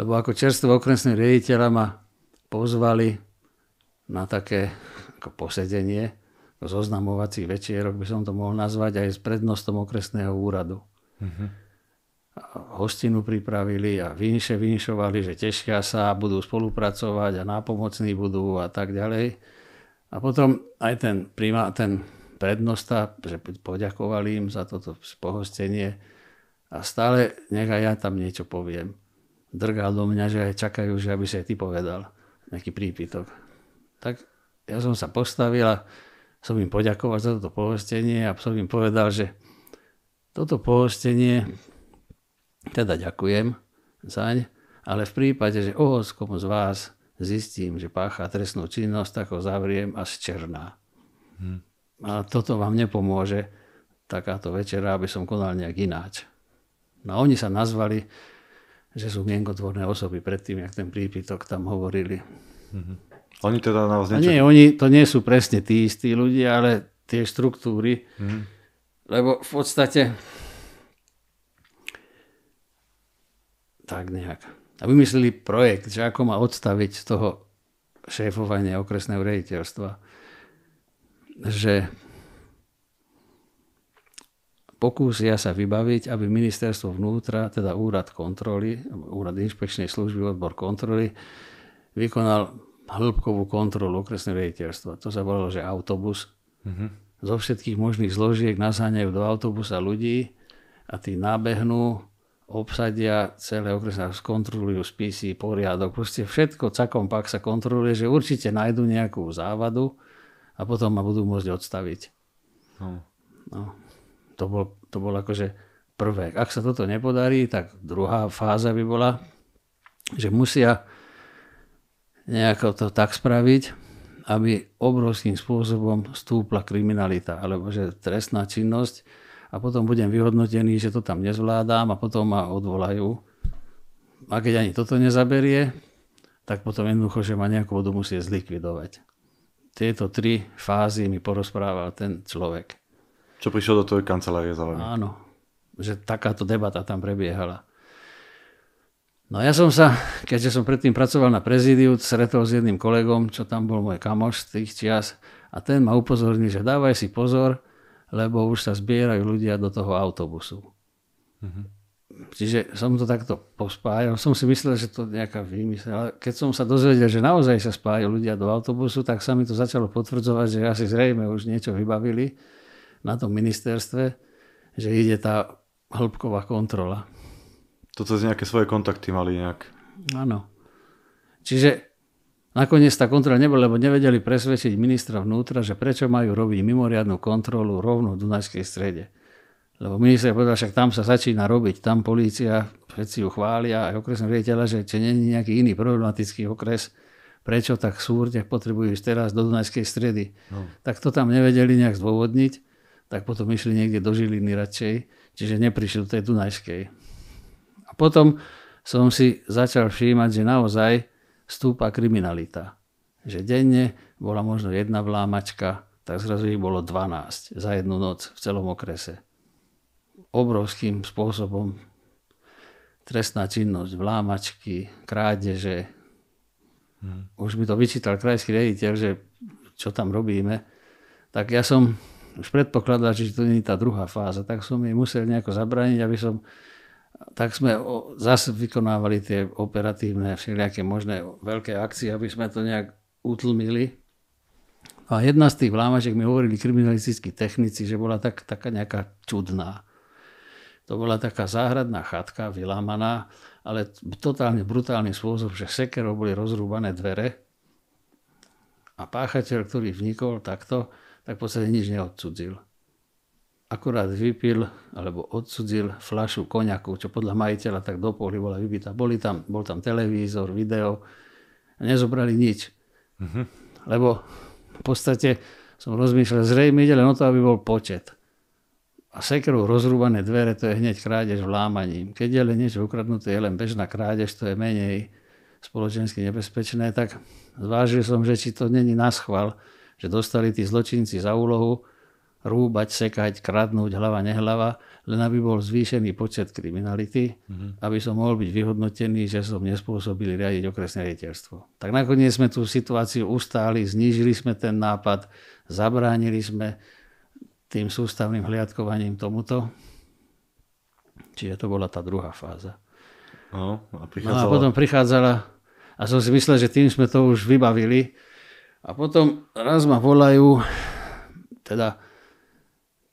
Lebo ako čerstvo okresné riaditeľa ma pozvali na také ako posedenie, zoznamovací večierok by som to mohol nazvať aj s prednostom okresného úradu. Mm-hmm. Hostinu pripravili a vinše vinšovali, že tešia sa, budú spolupracovať a nápomocní budú a tak ďalej. A potom aj ten, prima, ten prednosta, že poďakovali im za toto pohostenie a stále nech ja tam niečo poviem. Drgal do mňa, že aj čakajú, že aby si aj ty povedal nejaký prípitok. Tak ja som sa postavil a som im poďakoval za toto pohostenie a som im povedal, že toto pohostenie, teda ďakujem zaň, ale v prípade, že ohockom z vás zistím, že pácha trestnú činnosť, tak ho zavriem a zčerná. Hmm. A toto vám nepomôže takáto večera, aby som konal nejak ináč. No a oni sa nazvali, že sú mienkotvorné osoby predtým, jak ten prípitok tam hovorili. hmm oni teda na vás niečo... Nie, oni to nie sú presne tí istí ľudia, ale tie štruktúry. Mm. Lebo v podstate... Tak nejak. A vymysleli projekt, že ako ma odstaviť z toho šéfovania okresného rejiteľstva. Že pokúsia sa vybaviť, aby ministerstvo vnútra, teda úrad kontroly, úrad inšpekčnej služby, odbor kontroly, vykonal hĺbkovú kontrolu okresného riaditeľstva. To sa volalo, že autobus. Mm-hmm. Zo všetkých možných zložiek nasáňajú do autobusa ľudí a tí nábehnú, obsadia celé okresné, skontrolujú spisy, poriadok, proste všetko cakom pak sa kontroluje, že určite nájdu nejakú závadu a potom ma budú môcť odstaviť. No. No. To, bol, to bol akože prvé. Ak sa toto nepodarí, tak druhá fáza by bola, že musia nejako to tak spraviť, aby obrovským spôsobom stúpla kriminalita, alebo že trestná činnosť a potom budem vyhodnotený, že to tam nezvládam a potom ma odvolajú. A keď ani toto nezaberie, tak potom jednoducho, že ma nejakú vodu musie zlikvidovať. Tieto tri fázy mi porozprával ten človek. Čo prišiel do tvojej kancelárie za Áno, že takáto debata tam prebiehala. No ja som sa, keďže som predtým pracoval na prezidiu, stretol s jedným kolegom, čo tam bol môj kamoš z tých čias a ten ma upozornil, že dávaj si pozor, lebo už sa zbierajú ľudia do toho autobusu. Mm-hmm. Čiže som to takto pospájal. Som si myslel, že to nejaká výmysel. Ale keď som sa dozvedel, že naozaj sa spájajú ľudia do autobusu, tak sa mi to začalo potvrdzovať, že asi zrejme už niečo vybavili na tom ministerstve, že ide tá hĺbková kontrola. To cez nejaké svoje kontakty mali nejak. Áno. Čiže nakoniec tá kontrola nebola, lebo nevedeli presvedčiť ministra vnútra, že prečo majú robiť mimoriadnú kontrolu rovno v Dunajskej strede. Lebo minister povedal, však tam sa začína robiť, tam polícia, všetci ju chvália, aj okresný riaditeľa, že či nie je nejaký iný problematický okres, prečo tak súrne potrebujú ísť teraz do Dunajskej stredy. No. Tak to tam nevedeli nejak zdôvodniť, tak potom išli niekde do Žiliny radšej, čiže neprišli do tej Dunajskej. Potom som si začal všímať, že naozaj stúpa kriminalita. Že denne bola možno jedna vlámačka, tak zrazu ich bolo 12 za jednu noc v celom okrese. Obrovským spôsobom trestná činnosť, vlámačky, krádeže. Hmm. Už by to vyčítal krajský rediteľ, že čo tam robíme. Tak ja som už predpokladal, že to nie je tá druhá fáza, tak som jej musel nejako zabraniť, aby som tak sme zase vykonávali tie operatívne všelijaké možné veľké akcie, aby sme to nejak utlmili. A jedna z tých vlámažek mi hovorili kriminalistickí technici, že bola tak, taká nejaká čudná. To bola taká záhradná chatka, vylámaná, ale totálne brutálny spôsob, že sekerov boli rozrúbané dvere a páchateľ, ktorý vnikol takto, tak v podstate nič neodcudzil akurát vypil alebo odsudzil fľašu koniaku, čo podľa majiteľa tak do pohľy bola vybitá. Boli tam, bol tam televízor, video, a nezobrali nič. Mm-hmm. Lebo v podstate som rozmýšľal, zrejme ide len o to, aby bol počet. A sekerov rozrúbané dvere, to je hneď krádež vlámaním. Keď je len niečo ukradnuté, je len bežná krádež, to je menej spoločensky nebezpečné, tak zvážil som, že či to není na schval, že dostali tí zločinci za úlohu, rúbať, sekať, kradnúť, hlava, nehlava, len aby bol zvýšený počet kriminality, mm-hmm. aby som mohol byť vyhodnotený, že som nespôsobili riadiť okresné riaditeľstvo. Tak nakoniec sme tú situáciu ustáli, znížili sme ten nápad, zabránili sme tým sústavným hliadkovaním tomuto. Čiže to bola tá druhá fáza. No a, prichádzala... no a potom prichádzala, a som si myslel, že tým sme to už vybavili, a potom raz ma volajú, teda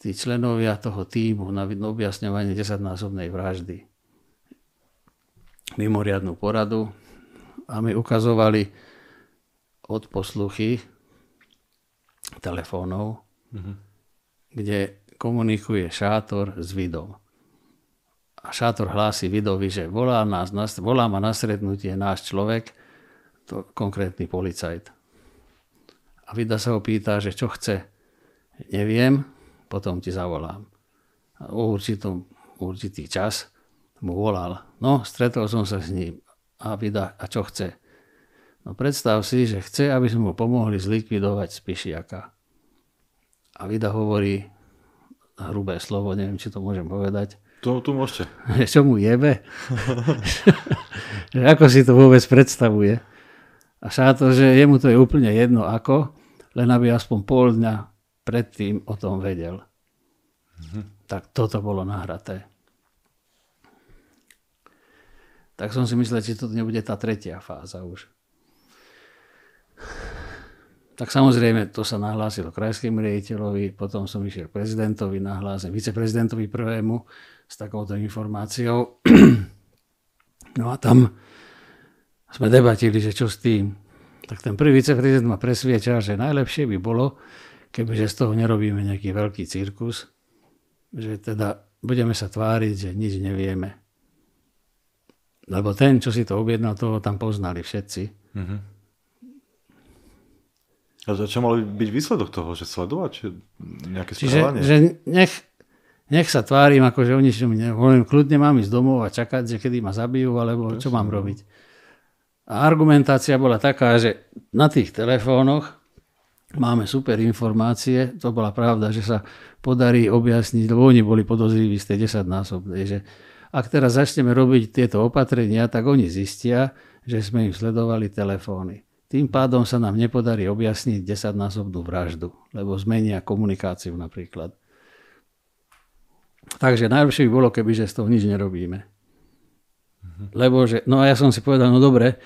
tí členovia toho týmu na objasňovanie desaťnásobnej vraždy mimoriadnú poradu a my ukazovali od posluchy telefónov, mm-hmm. kde komunikuje šátor s vidom. A šátor hlási vidovi, že volá, nás, volá ma na srednutie náš človek, to konkrétny policajt. A Vida sa ho pýta, že čo chce. Neviem, potom ti zavolám. A o určitom, určitý čas mu volal, no stretol som sa s ním a vydá, a čo chce. No predstav si, že chce, aby sme mu pomohli zlikvidovať Spišiaka. A Vida hovorí, hrubé slovo, neviem, či to môžem povedať, to tu môžete. Čo mu jebe? že ako si to vôbec predstavuje? A šáto, že jemu to je úplne jedno ako, len aby aspoň pol dňa predtým o tom vedel. Mm-hmm. Tak toto bolo nahraté. Tak som si myslel, že to nebude tá tretia fáza už. Tak samozrejme, to sa nahlásilo krajskému riaditeľovi, potom som išiel prezidentovi, nahlásil viceprezidentovi prvému s takouto informáciou. No a tam sme debatili, že čo s tým. Tak ten prvý viceprezident ma presviečal, že najlepšie by bolo, kebyže z toho nerobíme nejaký veľký cirkus, že teda budeme sa tváriť, že nič nevieme. Lebo ten, čo si to objednal, toho tam poznali všetci. Uh-huh. A čo mal byť výsledok toho, že sledovať? Či nejaké Čiže, správanie? Že nech, nech sa tvárim, ako že čo mi nehovorím. Kľudne mám ísť domov a čakať, že kedy ma zabijú, alebo Prečo. čo mám no. robiť. A argumentácia bola taká, že na tých telefónoch máme super informácie, to bola pravda, že sa podarí objasniť, lebo oni boli podozriví z tej desaťnásobnej, že ak teraz začneme robiť tieto opatrenia, tak oni zistia, že sme im sledovali telefóny. Tým pádom sa nám nepodarí objasniť desaťnásobnú vraždu, lebo zmenia komunikáciu napríklad. Takže najlepšie by bolo, keby že z toho nič nerobíme. Mhm. Lebo že, no a ja som si povedal, no dobre,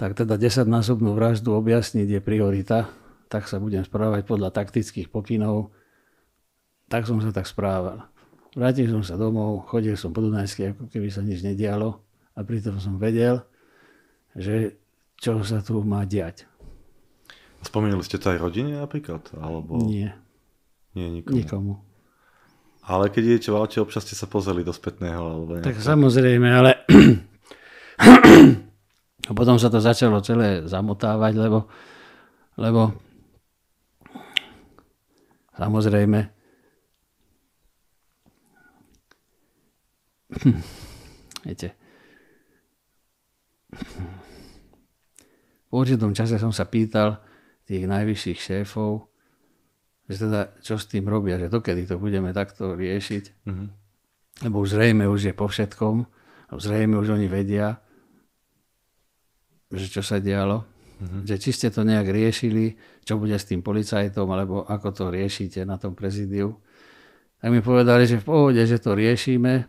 tak teda desaťnásobnú vraždu objasniť je priorita, tak sa budem správať podľa taktických pokynov. Tak som sa tak správal. Vrátil som sa domov, chodil som po Dunajsky, ako keby sa nič nedialo a pritom som vedel, že čo sa tu má diať. Spomenuli ste to aj rodine napríklad? Alebo... Nie. Nie, nikomu. nikomu. Ale keď idete v aute, občas ste sa pozreli do spätného? Alebo Tak samozrejme, ale potom sa to začalo celé zamotávať, lebo, lebo Samozrejme, hm. viete, v určitom čase som sa pýtal tých najvyšších šéfov, že teda čo s tým robia, že dokedy to budeme takto riešiť. Mm-hmm. Lebo už zrejme už je po všetkom, zrejme už oni vedia, že čo sa dialo. Mm-hmm. Že či ste to nejak riešili, čo bude s tým policajtom, alebo ako to riešite na tom prezidiu. Tak mi povedali, že v pohode, že to riešime.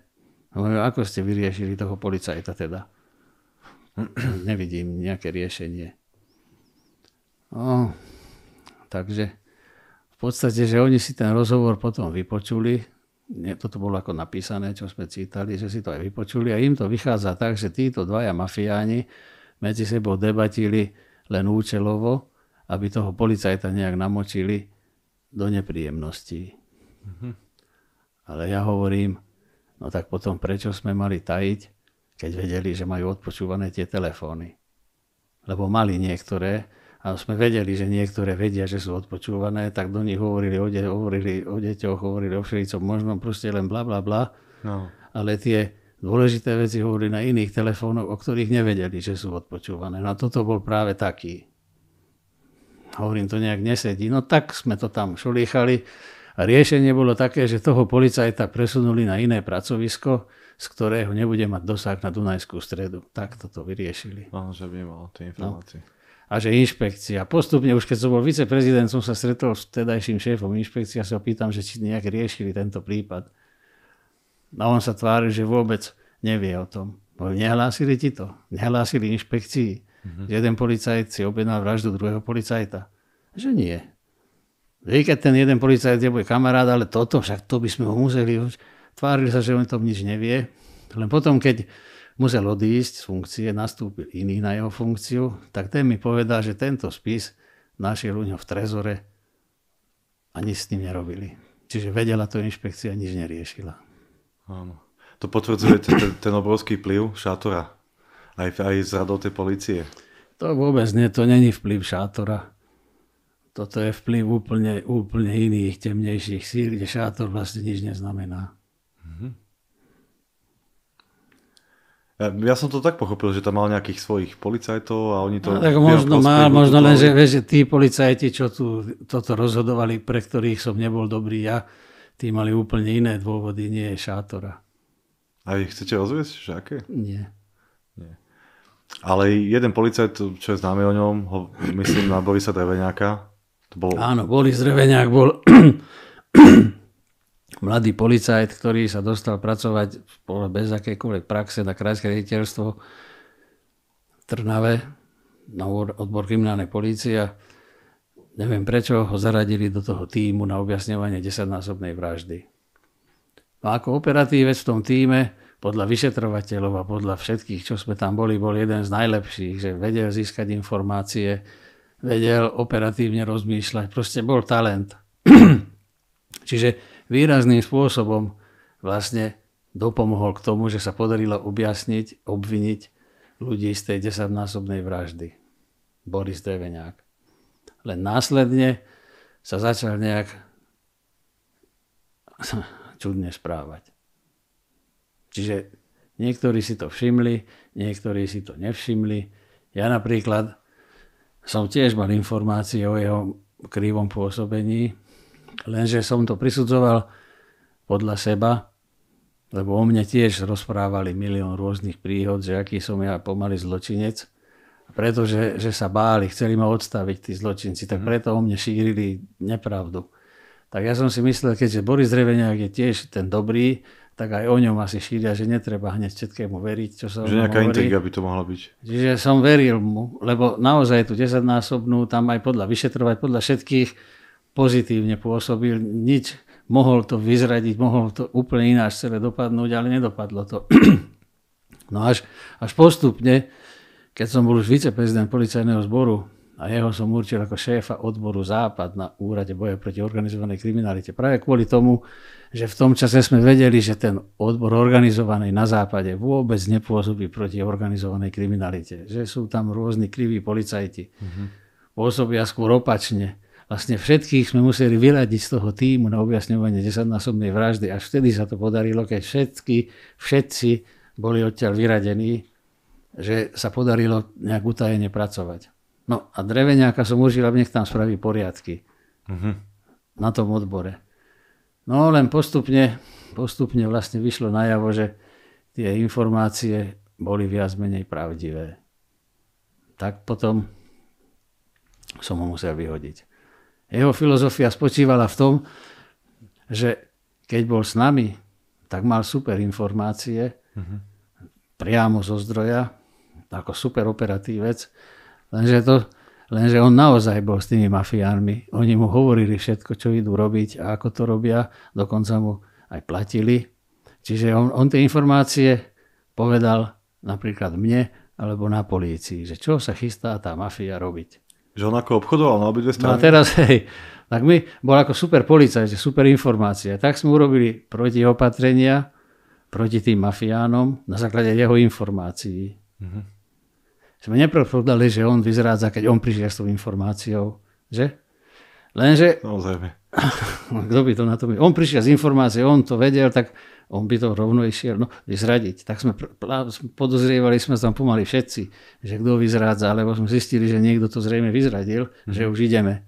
ako ste vyriešili toho policajta teda? Nevidím nejaké riešenie. No, takže v podstate, že oni si ten rozhovor potom vypočuli, nie, toto bolo ako napísané, čo sme cítali, že si to aj vypočuli a im to vychádza tak, že títo dvaja mafiáni medzi sebou debatili, len účelovo, aby toho policajta nejak namočili do nepríjemností. Mm-hmm. Ale ja hovorím, no tak potom prečo sme mali tajiť, keď vedeli, že majú odpočúvané tie telefóny. Lebo mali niektoré, a sme vedeli, že niektoré vedia, že sú odpočúvané, tak do nich hovorili o, de- hovorili o deťoch, hovorili o všetkom možnom, proste len bla bla bla. No. Ale tie dôležité veci hovorili na iných telefónoch, o ktorých nevedeli, že sú odpočúvané. No a toto bol práve taký. Hovorím, to nejak nesedí. No tak sme to tam šolíchali. A riešenie bolo také, že toho policajta presunuli na iné pracovisko, z ktorého nebude mať dosah na Dunajskú stredu. Tak toto vyriešili. Áno, že by malo tie no. informácie. No. A že inšpekcia. Postupne, už keď som bol viceprezident, som sa stretol s tedajším šéfom inšpekcia a sa pýtam, že či nejak riešili tento prípad. A on sa tvári, že vôbec nevie o tom. nehlásili ti to. Nehlásili inšpekcii. Mm-hmm. Jeden policajt si objedná vraždu druhého policajta. Že nie. Vy, keď ten jeden policajt môj kamarát, ale toto, však to by sme ho museli. Tvárili sa, že on tom nič nevie. Len potom, keď musel odísť z funkcie, nastúpil iný na jeho funkciu, tak ten mi povedal, že tento spis našiel u v trezore a nič s ním nerobili. Čiže vedela to inšpekcia, nič neriešila. Áno. To potvrdzuje ten, ten obrovský vplyv šátora. Aj, aj z radou tej policie. To vôbec nie, to není vplyv šátora. Toto je vplyv úplne, úplne iných, temnejších síl, kde šátor vlastne nič neznamená. Mhm. Ja, ja som to tak pochopil, že tam mal nejakých svojich policajtov a oni to... No, tak možno má, možno len, že, vieš, že tí policajti, čo tu toto rozhodovali, pre ktorých som nebol dobrý ja, Tí mali úplne iné dôvody, nie je šátora. A vy chcete ozviesť, že aké? Nie. nie. Ale jeden policajt, čo je známy o ňom, ho, myslím na Borisa Dreveňáka. To bol... Áno, Boris Dreveňák bol mladý policajt, ktorý sa dostal pracovať bez akékoľvek praxe na krajské riaditeľstvo v Trnave na odbor kriminálnej polície. Neviem prečo ho zaradili do toho týmu na objasňovanie desaťnásobnej vraždy. No ako operatívec v tom týme, podľa vyšetrovateľov a podľa všetkých, čo sme tam boli, bol jeden z najlepších, že vedel získať informácie, vedel operatívne rozmýšľať, proste bol talent. Čiže výrazným spôsobom vlastne dopomohol k tomu, že sa podarilo objasniť, obviniť ľudí z tej desaťnásobnej vraždy. Boris Deveňák. Len následne sa začal nejak čudne správať. Čiže niektorí si to všimli, niektorí si to nevšimli. Ja napríklad som tiež mal informácie o jeho krivom pôsobení, lenže som to prisudzoval podľa seba, lebo o mne tiež rozprávali milión rôznych príhod, že aký som ja pomaly zločinec pretože že sa báli, chceli ma odstaviť tí zločinci, tak mhm. preto o mne šírili nepravdu. Tak ja som si myslel, keďže Boris Reveniak je tiež ten dobrý, tak aj o ňom asi šíria, že netreba hneď všetkému veriť, čo sa Že nejaká intriga by to mohla byť. Čiže som veril mu, lebo naozaj tu desaťnásobnú, tam aj podľa vyšetrovať, podľa všetkých pozitívne pôsobil, nič, mohol to vyzradiť, mohol to úplne ináč celé dopadnúť, ale nedopadlo to. no až, až postupne, keď som bol už viceprezident policajného zboru a jeho som určil ako šéfa odboru Západ na úrade boja proti organizovanej kriminalite. Práve kvôli tomu, že v tom čase sme vedeli, že ten odbor organizovaný na Západe vôbec nepôsobí proti organizovanej kriminalite. Že sú tam rôzni kriví policajti. Mm-hmm. Pôsobia skôr opačne. Vlastne všetkých sme museli vyradiť z toho týmu na objasňovanie desaťnásobnej vraždy. Až vtedy sa to podarilo, keď všetky, všetci boli odtiaľ vyradení že sa podarilo nejak utajene pracovať. No a dreveniaka som užil, aby nech tam spraví poriadky. Uh-huh. Na tom odbore. No len postupne, postupne vlastne vyšlo najavo, že tie informácie boli viac menej pravdivé. Tak potom som ho musel vyhodiť. Jeho filozofia spočívala v tom, že keď bol s nami, tak mal super informácie uh-huh. priamo zo zdroja, ako super operatívec, lenže, to, lenže on naozaj bol s tými mafiánmi. Oni mu hovorili všetko, čo idú robiť a ako to robia, dokonca mu aj platili. Čiže on, on tie informácie povedal napríklad mne alebo na polícii, že čo sa chystá tá mafia robiť. Že on ako obchodoval na obidve strany. No a teraz, hej, tak my, bol ako super policajt, super informácia. Tak sme urobili protiopatrenia proti tým mafiánom na základe jeho informácií. Mm-hmm sme nepredpokladali, že on vyzrádza, keď on prišiel s tou informáciou, že? Lenže... No, Kto by to na to... By... On prišiel s informáciou, on to vedel, tak on by to rovno išiel no, vyzradiť. Tak sme podozrievali sme tam pomali všetci, že kto vyzrádza, alebo sme zistili, že niekto to zrejme vyzradil, mm. že už ideme.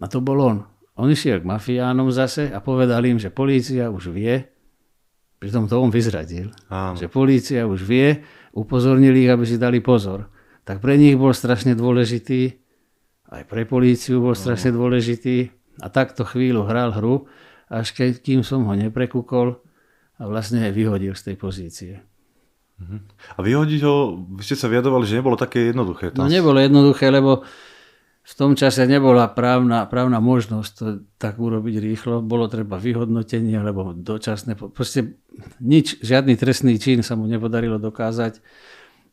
A to bol on. On išiel k mafiánom zase a povedal im, že polícia už vie, pritom to on vyzradil, Áno. že polícia už vie, upozornili ich, aby si dali pozor. Tak pre nich bol strašne dôležitý, aj pre políciu bol strašne dôležitý a takto chvíľu hral hru, až keď, kým som ho neprekúkol a vlastne vyhodil z tej pozície. Mhm. A vyhodiť ho, vy ste sa vyjadovali, že nebolo také jednoduché. Tam... No nebolo jednoduché, lebo v tom čase nebola právna, právna možnosť to tak urobiť rýchlo, bolo treba vyhodnotenie alebo dočasné, proste nič, žiadny trestný čin sa mu nepodarilo dokázať.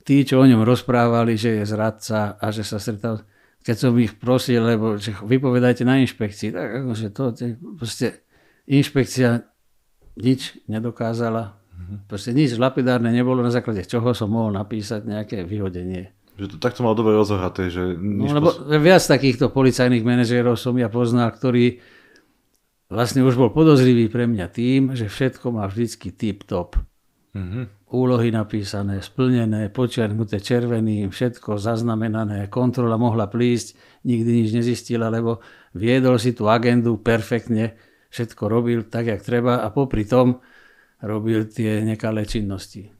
Tí, čo o ňom rozprávali, že je zradca a že sa stretal, keď som ich prosil, lebo že vypovedajte na inšpekcii, tak akože to, proste inšpekcia nič nedokázala, mhm. proste nič lapidárne nebolo na základe čoho som mohol napísať nejaké vyhodenie že to, takto mal dobre rozohraté. Že no, lebo pos... viac takýchto policajných manažérov som ja poznal, ktorí vlastne už bol podozrivý pre mňa tým, že všetko má vždycky tip-top. Mm-hmm. Úlohy napísané, splnené, počiarnuté červeným, všetko zaznamenané, kontrola mohla plísť, nikdy nič nezistila, lebo viedol si tú agendu perfektne, všetko robil tak, jak treba a popri tom robil tie nekalé činnosti.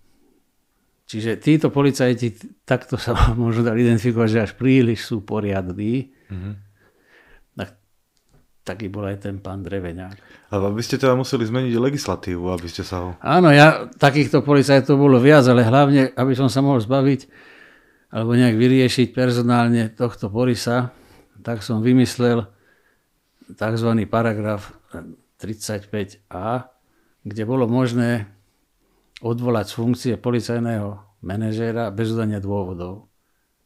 Čiže títo policajti takto sa môžu dať identifikovať, že až príliš sú poriadní. Mm-hmm. Tak, taký bol aj ten pán Dreveňák. Ale by ste teda museli zmeniť legislatívu, aby ste sa ho... Áno, ja takýchto policajtov bolo viac, ale hlavne, aby som sa mohol zbaviť alebo nejak vyriešiť personálne tohto Borisa, tak som vymyslel tzv. paragraf 35a, kde bolo možné odvolať z funkcie policajného manažéra bez udania dôvodov.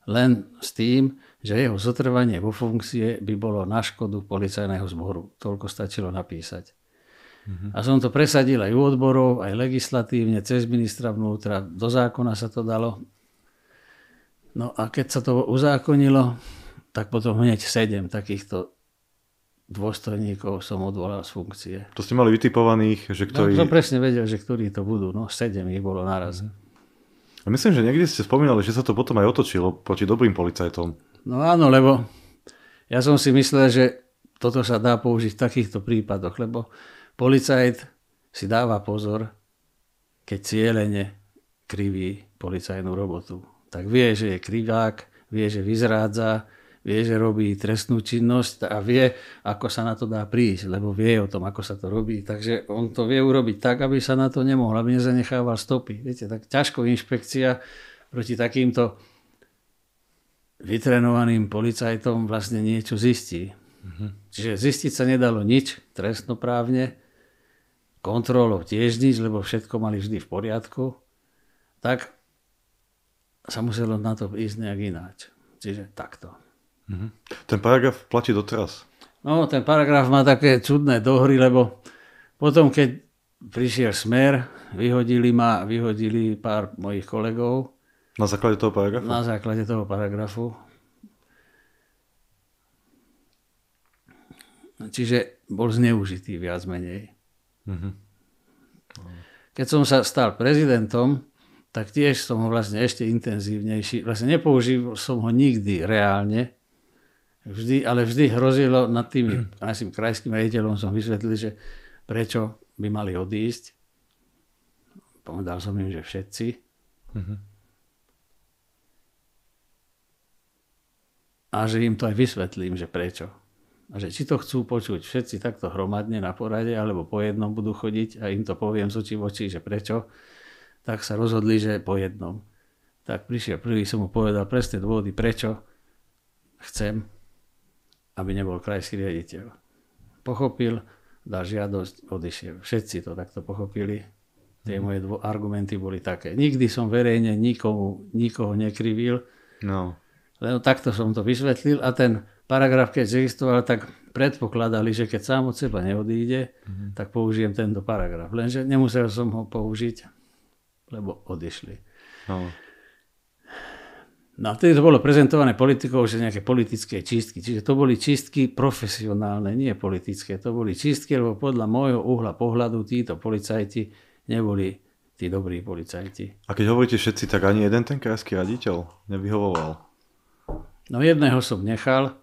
Len s tým, že jeho zotrvanie vo funkcie by bolo na škodu policajného zboru. Toľko stačilo napísať. Mm-hmm. A som to presadil aj u odborov, aj legislatívne, cez ministra vnútra. Do zákona sa to dalo. No a keď sa to uzákonilo, tak potom hneď sedem takýchto dôstojníkov som odvolal z funkcie. To ste mali vytipovaných, že no, ktorí... No, som presne vedel, že ktorí to budú. No, sedem ich bolo naraz. A myslím, že niekde ste spomínali, že sa to potom aj otočilo proti dobrým policajtom. No áno, lebo ja som si myslel, že toto sa dá použiť v takýchto prípadoch, lebo policajt si dáva pozor, keď cieľene kriví policajnú robotu. Tak vie, že je krivák, vie, že vyzrádza, vie, že robí trestnú činnosť a vie, ako sa na to dá prísť, lebo vie o tom, ako sa to robí. Takže on to vie urobiť tak, aby sa na to nemohol, aby nezanechával stopy. Viete, tak ťažko inšpekcia proti takýmto vytrenovaným policajtom vlastne niečo zistí. Mhm. Čiže zistiť sa nedalo nič trestnoprávne, kontrolou tiež nič, lebo všetko mali vždy v poriadku, tak sa muselo na to ísť nejak ináč. Čiže takto. Mm-hmm. Ten paragraf platí doteraz. No, ten paragraf má také čudné dohry, lebo potom, keď prišiel smer, vyhodili ma, vyhodili pár mojich kolegov. Na základe toho paragrafu? Na základe toho paragrafu. Čiže bol zneužitý viac menej. Mhm. Keď som sa stal prezidentom, tak tiež som ho vlastne ešte intenzívnejší. Vlastne nepoužil som ho nikdy reálne, Vždy, ale vždy hrozilo nad tým našim krajským rejiteľom, som vysvetlil, že prečo by mali odísť. Povedal som im, že všetci. Uh-huh. A že im to aj vysvetlím, že prečo. A že či to chcú počuť všetci takto hromadne na porade, alebo po jednom budú chodiť a im to poviem z očí v oči, že prečo, tak sa rozhodli, že po jednom. Tak prišiel prvý, som mu povedal presne dôvody, prečo chcem aby nebol krajský riaditeľ. Pochopil, dal žiadosť, odišiel. Všetci to takto pochopili. Tie mhm. moje dvo- argumenty boli také. Nikdy som verejne nikomu, nikoho nekrivil. No. Len takto som to vysvetlil a ten paragraf, keď existoval, tak predpokladali, že keď sám od seba neodíde, mm-hmm. tak použijem tento paragraf. Lenže nemusel som ho použiť, lebo odišli. No. No a vtedy to bolo prezentované politikou, že nejaké politické čistky. Čiže to boli čistky profesionálne, nie politické. To boli čistky, lebo podľa môjho uhla pohľadu títo policajti neboli tí dobrí policajti. A keď hovoríte všetci, tak ani jeden ten krajský raditeľ nevyhovoval? No jedného som nechal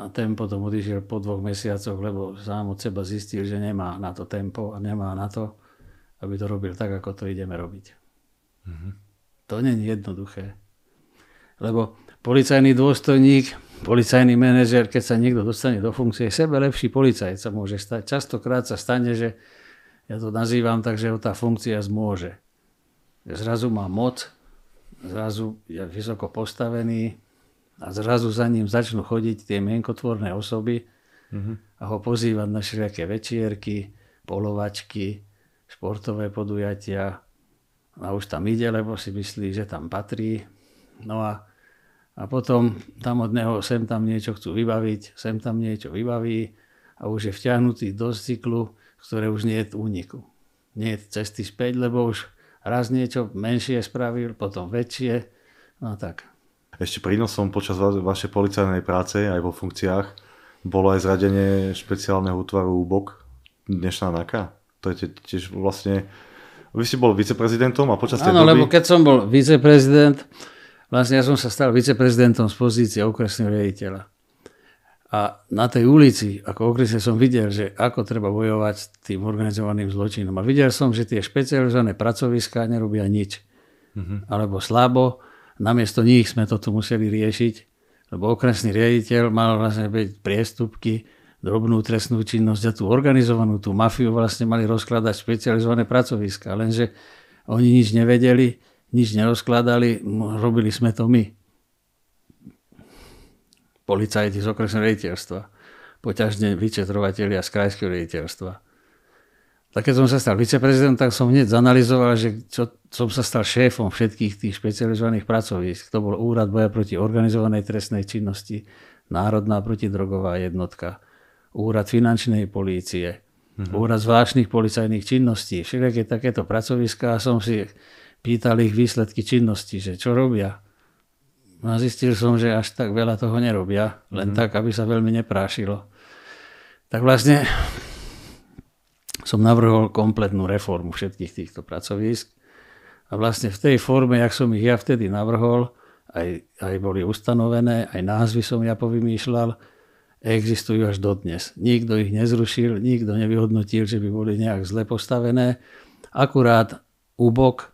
a ten potom odišiel po dvoch mesiacoch, lebo sám od seba zistil, že nemá na to tempo a nemá na to, aby to robil tak, ako to ideme robiť. Mm-hmm. To nie je jednoduché lebo policajný dôstojník, policajný manažer, keď sa niekto dostane do funkcie, sebe lepší policajt sa môže stať. Častokrát sa stane, že ja to nazývam tak, že ho tá funkcia zmôže. Zrazu má moc, zrazu je vysoko postavený a zrazu za ním začnú chodiť tie mienkotvorné osoby mm-hmm. a ho pozývať na všelijaké večierky, polovačky, športové podujatia a už tam ide, lebo si myslí, že tam patrí. No a a potom tam od neho sem tam niečo chcú vybaviť, sem tam niečo vybaví a už je vťahnutý do cyklu, ktoré už nie je úniku. Nie je cesty späť, lebo už raz niečo menšie spravil, potom väčšie, no tak. Ešte prínosom počas va- vašej policajnej práce aj vo funkciách bolo aj zradenie špeciálneho útvaru UBOK, dnešná NAKA. To je tiež vlastne... Vy ste bol viceprezidentom a počas tej Áno, doby... lebo keď som bol viceprezident, Vlastne ja som sa stal viceprezidentom z pozície okresného riaditeľa. A na tej ulici, ako okresne som videl, že ako treba bojovať s tým organizovaným zločinom. A videl som, že tie špecializované pracoviská nerobia nič. Mm-hmm. Alebo slabo. Namiesto nich sme to tu museli riešiť, lebo okresný riaditeľ mal vlastne byť priestupky, drobnú trestnú činnosť a tú organizovanú, tú mafiu vlastne mali rozkladať špecializované pracoviska. Lenže oni nič nevedeli, nič nerozkladali, robili sme to my. Policajti z okresného rejiteľstva, poťažne vyčetrovateľia z krajského rejiteľstva. Tak keď som sa stal viceprezident, tak som hneď zanalizoval, že čo, som sa stal šéfom všetkých tých špecializovaných pracovísk. To bol Úrad boja proti organizovanej trestnej činnosti, Národná protidrogová jednotka, Úrad finančnej polície, mm-hmm. Úrad zvláštnych policajných činností, všetky takéto pracoviská som si pýtal ich výsledky činnosti, že čo robia. No a zistil som, že až tak veľa toho nerobia, len mm. tak, aby sa veľmi neprášilo. Tak vlastne som navrhol kompletnú reformu všetkých týchto pracovísk. A vlastne v tej forme, jak som ich ja vtedy navrhol, aj, aj boli ustanovené, aj názvy som ja povymýšľal, existujú až dodnes. Nikto ich nezrušil, nikto nevyhodnotil, že by boli nejak zle postavené. Akurát UBOK,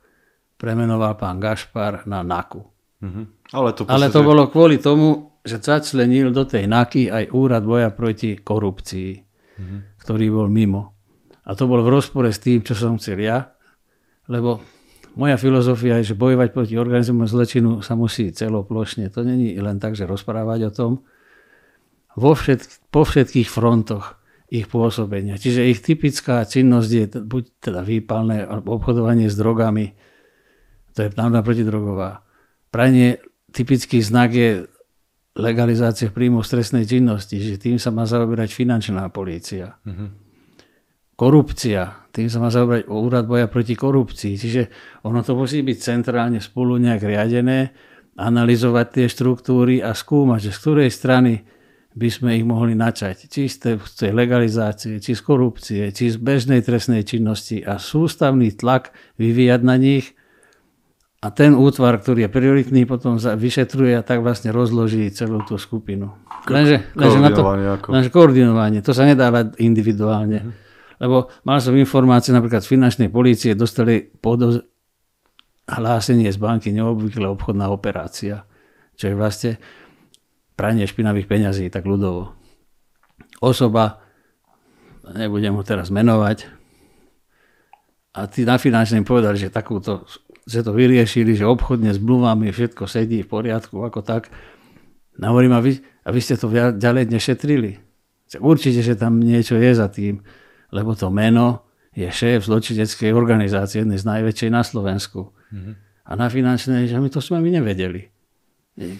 premenoval pán Gašpar na NAKU. Mm-hmm. Ale, to Ale to bolo kvôli tomu, že začlenil do tej NAKY aj úrad boja proti korupcii, mm-hmm. ktorý bol mimo. A to bol v rozpore s tým, čo som chcel ja, lebo moja filozofia je, že bojovať proti organizmu zločinu sa musí celoplošne. To není len tak, že rozprávať o tom. Vo všetk- po všetkých frontoch ich pôsobenia. Čiže ich typická činnosť je buď teda výpalné obchodovanie s drogami, to je návna protidrogová. Pranie typický znak je legalizácie príjmu stresnej činnosti, že tým sa má zaoberať finančná polícia. Mm-hmm. Korupcia, tým sa má zaoberať úrad boja proti korupcii. Čiže ono to musí byť centrálne spolu nejak riadené, analyzovať tie štruktúry a skúmať, že z ktorej strany by sme ich mohli načať. Či z tej legalizácie, či z korupcie, či z bežnej trestnej činnosti a sústavný tlak vyvíjať na nich a ten útvar, ktorý je prioritný, potom vyšetruje a tak vlastne rozloží celú tú skupinu. Lenže, lenže, na to, lenže koordinovanie, to sa nedá dať individuálne. Mhm. Lebo mal som informácie napríklad z finančnej policie, dostali podoz... hlásenie z banky neobvyklá obchodná operácia, čo je vlastne pranie špinavých peňazí, tak ľudovo. Osoba, nebudem ho teraz menovať, a tí na finančnej povedali, že takúto že to vyriešili, že obchodne s blúvami všetko sedí v poriadku, ako tak. A no, hovorím, a vy, a vy ste to ďalej nešetrili. Určite, že tam niečo je za tým, lebo to meno je šéf zločineckej organizácie, jednej z najväčšej na Slovensku. Mm-hmm. A na finančnej, že my to sme my nevedeli,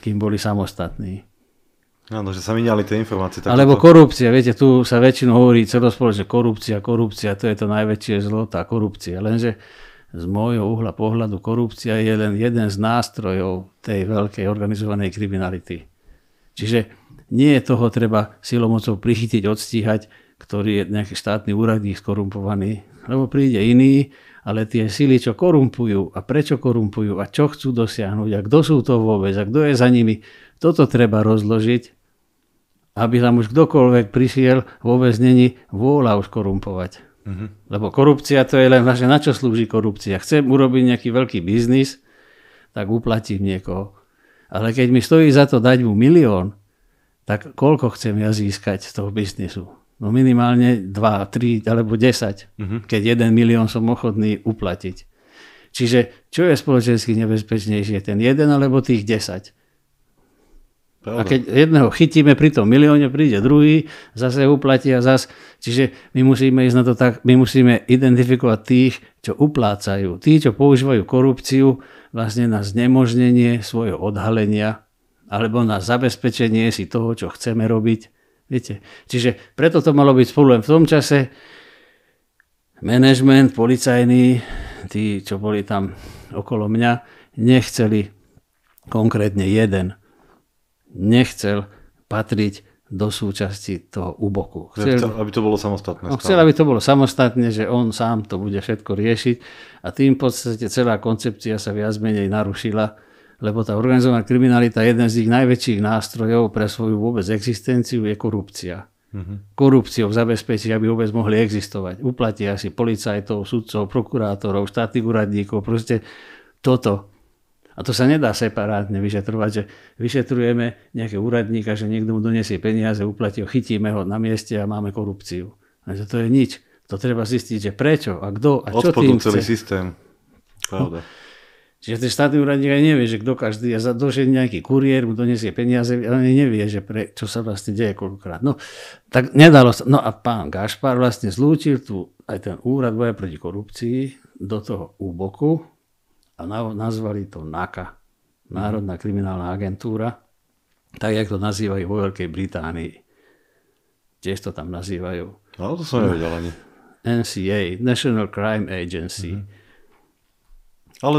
kým boli samostatní. Áno, že sa miniali tie informácie. Tak Alebo to... korupcia, viete, tu sa väčšinou hovorí celospoločne korupcia, korupcia, to je to najväčšie zlo, tá korupcia. Lenže z môjho uhla pohľadu korupcia je len jeden z nástrojov tej veľkej organizovanej kriminality. Čiže nie je toho treba silomocou prichytiť, odstíhať, ktorý je nejaký štátny úradník skorumpovaný, lebo príde iný, ale tie sily, čo korumpujú a prečo korumpujú a čo chcú dosiahnuť a kto sú to vôbec a kto je za nimi, toto treba rozložiť, aby tam už kdokoľvek prišiel, vôbec není vôľa už korumpovať. Mm-hmm. Lebo korupcia to je len, že vlastne, na čo slúži korupcia. Chcem urobiť nejaký veľký biznis, tak uplatím niekoho. Ale keď mi stojí za to dať mu milión, tak koľko chcem ja získať z toho biznisu? No minimálne 2, 3 alebo 10, mm-hmm. keď 1 milión som ochotný uplatiť. Čiže čo je spoločensky nebezpečnejšie, ten jeden alebo tých 10? Pravda. A keď jedného chytíme pri tom milióne, príde druhý, zase uplatí a zase. Čiže my musíme ísť na to tak, my musíme identifikovať tých, čo uplácajú. Tí, čo používajú korupciu vlastne na znemožnenie svojho odhalenia alebo na zabezpečenie si toho, čo chceme robiť. Viete? Čiže preto to malo byť spolu len v tom čase. Management, policajní, tí, čo boli tam okolo mňa, nechceli konkrétne jeden nechcel patriť do súčasti toho úboku. Chcel, chcel, aby to bolo samostatné. On no, chcel, aby to bolo samostatne, že on sám to bude všetko riešiť a tým v podstate celá koncepcia sa viac menej narušila, lebo tá organizovaná kriminalita, jeden z ich najväčších nástrojov pre svoju vôbec existenciu je korupcia. Mm-hmm. Korupciou zabezpečí, aby vôbec mohli existovať. Uplatia si policajtov, sudcov, prokurátorov, štátnych úradníkov, proste toto a to sa nedá separátne vyšetrovať, že vyšetrujeme nejaké úradníka, že niekto mu donesie peniaze, uplatí ho, chytíme ho na mieste a máme korupciu. Ale to je nič. To treba zistiť, že prečo a kto a čo Odspodnú tým chce. systém. Pravda. No. Čiže ten štátny úradník aj nevie, že kto každý, a došiel nejaký kuriér, mu donesie peniaze, ale nevie, že pre, čo sa vlastne deje koľkokrát. No, tak nedalo sa. No a pán Gašpar vlastne zlúčil tu aj ten úrad boja proti korupcii do toho úboku, a nazvali to NAKA, Národná mhm. kriminálna agentúra, tak jak to nazývajú vo Veľkej Británii. Tiež to tam nazývajú. No, to som nevedel ani. NCA, National Crime Agency. Mm-hmm. Ale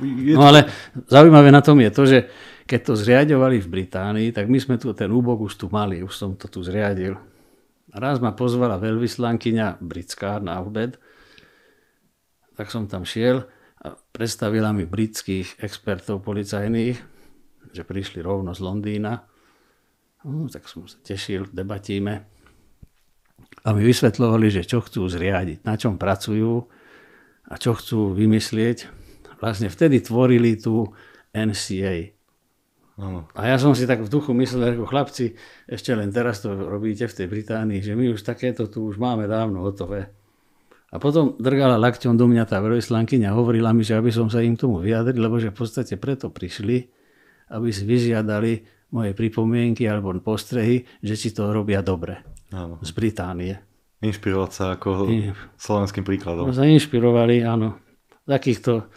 je No ale zaujímavé na tom je to, že keď to zriadovali v Británii, tak my sme tu ten úbok už tu mali, už som to tu zriadil. Raz ma pozvala veľvyslankyňa britská na obed, tak som tam šiel predstavila mi britských expertov policajných, že prišli rovno z Londýna. No, tak som sa tešil, debatíme. A mi vysvetlovali, že čo chcú zriadiť, na čom pracujú a čo chcú vymyslieť. Vlastne vtedy tvorili tú NCA. Ano. A ja som si tak v duchu myslel, ako chlapci, ešte len teraz to robíte v tej Británii, že my už takéto tu už máme dávno hotové. A potom drgala lakťom do mňa tá veľvyslankyňa, hovorila mi, že aby som sa im tomu vyjadril, lebo že v podstate preto prišli, aby si vyžiadali moje pripomienky alebo postrehy, že si to robia dobre. Áno. Z Británie. Inšpirovať sa ako In... slovenským príkladom. No, sa inšpirovali, áno. Takýchto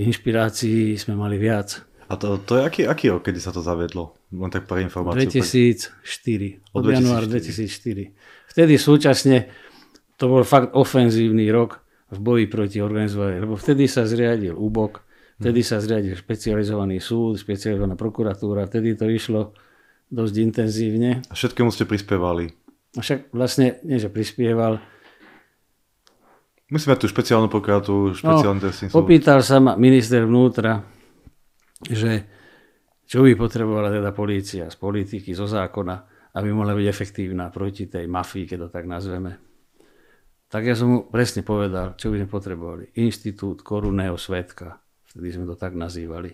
inšpirácií sme mali viac. A to, to je aký, aký rok, kedy sa to zavedlo? Len tak pre informáciu. 2004. Od, od januára 2004. Vtedy súčasne to bol fakt ofenzívny rok v boji proti organizovanej, lebo vtedy sa zriadil úbok, vtedy sa zriadil špecializovaný súd, špecializovaná prokuratúra, vtedy to išlo dosť intenzívne. A všetkému ste prispievali? A však vlastne, nie že prispieval. Musíme tu špeciálnu prokuratúru, no, špeciálny no, súd. Opýtal sa ma minister vnútra, že čo by potrebovala teda polícia z politiky, zo zákona, aby mohla byť efektívna proti tej mafii, keď to tak nazveme. Tak ja som mu presne povedal, čo by sme potrebovali. Inštitút korunného svetka, vtedy sme to tak nazývali.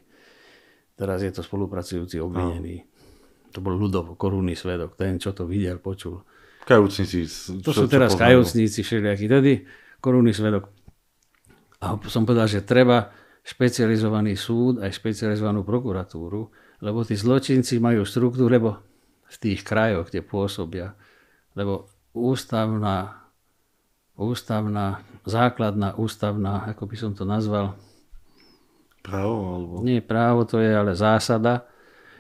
Teraz je to spolupracujúci obvinený. No. To bol ľudovo korunný svedok, ten, čo to videl, počul. Kajúcnici. To sú teraz poznajú. kajúcnici všelijakí. Tedy korunný svedok. A som povedal, že treba špecializovaný súd, aj špecializovanú prokuratúru, lebo tí zločinci majú štruktúru, lebo v tých krajoch, kde pôsobia, lebo ústavná ústavná, základná ústavná, ako by som to nazval. Právo? Alebo... Nie právo to je, ale zásada,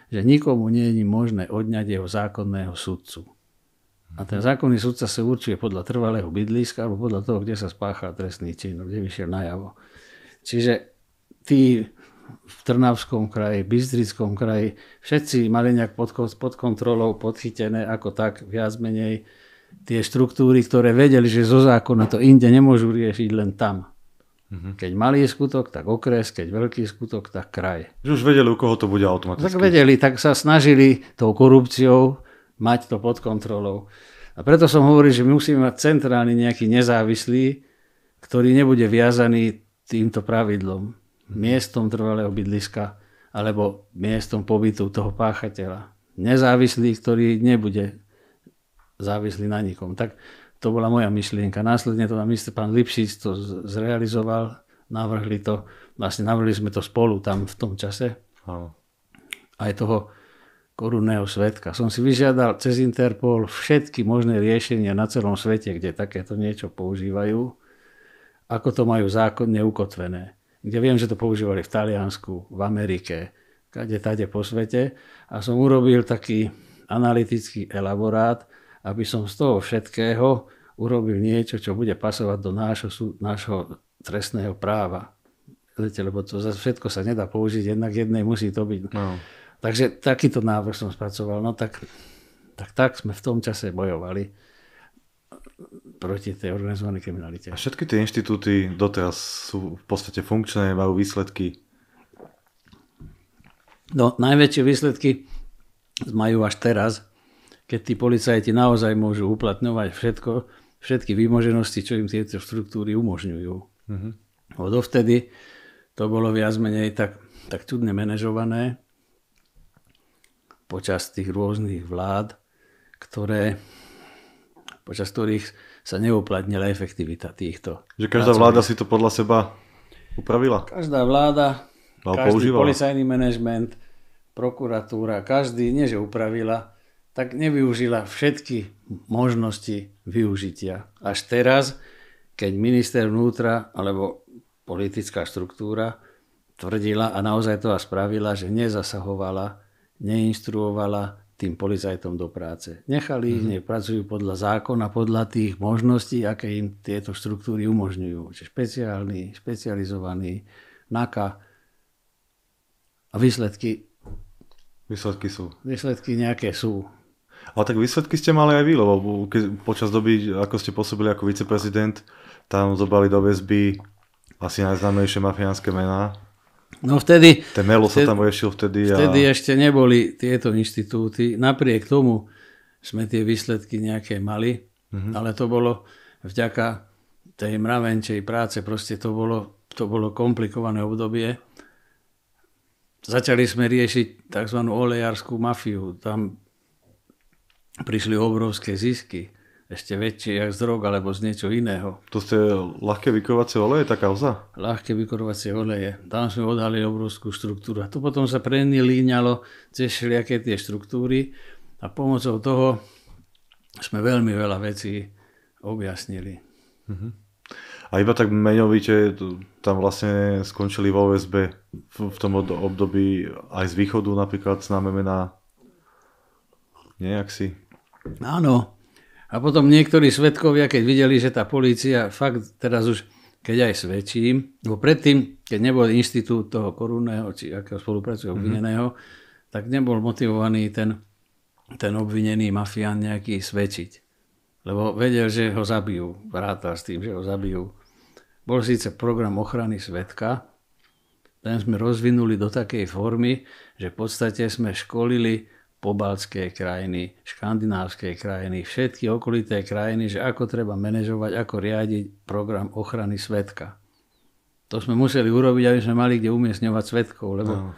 že nikomu nie je možné odňať jeho zákonného sudcu. A ten zákonný sudca sa určuje podľa trvalého bydliska alebo podľa toho, kde sa spáchá trestný čin, kde vyšiel najavo. Čiže tí v Trnavskom kraji, Bystrickom kraji, všetci mali nejak pod, pod kontrolou podchytené ako tak viac menej tie štruktúry, ktoré vedeli, že zo zákona to inde nemôžu riešiť len tam. Mhm. Keď malý skutok, tak okres, keď veľký skutok, tak kraj. Že už vedeli, u koho to bude automaticky. Tak vedeli, tak sa snažili tou korupciou mať to pod kontrolou. A preto som hovoril, že my musíme mať centrálny nejaký nezávislý, ktorý nebude viazaný týmto pravidlom, mhm. miestom trvalého bydliska alebo miestom pobytu toho páchateľa. Nezávislý, ktorý nebude závislí na nikom. Tak to bola moja myšlienka. Následne to na teda istý pán Lipšic to zrealizoval, navrhli to, vlastne navrhli sme to spolu tam v tom čase. Áno. Aj toho korunného svetka. Som si vyžiadal cez Interpol všetky možné riešenia na celom svete, kde takéto niečo používajú, ako to majú zákonne ukotvené. Kde viem, že to používali v Taliansku, v Amerike, kade tade po svete. A som urobil taký analytický elaborát, aby som z toho všetkého urobil niečo, čo bude pasovať do nášho, nášho trestného práva. Viete, lebo to za všetko sa nedá použiť, jednak jednej musí to byť. No. Takže takýto návrh som spracoval. No tak, tak, tak sme v tom čase bojovali proti tej organizovanej kriminalite. A všetky tie inštitúty doteraz sú v podstate funkčné, majú výsledky? No, najväčšie výsledky majú až teraz, keď tí policajti naozaj môžu uplatňovať všetko, všetky výmoženosti, čo im tieto štruktúry umožňujú. Mm-hmm. Od vtedy to bolo viac menej tak, tak čudne manažované počas tých rôznych vlád, ktoré, počas ktorých sa neuplatnila efektivita týchto. Že každá pracovných. vláda si to podľa seba upravila? Každá vláda, Mal no, každý používala. policajný manažment, prokuratúra, každý, nie že upravila, tak nevyužila všetky možnosti využitia. Až teraz, keď minister vnútra alebo politická štruktúra tvrdila a naozaj to a spravila, že nezasahovala, neinstruovala tým policajtom do práce. Nechali ich, mm-hmm. pracujú podľa zákona, podľa tých možností, aké im tieto štruktúry umožňujú. Čiže špeciálny, špecializovaný, NAKA. A výsledky... Výsledky sú. Výsledky nejaké sú. Ale tak výsledky ste mali aj vy, lebo keď, počas doby, ako ste pôsobili ako viceprezident, tam zobali do väzby asi najznámejšie mafiánske mená. No vtedy... Ten Melo vtedy, sa tam riešil vtedy. A... Vtedy ešte neboli tieto inštitúty. Napriek tomu sme tie výsledky nejaké mali, mm-hmm. ale to bolo vďaka tej mravenčej práce, proste to bolo, to bolo komplikované obdobie. Začali sme riešiť tzv. olejárskú mafiu. Tam prišli obrovské zisky, ešte väčšie jak z drog alebo z niečo iného. To ste ľahké vykovacie oleje, tá kauza? Ľahké vykovacie oleje. Tam sme odhalili obrovskú štruktúru. A to potom sa líňalo cez všelijaké tie štruktúry a pomocou toho sme veľmi veľa vecí objasnili. Mhm. A iba tak menovite tam vlastne skončili vo OSB v tom období aj z východu napríklad známe mená nejak si Áno. A potom niektorí svetkovia, keď videli, že tá polícia fakt teraz už, keď aj svedčím, lebo predtým, keď nebol inštitút toho korunného, či akého spolupracujúceho mhm. obvineného, mm-hmm. tak nebol motivovaný ten, ten obvinený mafián nejaký svedčiť. Lebo vedel, že ho zabijú. Vrátal s tým, že ho zabijú. Bol síce program ochrany svetka, ten sme rozvinuli do takej formy, že v podstate sme školili pobaltské krajiny, škandinávské krajiny, všetky okolité krajiny, že ako treba manažovať, ako riadiť program ochrany svetka. To sme museli urobiť, aby sme mali kde umiestňovať svetkov, lebo, no.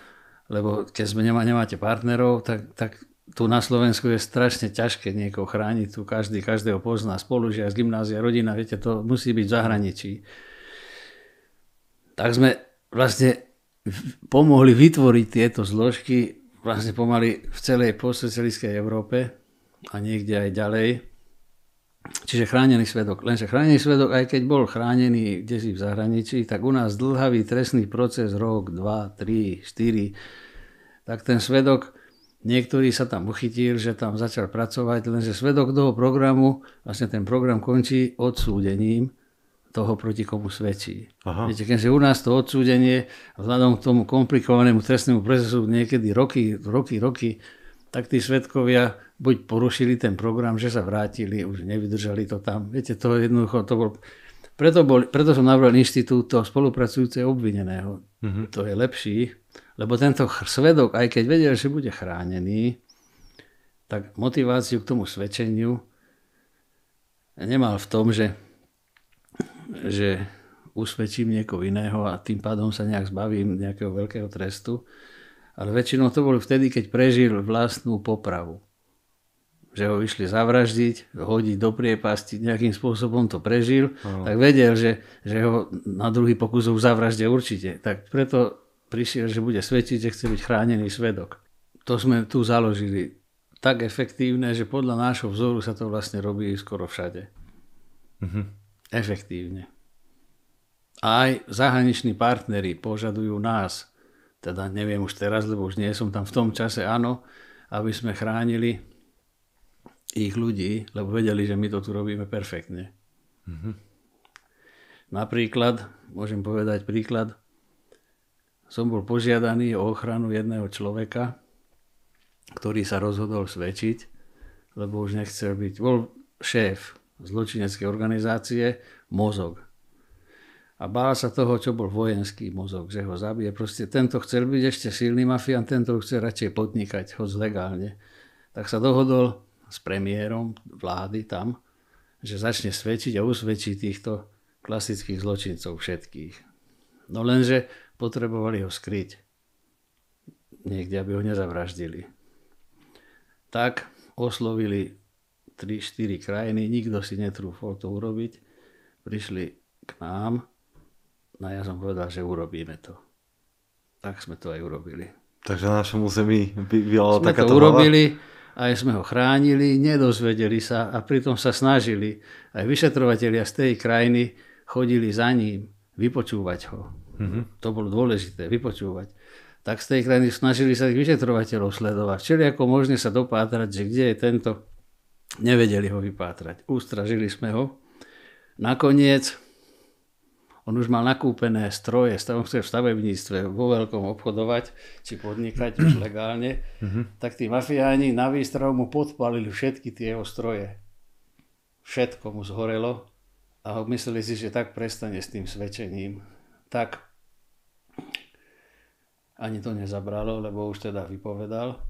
lebo keď sme nemá, nemáte partnerov, tak, tak tu na Slovensku je strašne ťažké niekoho chrániť, tu každý každého pozná, spolužia z gymnázia, rodina, viete, to musí byť v zahraničí. Tak sme vlastne pomohli vytvoriť tieto zložky vlastne pomaly v celej postsocialistickej Európe a niekde aj ďalej. Čiže chránený svedok. Lenže chránený svedok, aj keď bol chránený kde si v zahraničí, tak u nás dlhavý trestný proces rok, 2, 3, 4, tak ten svedok, niektorý sa tam uchytil, že tam začal pracovať, lenže svedok toho programu, vlastne ten program končí odsúdením, toho, proti komu svedčí. Aha. Viete, keďže u nás to odsúdenie vzhľadom k tomu komplikovanému trestnému procesu niekedy roky, roky, roky, tak tí svetkovia buď porušili ten program, že sa vrátili, už nevydržali to tam. Viete, to jednoducho, to bol... Preto, bol, preto som navrhol inštitút toho spolupracujúceho obvineného. Mm-hmm. To je lepší, lebo tento svedok, aj keď vedel, že bude chránený, tak motiváciu k tomu svedčeniu nemal v tom, že že usvedčím niekoho iného a tým pádom sa nejak zbavím nejakého veľkého trestu. Ale väčšinou to bolo vtedy, keď prežil vlastnú popravu. Že ho išli zavraždiť, hodiť do priepasti, nejakým spôsobom to prežil, no. tak vedel, že, že ho na druhý pokus už zavraždia určite. Tak preto prišiel, že bude svetiť, že chce byť chránený svedok. To sme tu založili tak efektívne, že podľa nášho vzoru sa to vlastne robí skoro všade. Mm-hmm. Efektívne. Aj zahraniční partnery požadujú nás, teda neviem už teraz, lebo už nie som tam v tom čase, áno, aby sme chránili ich ľudí, lebo vedeli, že my to tu robíme perfektne. Mm-hmm. Napríklad, môžem povedať príklad, som bol požiadaný o ochranu jedného človeka, ktorý sa rozhodol svedčiť, lebo už nechcel byť, bol šéf zločineckej organizácie mozog. A bál sa toho, čo bol vojenský mozog, že ho zabije. Proste tento chcel byť ešte silný mafián, tento chce radšej podnikať, hoď legálne. Tak sa dohodol s premiérom vlády tam, že začne svedčiť a usvedčiť týchto klasických zločincov všetkých. No lenže potrebovali ho skryť niekde, aby ho nezavraždili. Tak oslovili 3-4 krajiny, nikto si netrúfol to urobiť. Prišli k nám, no a ja som povedal, že urobíme to. Tak sme to aj urobili. Takže na našom území by by, takáto to urobili, aj sme ho chránili, nedozvedeli sa a pritom sa snažili. Aj vyšetrovateľia z tej krajiny chodili za ním, vypočúvať ho. Mm-hmm. To bolo dôležité, vypočúvať tak z tej krajiny snažili sa tých vyšetrovateľov sledovať. Čili ako možne sa dopátrať, že kde je tento Nevedeli ho vypátrať. Ústražili sme ho. Nakoniec on už mal nakúpené stroje, on chce v stavebníctve vo veľkom obchodovať, či podnikať už legálne, mhm. tak tí mafiáni na výstrahu mu podpalili všetky tie jeho stroje. Všetko mu zhorelo a mysleli si, že tak prestane s tým svedčením. Tak ani to nezabralo, lebo už teda vypovedal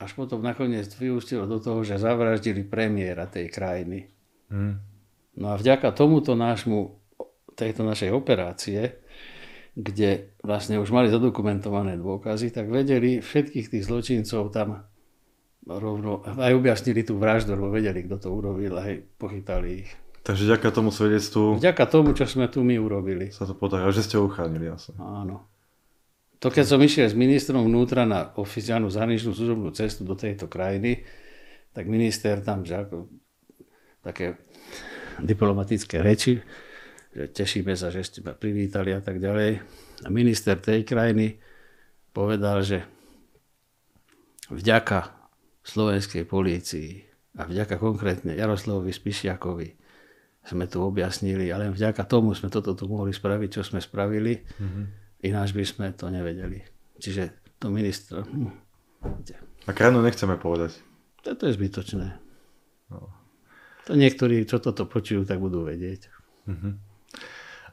až potom nakoniec vyústilo do toho, že zavraždili premiéra tej krajiny. Hmm. No a vďaka tomuto nášmu, tejto našej operácie, kde vlastne už mali zadokumentované dôkazy, tak vedeli všetkých tých zločincov tam rovno, aj objasnili tú vraždu, lebo vedeli, kto to urobil, aj pochytali ich. Takže vďaka tomu svedectvu... Vďaka tomu, čo sme tu my urobili. Sa to potáhalo, že ste uchránili asi. Áno. To keď som išiel s ministrom vnútra na oficiálnu zahraničnú služobnú cestu do tejto krajiny, tak minister tam že ako, také diplomatické reči, že tešíme sa, že ste ma privítali a tak ďalej. A minister tej krajiny povedal, že vďaka slovenskej polícii a vďaka konkrétne Jaroslavovi Spišiakovi sme tu objasnili a len vďaka tomu sme toto tu mohli spraviť, čo sme spravili. Mm-hmm Ináč by sme to nevedeli. Čiže to minister... Hm. A kránu nechceme povedať. To je zbytočné. No. To niektorí, čo toto počujú, tak budú vedieť. Uh-huh.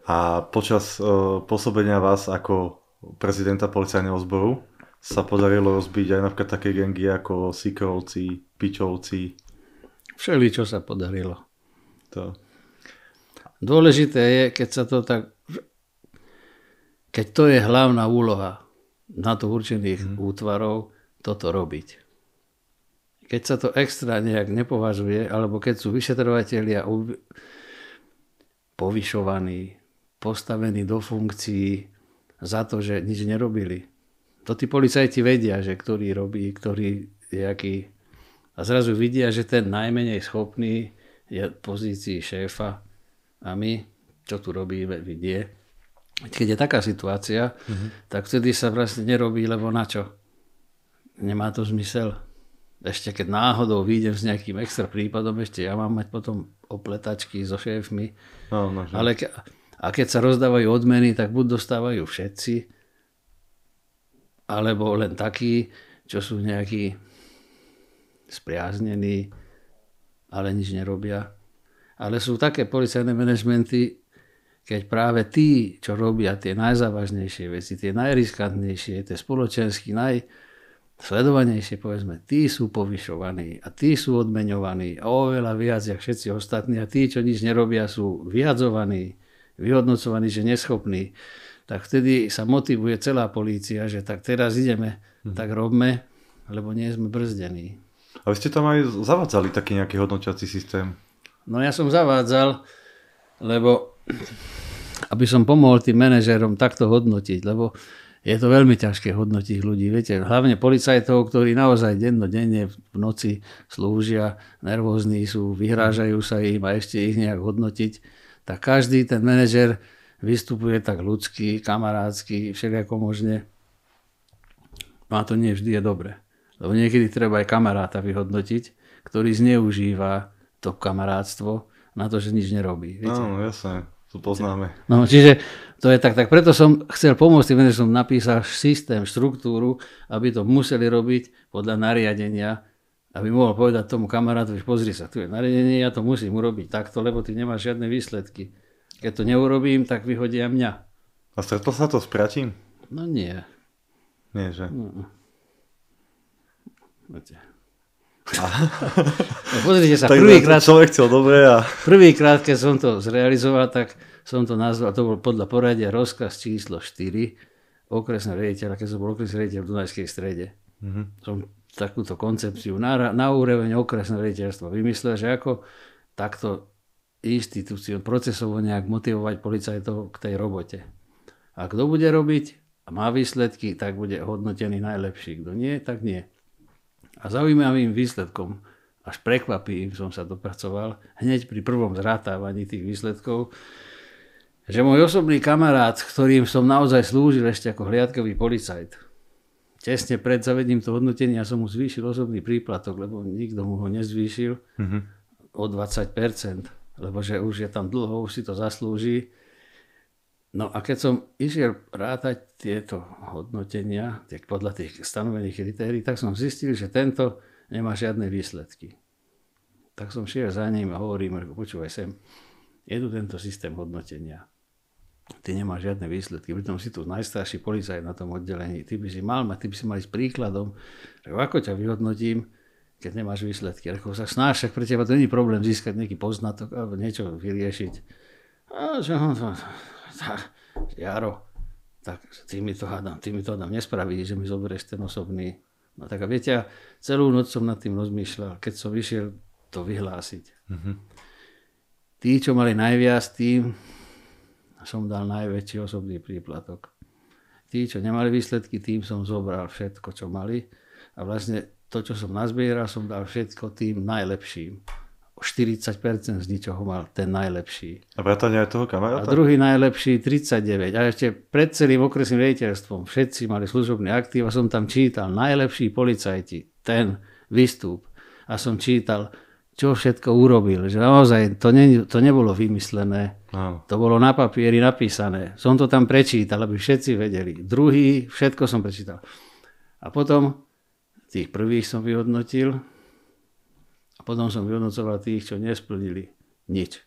A počas uh, pôsobenia vás ako prezidenta policajného zboru sa podarilo rozbiť aj napríklad také gengy ako Sikrovci, Pičovci. Všeli, čo sa podarilo. To. Dôležité je, keď sa to tak keď to je hlavná úloha na to určených mm. útvarov, toto robiť. Keď sa to extra nejak nepovažuje, alebo keď sú vyšetrovateľia uv... povyšovaní, postavení do funkcií za to, že nič nerobili. To tí policajti vedia, že ktorý robí, ktorý je aký. A zrazu vidia, že ten najmenej schopný je v pozícii šéfa a my, čo tu robíme, vidie keď je taká situácia, mm-hmm. tak vtedy sa vlastne nerobí, lebo na čo? Nemá to zmysel. Ešte keď náhodou výjdem s nejakým extra prípadom, ešte ja mám mať potom opletačky so šéfmi. No, no, no, Ale ke- a keď sa rozdávajú odmeny, tak buď dostávajú všetci, alebo len takí, čo sú nejakí spriaznení, ale nič nerobia. Ale sú také policajné manažmenty, keď práve tí, čo robia tie najzávažnejšie veci, tie najriskantnejšie, tie spoločensky najsledovanejšie, povedzme, tí sú povyšovaní a tí sú odmeňovaní a oveľa viac, jak všetci ostatní a tí, čo nič nerobia, sú vyjadzovaní, vyhodnocovaní, že neschopní, tak vtedy sa motivuje celá polícia, že tak teraz ideme, hmm. tak robme, lebo nie sme brzdení. A vy ste tam aj zavádzali taký nejaký hodnotiaci systém? No ja som zavádzal, lebo aby som pomohol tým manažerom takto hodnotiť, lebo je to veľmi ťažké hodnotiť ľudí. Viete, hlavne policajtov, ktorí naozaj dennodenne v noci slúžia, nervózni sú, vyhrážajú sa im a ešte ich nejak hodnotiť, tak každý ten manažer vystupuje tak ľudský, kamarádsky, všelijako možne. No a to nie vždy je dobre. Lebo niekedy treba aj kamaráta vyhodnotiť, ktorý zneužíva to kamarátstvo na to, že nič nerobí. Áno, jasné. To poznáme. No, čiže to je tak, tak preto som chcel pomôcť tým, že som napísal systém, štruktúru, aby to museli robiť podľa nariadenia, aby mohol povedať tomu kamarátovi, pozri sa, tu je nariadenie, ja to musím urobiť takto, lebo ty nemáš žiadne výsledky. Keď to neurobím, tak vyhodia mňa. A stretlo sa to s pratím? No nie. Nie, že? No. Viete. A... No, pozrite sa, prvýkrát... Človek chcel dobre a... Prvýkrát, keď som to zrealizoval, tak som to nazval, to bol podľa poradia rozkaz číslo 4 okresná riaditeľa, keď som bol okresný riaditeľ v Dunajskej strede. Mm-hmm. Som takúto koncepciu na, na úroveň okresného riaditeľstva vymyslel, že ako takto inštitúciou procesovo nejak motivovať policajtov k tej robote. A kto bude robiť a má výsledky, tak bude hodnotený najlepší. Kto nie, tak nie. A zaujímavým výsledkom, až prekvapivým som sa dopracoval, hneď pri prvom zrátávaní tých výsledkov, že môj osobný kamarát, ktorým som naozaj slúžil ešte ako hliadkový policajt, tesne pred zavedním toho hodnotenia som mu zvýšil osobný príplatok, lebo nikto mu ho nezvýšil mm-hmm. o 20%, lebo že už je tam dlho, už si to zaslúži No a keď som išiel rátať tieto hodnotenia, tak podľa tých stanovených kritérií, tak som zistil, že tento nemá žiadne výsledky. Tak som šiel za ním a hovorím, počúvaj sem, je tu tento systém hodnotenia. Ty nemáš žiadne výsledky, pritom si tu najstarší policajt na tom oddelení. Ty by si mal mať, ty by si mal ísť príkladom. že ako ťa vyhodnotím, keď nemáš výsledky? Ako sa snáš, pre teba to není problém získať nejaký poznatok alebo niečo vyriešiť. A že on, Jaro, tak ty mi to hádam, ty mi to hádam nespraví, že mi zoberieš ten osobný. No tak a viete, celú noc som nad tým rozmýšľal, keď som išiel to vyhlásiť. Mm-hmm. Tí, čo mali najviac, tým som dal najväčší osobný príplatok. Tí, čo nemali výsledky, tým som zobral všetko, čo mali. A vlastne to, čo som nazbieral, som dal všetko tým najlepším. 40% z ničoho mal ten najlepší. A vrátane aj toho kamaráta? A druhý najlepší 39. A ešte pred celým okresným rejiteľstvom všetci mali služobný aktív a som tam čítal najlepší policajti, ten výstup. A som čítal, čo všetko urobil. Že naozaj to, ne, to nebolo vymyslené. Áno. To bolo na papieri napísané. Som to tam prečítal, aby všetci vedeli. Druhý, všetko som prečítal. A potom tých prvých som vyhodnotil, potom som vyhodnocoval tých, čo nesplnili nič.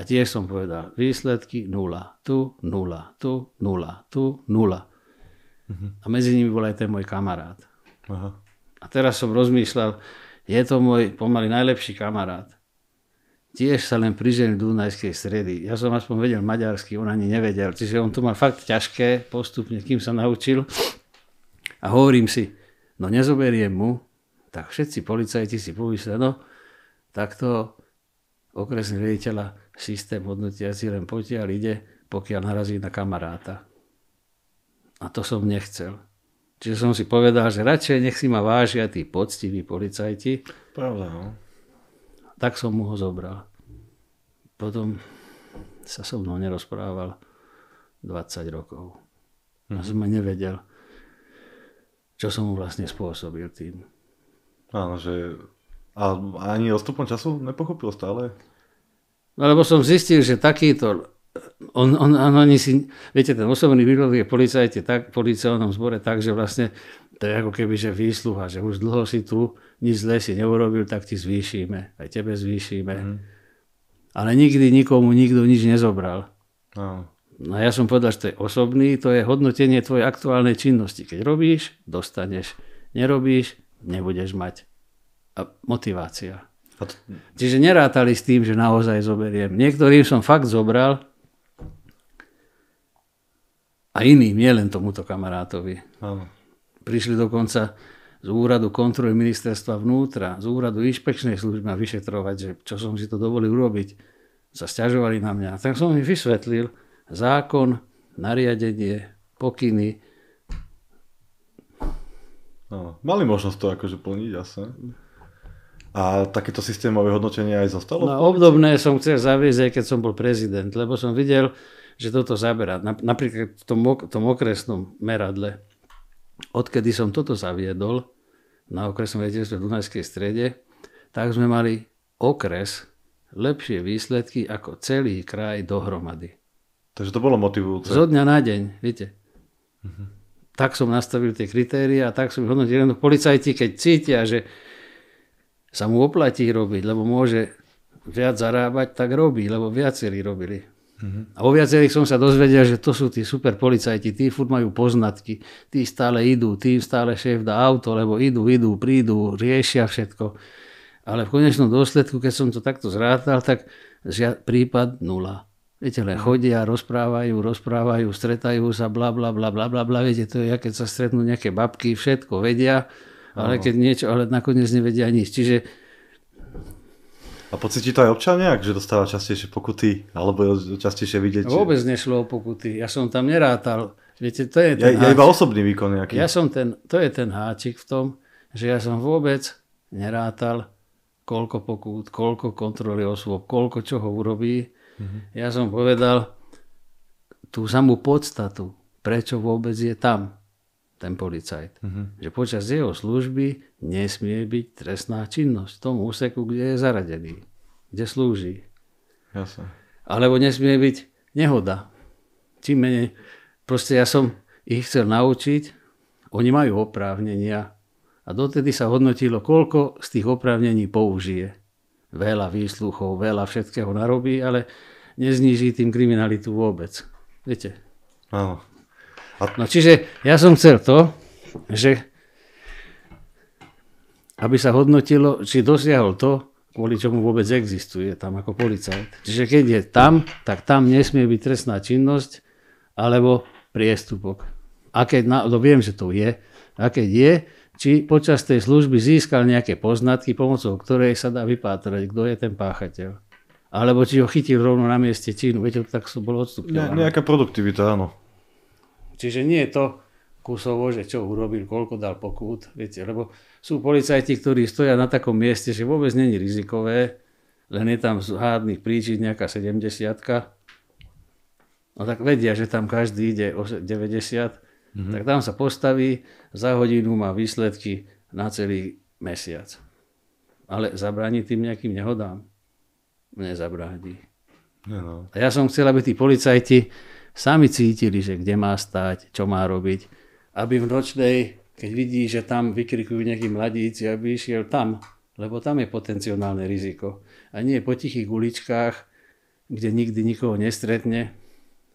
A tiež som povedal, výsledky nula, tu nula, tu nula, tu nula. Uh-huh. A medzi nimi bol aj ten môj kamarát. Uh-huh. A teraz som rozmýšľal, je to môj pomaly najlepší kamarát. Tiež sa len priženil do Dunajskej stredy. Ja som aspoň vedel maďarsky, on ani nevedel. Čiže on to mal fakt ťažké postupne, kým sa naučil. A hovorím si, no nezoberiem mu, tak všetci policajti si pomysleli, no takto okresný riaditeľa systém hodnotiaci len potiaľ ide, pokiaľ narazí na kamaráta. A to som nechcel. Čiže som si povedal, že radšej nech si ma vážia tí poctiví policajti. Pravda, no. Tak som mu ho zobral. Potom sa so mnou nerozprával 20 rokov. A som mhm. nevedel, čo som mu vlastne spôsobil tým. Áno, že... A ani odstupom času nepochopil stále? No lebo som zistil, že takýto... On, on, on, oni si, viete, ten osobný výrok je policajte tak, policajnom zbore tak, že vlastne to je ako keby, že výsluha, že už dlho si tu, nič zlé si neurobil, tak ti zvýšime, aj tebe zvýšime. Mm. Ale nikdy nikomu nikto nič nezobral. No. no ja som povedal, že to je osobný, to je hodnotenie tvojej aktuálnej činnosti. Keď robíš, dostaneš. Nerobíš, nebudeš mať motivácia. Čiže nerátali s tým, že naozaj zoberiem. Niektorým som fakt zobral a iným, nie len tomuto kamarátovi. Áno. Prišli dokonca z úradu kontroly ministerstva vnútra, z úradu inšpekčnej služby ma vyšetrovať, že čo som si to dovolil urobiť. Sa stiažovali na mňa. Tak som im vysvetlil zákon, nariadenie, pokyny, No, mali možnosť to akože plniť, jasne. A takéto systémové hodnotenie aj zostalo? No obdobné som chcel zaviesť, aj keď som bol prezident, lebo som videl, že toto zaberá. Napríklad v tom, tom okresnom meradle, odkedy som toto zaviedol na okresnom vediteľstve v Dunajskej strede, tak sme mali okres lepšie výsledky ako celý kraj dohromady. Takže to bolo motivujúce. Zo dňa na deň, viete. Uh-huh tak som nastavil tie kritéria a tak som hodnotil. No policajti, keď cítia, že sa mu oplatí robiť, lebo môže viac zarábať, tak robí, lebo viacerí robili. Mm-hmm. A vo viacerých som sa dozvedel, že to sú tí super policajti, tí furt majú poznatky, tí stále idú, tí stále šéf dá auto, lebo idú, idú, prídu, riešia všetko. Ale v konečnom dôsledku, keď som to takto zrátal, tak prípad nula. Viete, len chodia, rozprávajú, rozprávajú, stretajú sa, bla, bla, bla, bla, bla, bla. Viete, to je, keď sa stretnú nejaké babky, všetko vedia, ale keď niečo, ale nakoniec nevedia nič. Čiže a pocíti to aj občan nejak, že dostáva častejšie pokuty, alebo častejšie vidieť? Vôbec nešlo o pokuty, ja som tam nerátal. Viete, to je ten ja, ja iba osobný výkon nejaký. Ja som ten, to je ten háčik v tom, že ja som vôbec nerátal, koľko pokút, koľko kontroly osôb, koľko čoho urobí Mm-hmm. Ja som povedal tú samú podstatu, prečo vôbec je tam ten policajt. Mm-hmm. Že počas jeho služby nesmie byť trestná činnosť v tom úseku, kde je zaradený, kde slúži. Jasne. Alebo nesmie byť nehoda. Čím menej, proste ja som ich chcel naučiť, oni majú oprávnenia a dotedy sa hodnotilo, koľko z tých oprávnení použije. Veľa výsluchov, veľa všetkého narobí, ale nezniží tým kriminalitu vôbec. Viete? Áno. A... No čiže ja som chcel to, že aby sa hodnotilo, či dosiahol to, kvôli čomu vôbec existuje tam ako policajt. Čiže keď je tam, tak tam nesmie byť trestná činnosť alebo priestupok. A keď, na, no viem, že to je, a keď je, či počas tej služby získal nejaké poznatky, pomocou ktorej sa dá vypátrať, kto je ten páchateľ alebo či ho chytil rovno na mieste činu. Viete, tak sú bolo odstupňované. Ne, nejaká produktivita, áno. Čiže nie je to kusovo, že čo urobil, koľko dal pokút, viete, lebo sú policajti, ktorí stoja na takom mieste, že vôbec není rizikové, len je tam z hádnych príčin nejaká 70 no tak vedia, že tam každý ide o 90, mm-hmm. tak tam sa postaví, za hodinu má výsledky na celý mesiac. Ale zabraní tým nejakým nehodám nezabráni. No. A ja som chcel, aby tí policajti sami cítili, že kde má stať, čo má robiť, aby v nočnej, keď vidí, že tam vykrikujú nejakí mladíci, aby išiel tam, lebo tam je potenciálne riziko. A nie po tichých uličkách, kde nikdy nikoho nestretne,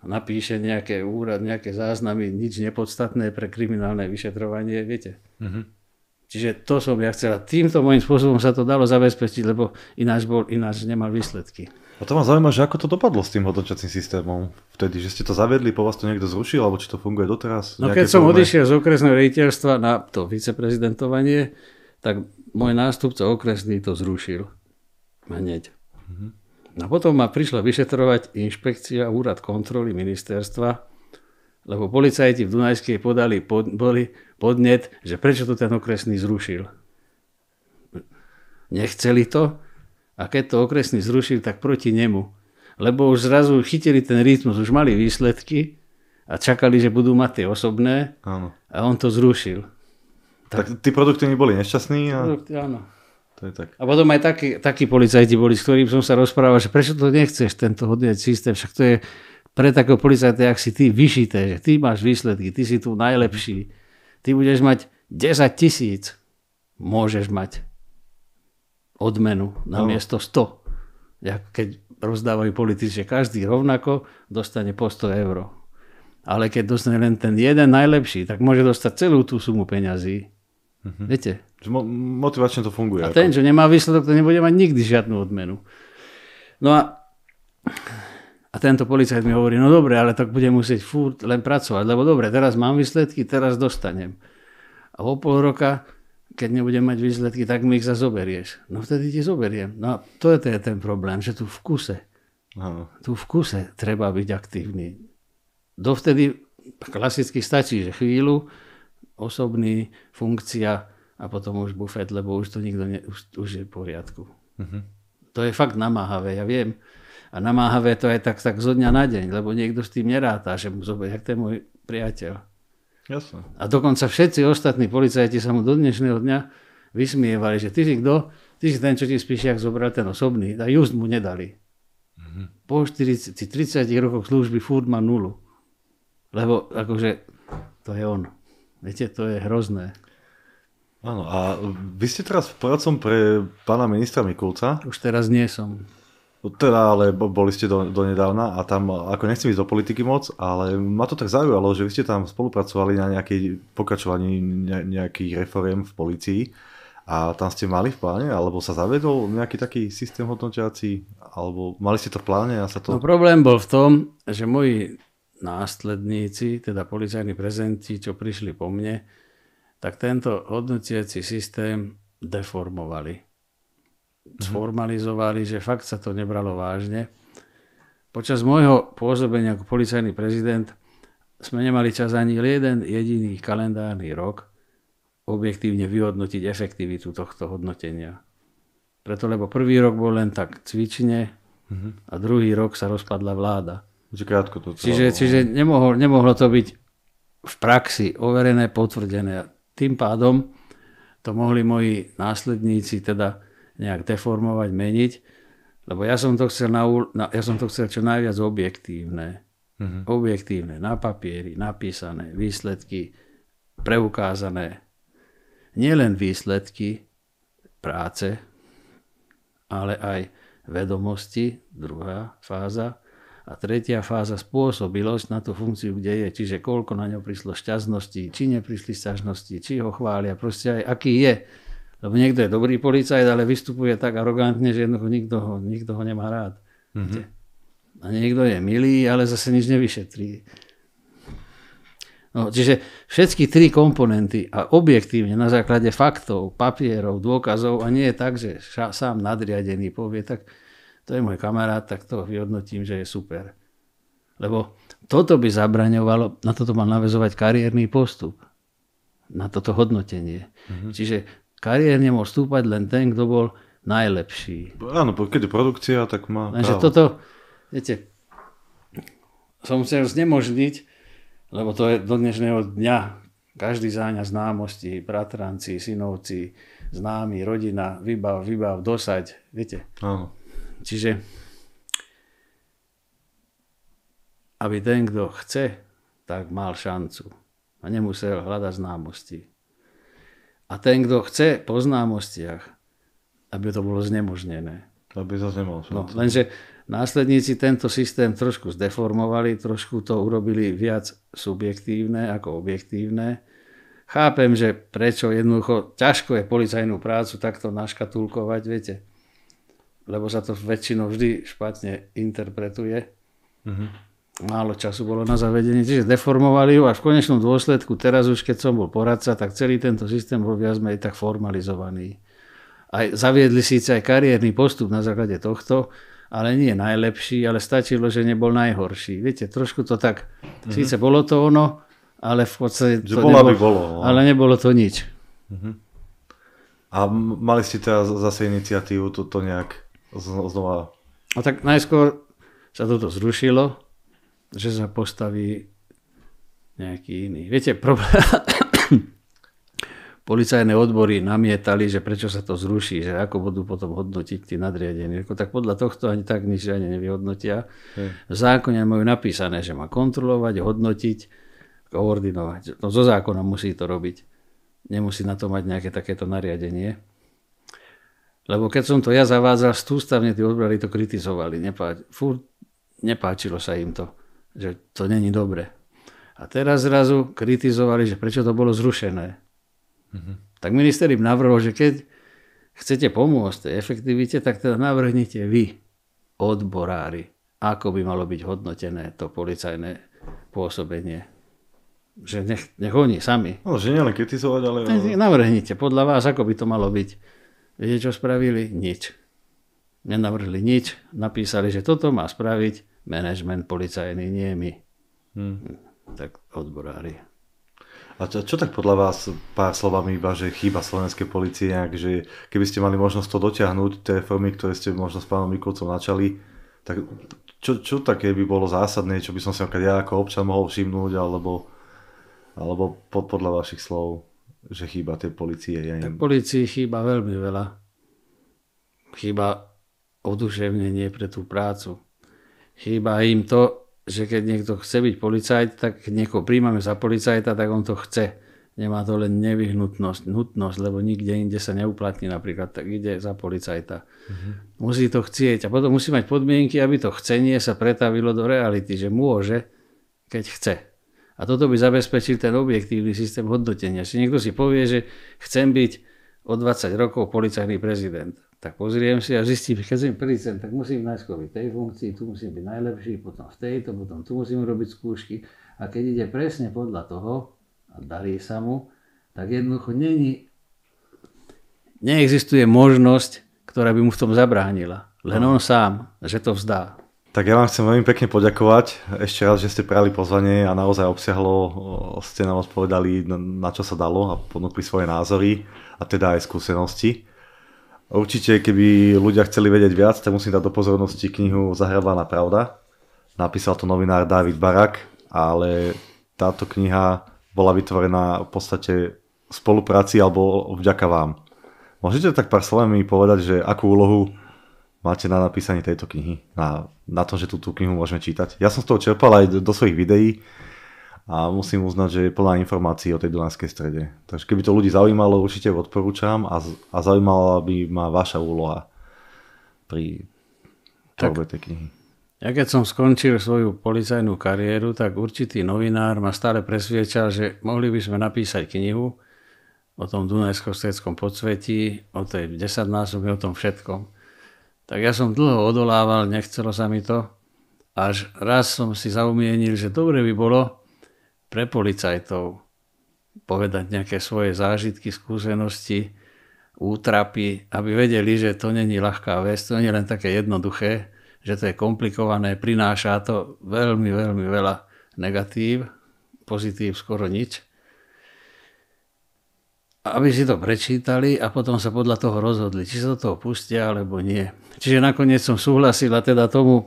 napíše nejaké úrad, nejaké záznamy, nič nepodstatné pre kriminálne vyšetrovanie, viete. Mm-hmm. Čiže to som ja chcel. týmto môjim spôsobom sa to dalo zabezpečiť, lebo ináč, bol, ináč nemal výsledky. A to ma zaujíma, že ako to dopadlo s tým hodnotiacím systémom vtedy, že ste to zavedli, po vás to niekto zrušil, alebo či to funguje doteraz? No keď som forme... odišiel z okresného rejiteľstva na to viceprezidentovanie, tak môj nástupca okresný to zrušil hneď. Mm-hmm. A no, potom ma prišla vyšetrovať inšpekcia, úrad kontroly ministerstva, lebo policajti v Dunajskej podali pod, boli podnet, že prečo to ten okresný zrušil. Nechceli to a keď to okresný zrušil, tak proti nemu. Lebo už zrazu chytili ten rytmus, už mali výsledky a čakali, že budú mať tie osobné áno. a on to zrušil. Tak, tak tí produktívni boli nešťastní? A... Produkty, áno. To je tak. A potom aj takí, takí policajti boli, s ktorým som sa rozprával, že prečo to nechceš, tento hodný systém, však to je pre takého policajta, jak si ty vyšité, že ty máš výsledky, ty si tu najlepší, ty budeš mať 10 tisíc, môžeš mať odmenu na no. miesto 100. Jak keď rozdávajú politici, že každý rovnako dostane po 100 eur. Ale keď dostane len ten jeden najlepší, tak môže dostať celú tú sumu peňazí. Mm-hmm. Viete? Motivačne to funguje. A ten, čo nemá výsledok, to nebude mať nikdy žiadnu odmenu. No a a tento policajt mi hovorí, no dobre, ale tak budem musieť furt len pracovať, lebo dobre, teraz mám výsledky, teraz dostanem. A o pol roka, keď nebudem mať výsledky, tak mi ich zazoberieš. No vtedy ti zoberiem. No a to je, ten problém, že tu v kuse, no. tu v kuse treba byť aktívny. Dovtedy klasicky stačí, že chvíľu, osobný, funkcia a potom už bufet, lebo už to nikto ne, už, už je v poriadku. Mm-hmm. To je fakt namáhavé, ja viem a namáhavé to je tak, tak zo dňa na deň, lebo niekto s tým neráta, že mu zoberie, to je môj priateľ. Jasne. A dokonca všetci ostatní policajti sa mu do dnešného dňa vysmievali, že ty si kto, ty si ten, čo ti jak zobral ten osobný, a just mu nedali. Mm-hmm. Po 40, 30 rokoch služby furt má nulu. Lebo akože to je on. Viete, to je hrozné. Áno, a vy ste teraz poradcom pre pána ministra Mikulca? Už teraz nie som. No teda, ale boli ste do, do nedávna a tam, ako nechcem ísť do politiky moc, ale ma to tak zaujalo, že vy ste tam spolupracovali na nejakej pokračovaní ne, nejakých reforiem v policii a tam ste mali v pláne, alebo sa zavedol nejaký taký systém hodnotiaci, alebo mali ste to v pláne a sa to... No problém bol v tom, že moji následníci, teda policajní prezenti, čo prišli po mne, tak tento hodnotiaci systém deformovali. Mhm. sformalizovali, že fakt sa to nebralo vážne. Počas môjho pôsobenia ako policajný prezident sme nemali čas ani jeden jediný kalendárny rok objektívne vyhodnotiť efektivitu tohto hodnotenia. Preto, lebo prvý rok bol len tak cvične mhm. a druhý rok sa rozpadla vláda. Čiže krátko to čiže, čiže nemohlo, nemohlo to byť v praxi overené, potvrdené. Tým pádom to mohli moji následníci teda nejak deformovať, meniť, lebo ja som to chcel, na, na, ja som to chcel čo najviac objektívne. Mm-hmm. Objektívne, na papieri, napísané, výsledky, preukázané. Nielen výsledky práce, ale aj vedomosti, druhá fáza. A tretia fáza spôsobilosť na tú funkciu, kde je, čiže koľko na ňo prišlo šťastnosti, či neprišli šťastnosti, či ho chvália, proste aj aký je. Lebo niekto je dobrý policajt, ale vystupuje tak arogantne, že jednoducho nikto ho, nikto ho nemá rád. Mm-hmm. A niekto je milý, ale zase nič nevyšetrí. No, čiže všetky tri komponenty a objektívne na základe faktov, papierov, dôkazov a nie je tak, že ša, sám nadriadený povie, tak to je môj kamarát, tak to vyhodnotím, že je super. Lebo toto by zabraňovalo, na toto mal navezovať kariérny postup, na toto hodnotenie. Mm-hmm. Čiže kariérne mohol stúpať len ten, kto bol najlepší. Áno, keď je produkcia, tak má... Lenže toto, viete, som chcel znemožniť, lebo to je do dnešného dňa. Každý záňa známosti, bratranci, synovci, známi, rodina, vybav, vybav, dosať, viete. Áno. Čiže aby ten, kto chce, tak mal šancu a nemusel hľadať známosti. A ten, kto chce po známostiach, aby to bolo znemožnené. Aby to nemal. No, lenže následníci tento systém trošku zdeformovali, trošku to urobili viac subjektívne ako objektívne. Chápem, že prečo jednoducho ťažko je policajnú prácu takto naškatulkovať, viete, lebo sa to väčšinou vždy špatne interpretuje. Mm-hmm málo času bolo na zavedenie, čiže deformovali ju a v konečnom dôsledku teraz už, keď som bol poradca, tak celý tento systém bol viac menej tak formalizovaný. Aj zaviedli síce aj kariérny postup na základe tohto, ale nie najlepší, ale stačilo, že nebol najhorší. Viete, trošku to tak, mm-hmm. síce bolo to ono, ale v podstate to bola nebolo, by bolo. No. Ale nebolo to nič. Mm-hmm. A mali ste teraz zase iniciatívu toto nejak znova... No tak najskôr sa toto zrušilo, že sa postaví nejaký iný. Viete, problém... policajné odbory namietali, že prečo sa to zruší, že ako budú potom hodnotiť tí nadriadení. Tak podľa tohto ani tak nič ani nevyhodnotia. V zákone majú napísané, že má kontrolovať, hodnotiť, koordinovať. No zo zákona musí to robiť. Nemusí na to mať nejaké takéto nariadenie. Lebo keď som to ja zavádzal, stústavne tí odbory to kritizovali. Nepá... Fúr, nepáčilo sa im to že to není dobre. A teraz zrazu kritizovali, že prečo to bolo zrušené. Mm-hmm. Tak minister im navrhol, že keď chcete pomôcť tej efektivite, tak teda navrhnite vy, odborári, ako by malo byť hodnotené to policajné pôsobenie. Že nech, nech oni sami. No, že nielen kritizovať, ale... Navrhnite podľa vás, ako by to malo byť. Viete, čo spravili? Nič. Nenavrhli nič. Napísali, že toto má spraviť management policajný, nie my. Hmm. Tak odborári. A čo, čo tak podľa vás pár slovami iba, že chýba slovenskej policie nejak, že keby ste mali možnosť to dotiahnuť, tie reformy, ktoré ste možno s pánom Mikulcom načali, tak čo, čo také by bolo zásadné, čo by som si ja ako občan mohol všimnúť, alebo, alebo pod, podľa vašich slov, že chýba tej policie? Ja tak policii chýba veľmi veľa. Chýba oduševnenie pre tú prácu. Chýba im to, že keď niekto chce byť policajt, tak niekoho príjmame za policajta, tak on to chce. Nemá to len nevyhnutnosť, nutnosť, lebo nikde inde sa neuplatní napríklad, tak ide za policajta. Mm-hmm. Musí to chcieť a potom musí mať podmienky, aby to chcenie sa pretavilo do reality, že môže, keď chce. A toto by zabezpečil ten objektívny systém hodnotenia. Či niekto si povie, že chcem byť o 20 rokov policajný prezident tak pozriem si a zistím, že keď som prvý sem, tak musím najskôr byť tej funkcii, tu musím byť najlepší, potom v tejto, potom tu musím robiť skúšky. A keď ide presne podľa toho, a darí sa mu, tak jednoducho není, neexistuje možnosť, ktorá by mu v tom zabránila. Len no. on sám, že to vzdá. Tak ja vám chcem veľmi pekne poďakovať ešte raz, že ste prijali pozvanie a naozaj obsiahlo, ste nám odpovedali, na čo sa dalo a ponúkli svoje názory a teda aj skúsenosti. Určite, keby ľudia chceli vedieť viac, tak musím dať do pozornosti knihu Zahrabaná pravda. Napísal to novinár David Barak, ale táto kniha bola vytvorená v podstate v spolupráci alebo vďaka vám. Môžete tak pár slovami povedať, že akú úlohu máte na napísanie tejto knihy, na, na to, že tú, tú knihu môžeme čítať. Ja som z toho čerpal aj do, do svojich videí, a musím uznať, že je plná informácií o tej Dunajskej strede. Takže keby to ľudí zaujímalo, určite odporúčam a, a zaujímala by ma vaša úloha pri tvorbe tej knihy. Ja keď som skončil svoju policajnú kariéru, tak určitý novinár ma stále presviečal, že mohli by sme napísať knihu o tom Dunajsko-stredskom podsvetí, o tej desaťnásobne, o tom všetkom. Tak ja som dlho odolával, nechcelo sa mi to, až raz som si zaumienil, že dobre by bolo, pre policajtov povedať nejaké svoje zážitky, skúsenosti, útrapy, aby vedeli, že to není ľahká vec, to nie je len také jednoduché, že to je komplikované, prináša to veľmi, veľmi veľa negatív, pozitív skoro nič. Aby si to prečítali a potom sa podľa toho rozhodli, či sa do toho pustia alebo nie. Čiže nakoniec som súhlasil a teda tomu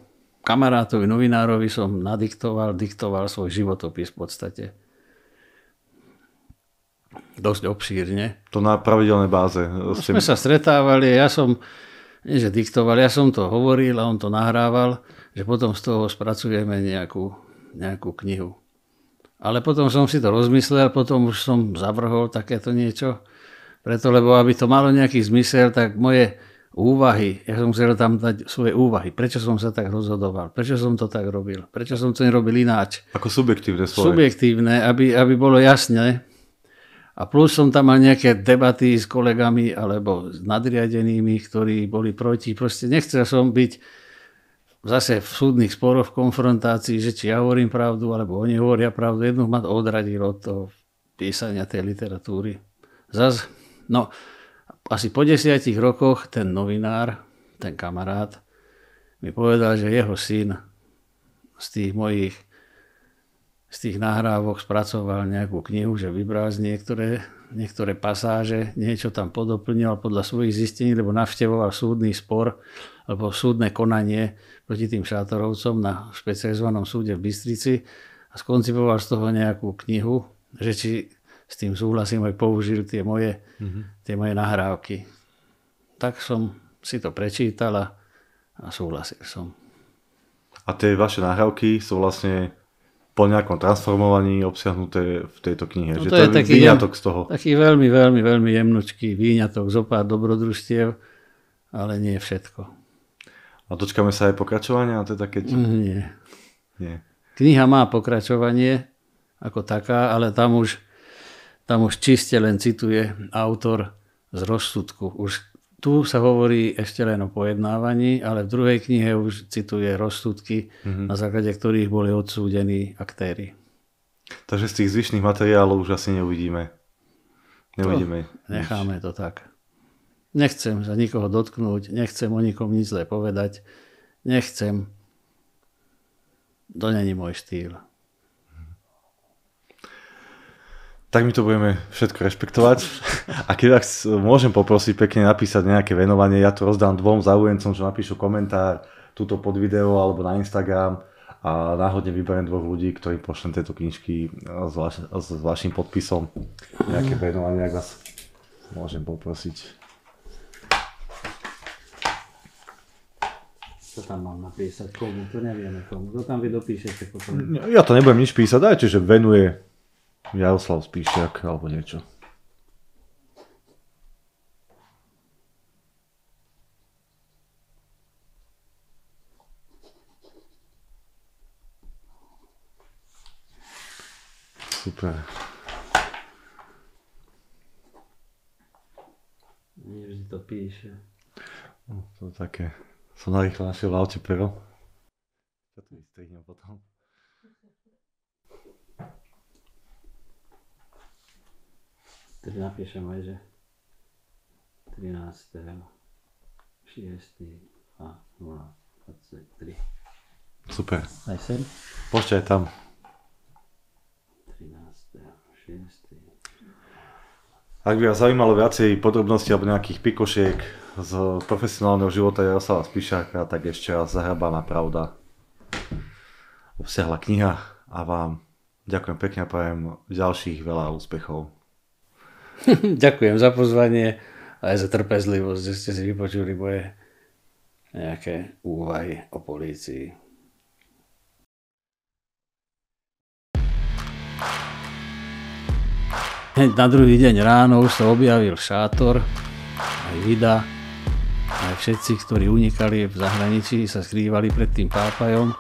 kamarátovi, novinárovi som nadiktoval, diktoval svoj životopis v podstate. Dosť obšírne. To na pravidelnej báze. No, sme sa stretávali, ja som, nie že diktoval, ja som to hovoril a on to nahrával, že potom z toho spracujeme nejakú, nejakú knihu. Ale potom som si to rozmyslel, potom už som zavrhol takéto niečo, preto lebo aby to malo nejaký zmysel, tak moje úvahy, ja som chcel tam dať svoje úvahy, prečo som sa tak rozhodoval, prečo som to tak robil, prečo som to nerobil ináč. Ako subjektívne svoje. Subjektívne, aby, aby bolo jasné. A plus som tam mal nejaké debaty s kolegami alebo s nadriadenými, ktorí boli proti. Proste nechcel som byť zase v súdnych sporoch, v konfrontácii, že či ja hovorím pravdu, alebo oni hovoria pravdu. Jednu ma odradilo od toho písania tej literatúry. Zas, no, asi po desiatich rokoch ten novinár, ten kamarát, mi povedal, že jeho syn z tých mojich z tých nahrávok spracoval nejakú knihu, že vybral z niektoré, niektoré pasáže, niečo tam podoplnil podľa svojich zistení, lebo navštevoval súdny spor alebo súdne konanie proti tým šátorovcom na špecializovanom súde v Bystrici a skoncipoval z toho nejakú knihu, že či s tým súhlasím, aj použil tie moje, mm-hmm. tie moje nahrávky. Tak som si to prečítal a, súhlasil som. A tie vaše nahrávky sú vlastne po nejakom transformovaní obsiahnuté v tejto knihe. No to že to je taký výňatok jem, z toho. Taký veľmi, veľmi, veľmi jemnočký výňatok zo pár dobrodružstiev, ale nie všetko. A dočkáme sa aj pokračovania? Teda keď... Mm, nie. nie. Kniha má pokračovanie ako taká, ale tam už tam už čiste len cituje autor z rozsudku. Už tu sa hovorí ešte len o pojednávaní, ale v druhej knihe už cituje rozsudky, mm-hmm. na základe ktorých boli odsúdení aktéry. Takže z tých zvyšných materiálov už asi neuvidíme. Neuvidíme. To, necháme to tak. Nechcem sa nikoho dotknúť, nechcem o nikom nič zle povedať, nechcem. To není môj štýl. tak my to budeme všetko rešpektovať. A keď ak môžem poprosiť pekne napísať nejaké venovanie, ja to rozdám dvom záujemcom, čo napíšu komentár túto pod video alebo na Instagram a náhodne vyberiem dvoch ľudí, ktorí pošlem tieto knižky s, vaš, s vašim podpisom. Nejaké venovanie, ak vás môžem poprosiť. Čo tam mám napísať komu? To nevieme komu. To tam vy dopíšete potom. Ja to nebudem nič písať, dajte, že venuje Jaroslav Spíšiak alebo niečo. Super. Nie vždy to píše. No, to také. Som narýchlo našiel v aute prvom. Ja to vystrihnem potom. Tedy napíšem aj, že 13. 6. a 0. 23. Super. Aj sem? Počkaj tam. 13. 6. Ak by vás zaujímalo viacej podrobnosti alebo nejakých pikošiek z profesionálneho života Jaroslava Spišáka, tak ešte raz zahrabaná pravda obsiahla kniha a vám ďakujem pekne a prajem ďalších veľa úspechov. Ďakujem za pozvanie a aj za trpezlivosť, že ste si vypočuli moje nejaké úvahy o polícii. Hneď na druhý deň ráno už sa objavil šátor, aj Vida, aj všetci, ktorí unikali v zahraničí, sa skrývali pred tým pápajom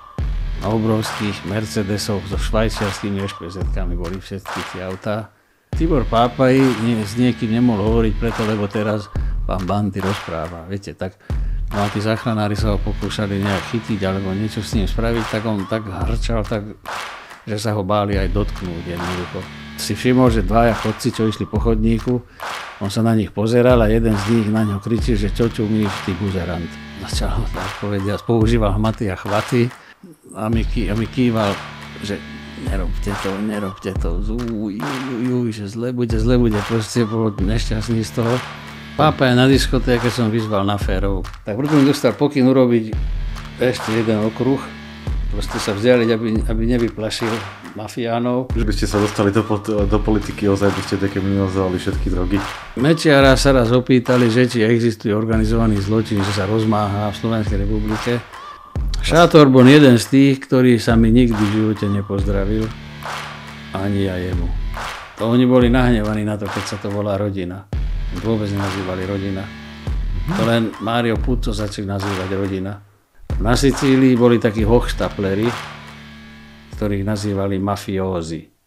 na obrovských Mercedesov so švajčiarskými ešpezetkami boli všetky tie autá Tibor Pápaj nie, s niekým nemohol hovoriť preto, lebo teraz vám bandy rozpráva. Viete, tak no a tí záchranári sa ho pokúšali nejak chytiť alebo niečo s ním spraviť, tak on tak hrčal, tak, že sa ho báli aj dotknúť jednoducho. Si všimol, že dvaja chodci, čo išli po chodníku, on sa na nich pozeral a jeden z nich na ňo kričí, že čo čo umíš, ty buzerant. Začal tak povedia, používal hmaty a chvaty a mi, ký, a mi kýval, že nerobte to, nerobte to, uj, uj, juj, že zle bude, zle bude, proste bol nešťastný z toho. Pápa je na diskotéke, som vyzval na férov. Tak preto mi dostal pokyn urobiť ešte jeden okruh, proste sa vzdialiť, aby, aby nevyplašil mafiánov. Že by ste sa dostali do, do politiky, ozaj by ste minimalizovali všetky drogy. Mečiara sa raz opýtali, že či existuje organizovaný zločin, že sa rozmáha v Slovenskej republike. Šátor bol jeden z tých, ktorý sa mi nikdy v živote nepozdravil. Ani ja jemu. To oni boli nahnevaní na to, keď sa to volá rodina. Vôbec nazývali rodina. To len Mário Puto začal nazývať rodina. Na Sicílii boli takí hochstapleri, ktorých nazývali mafiózi.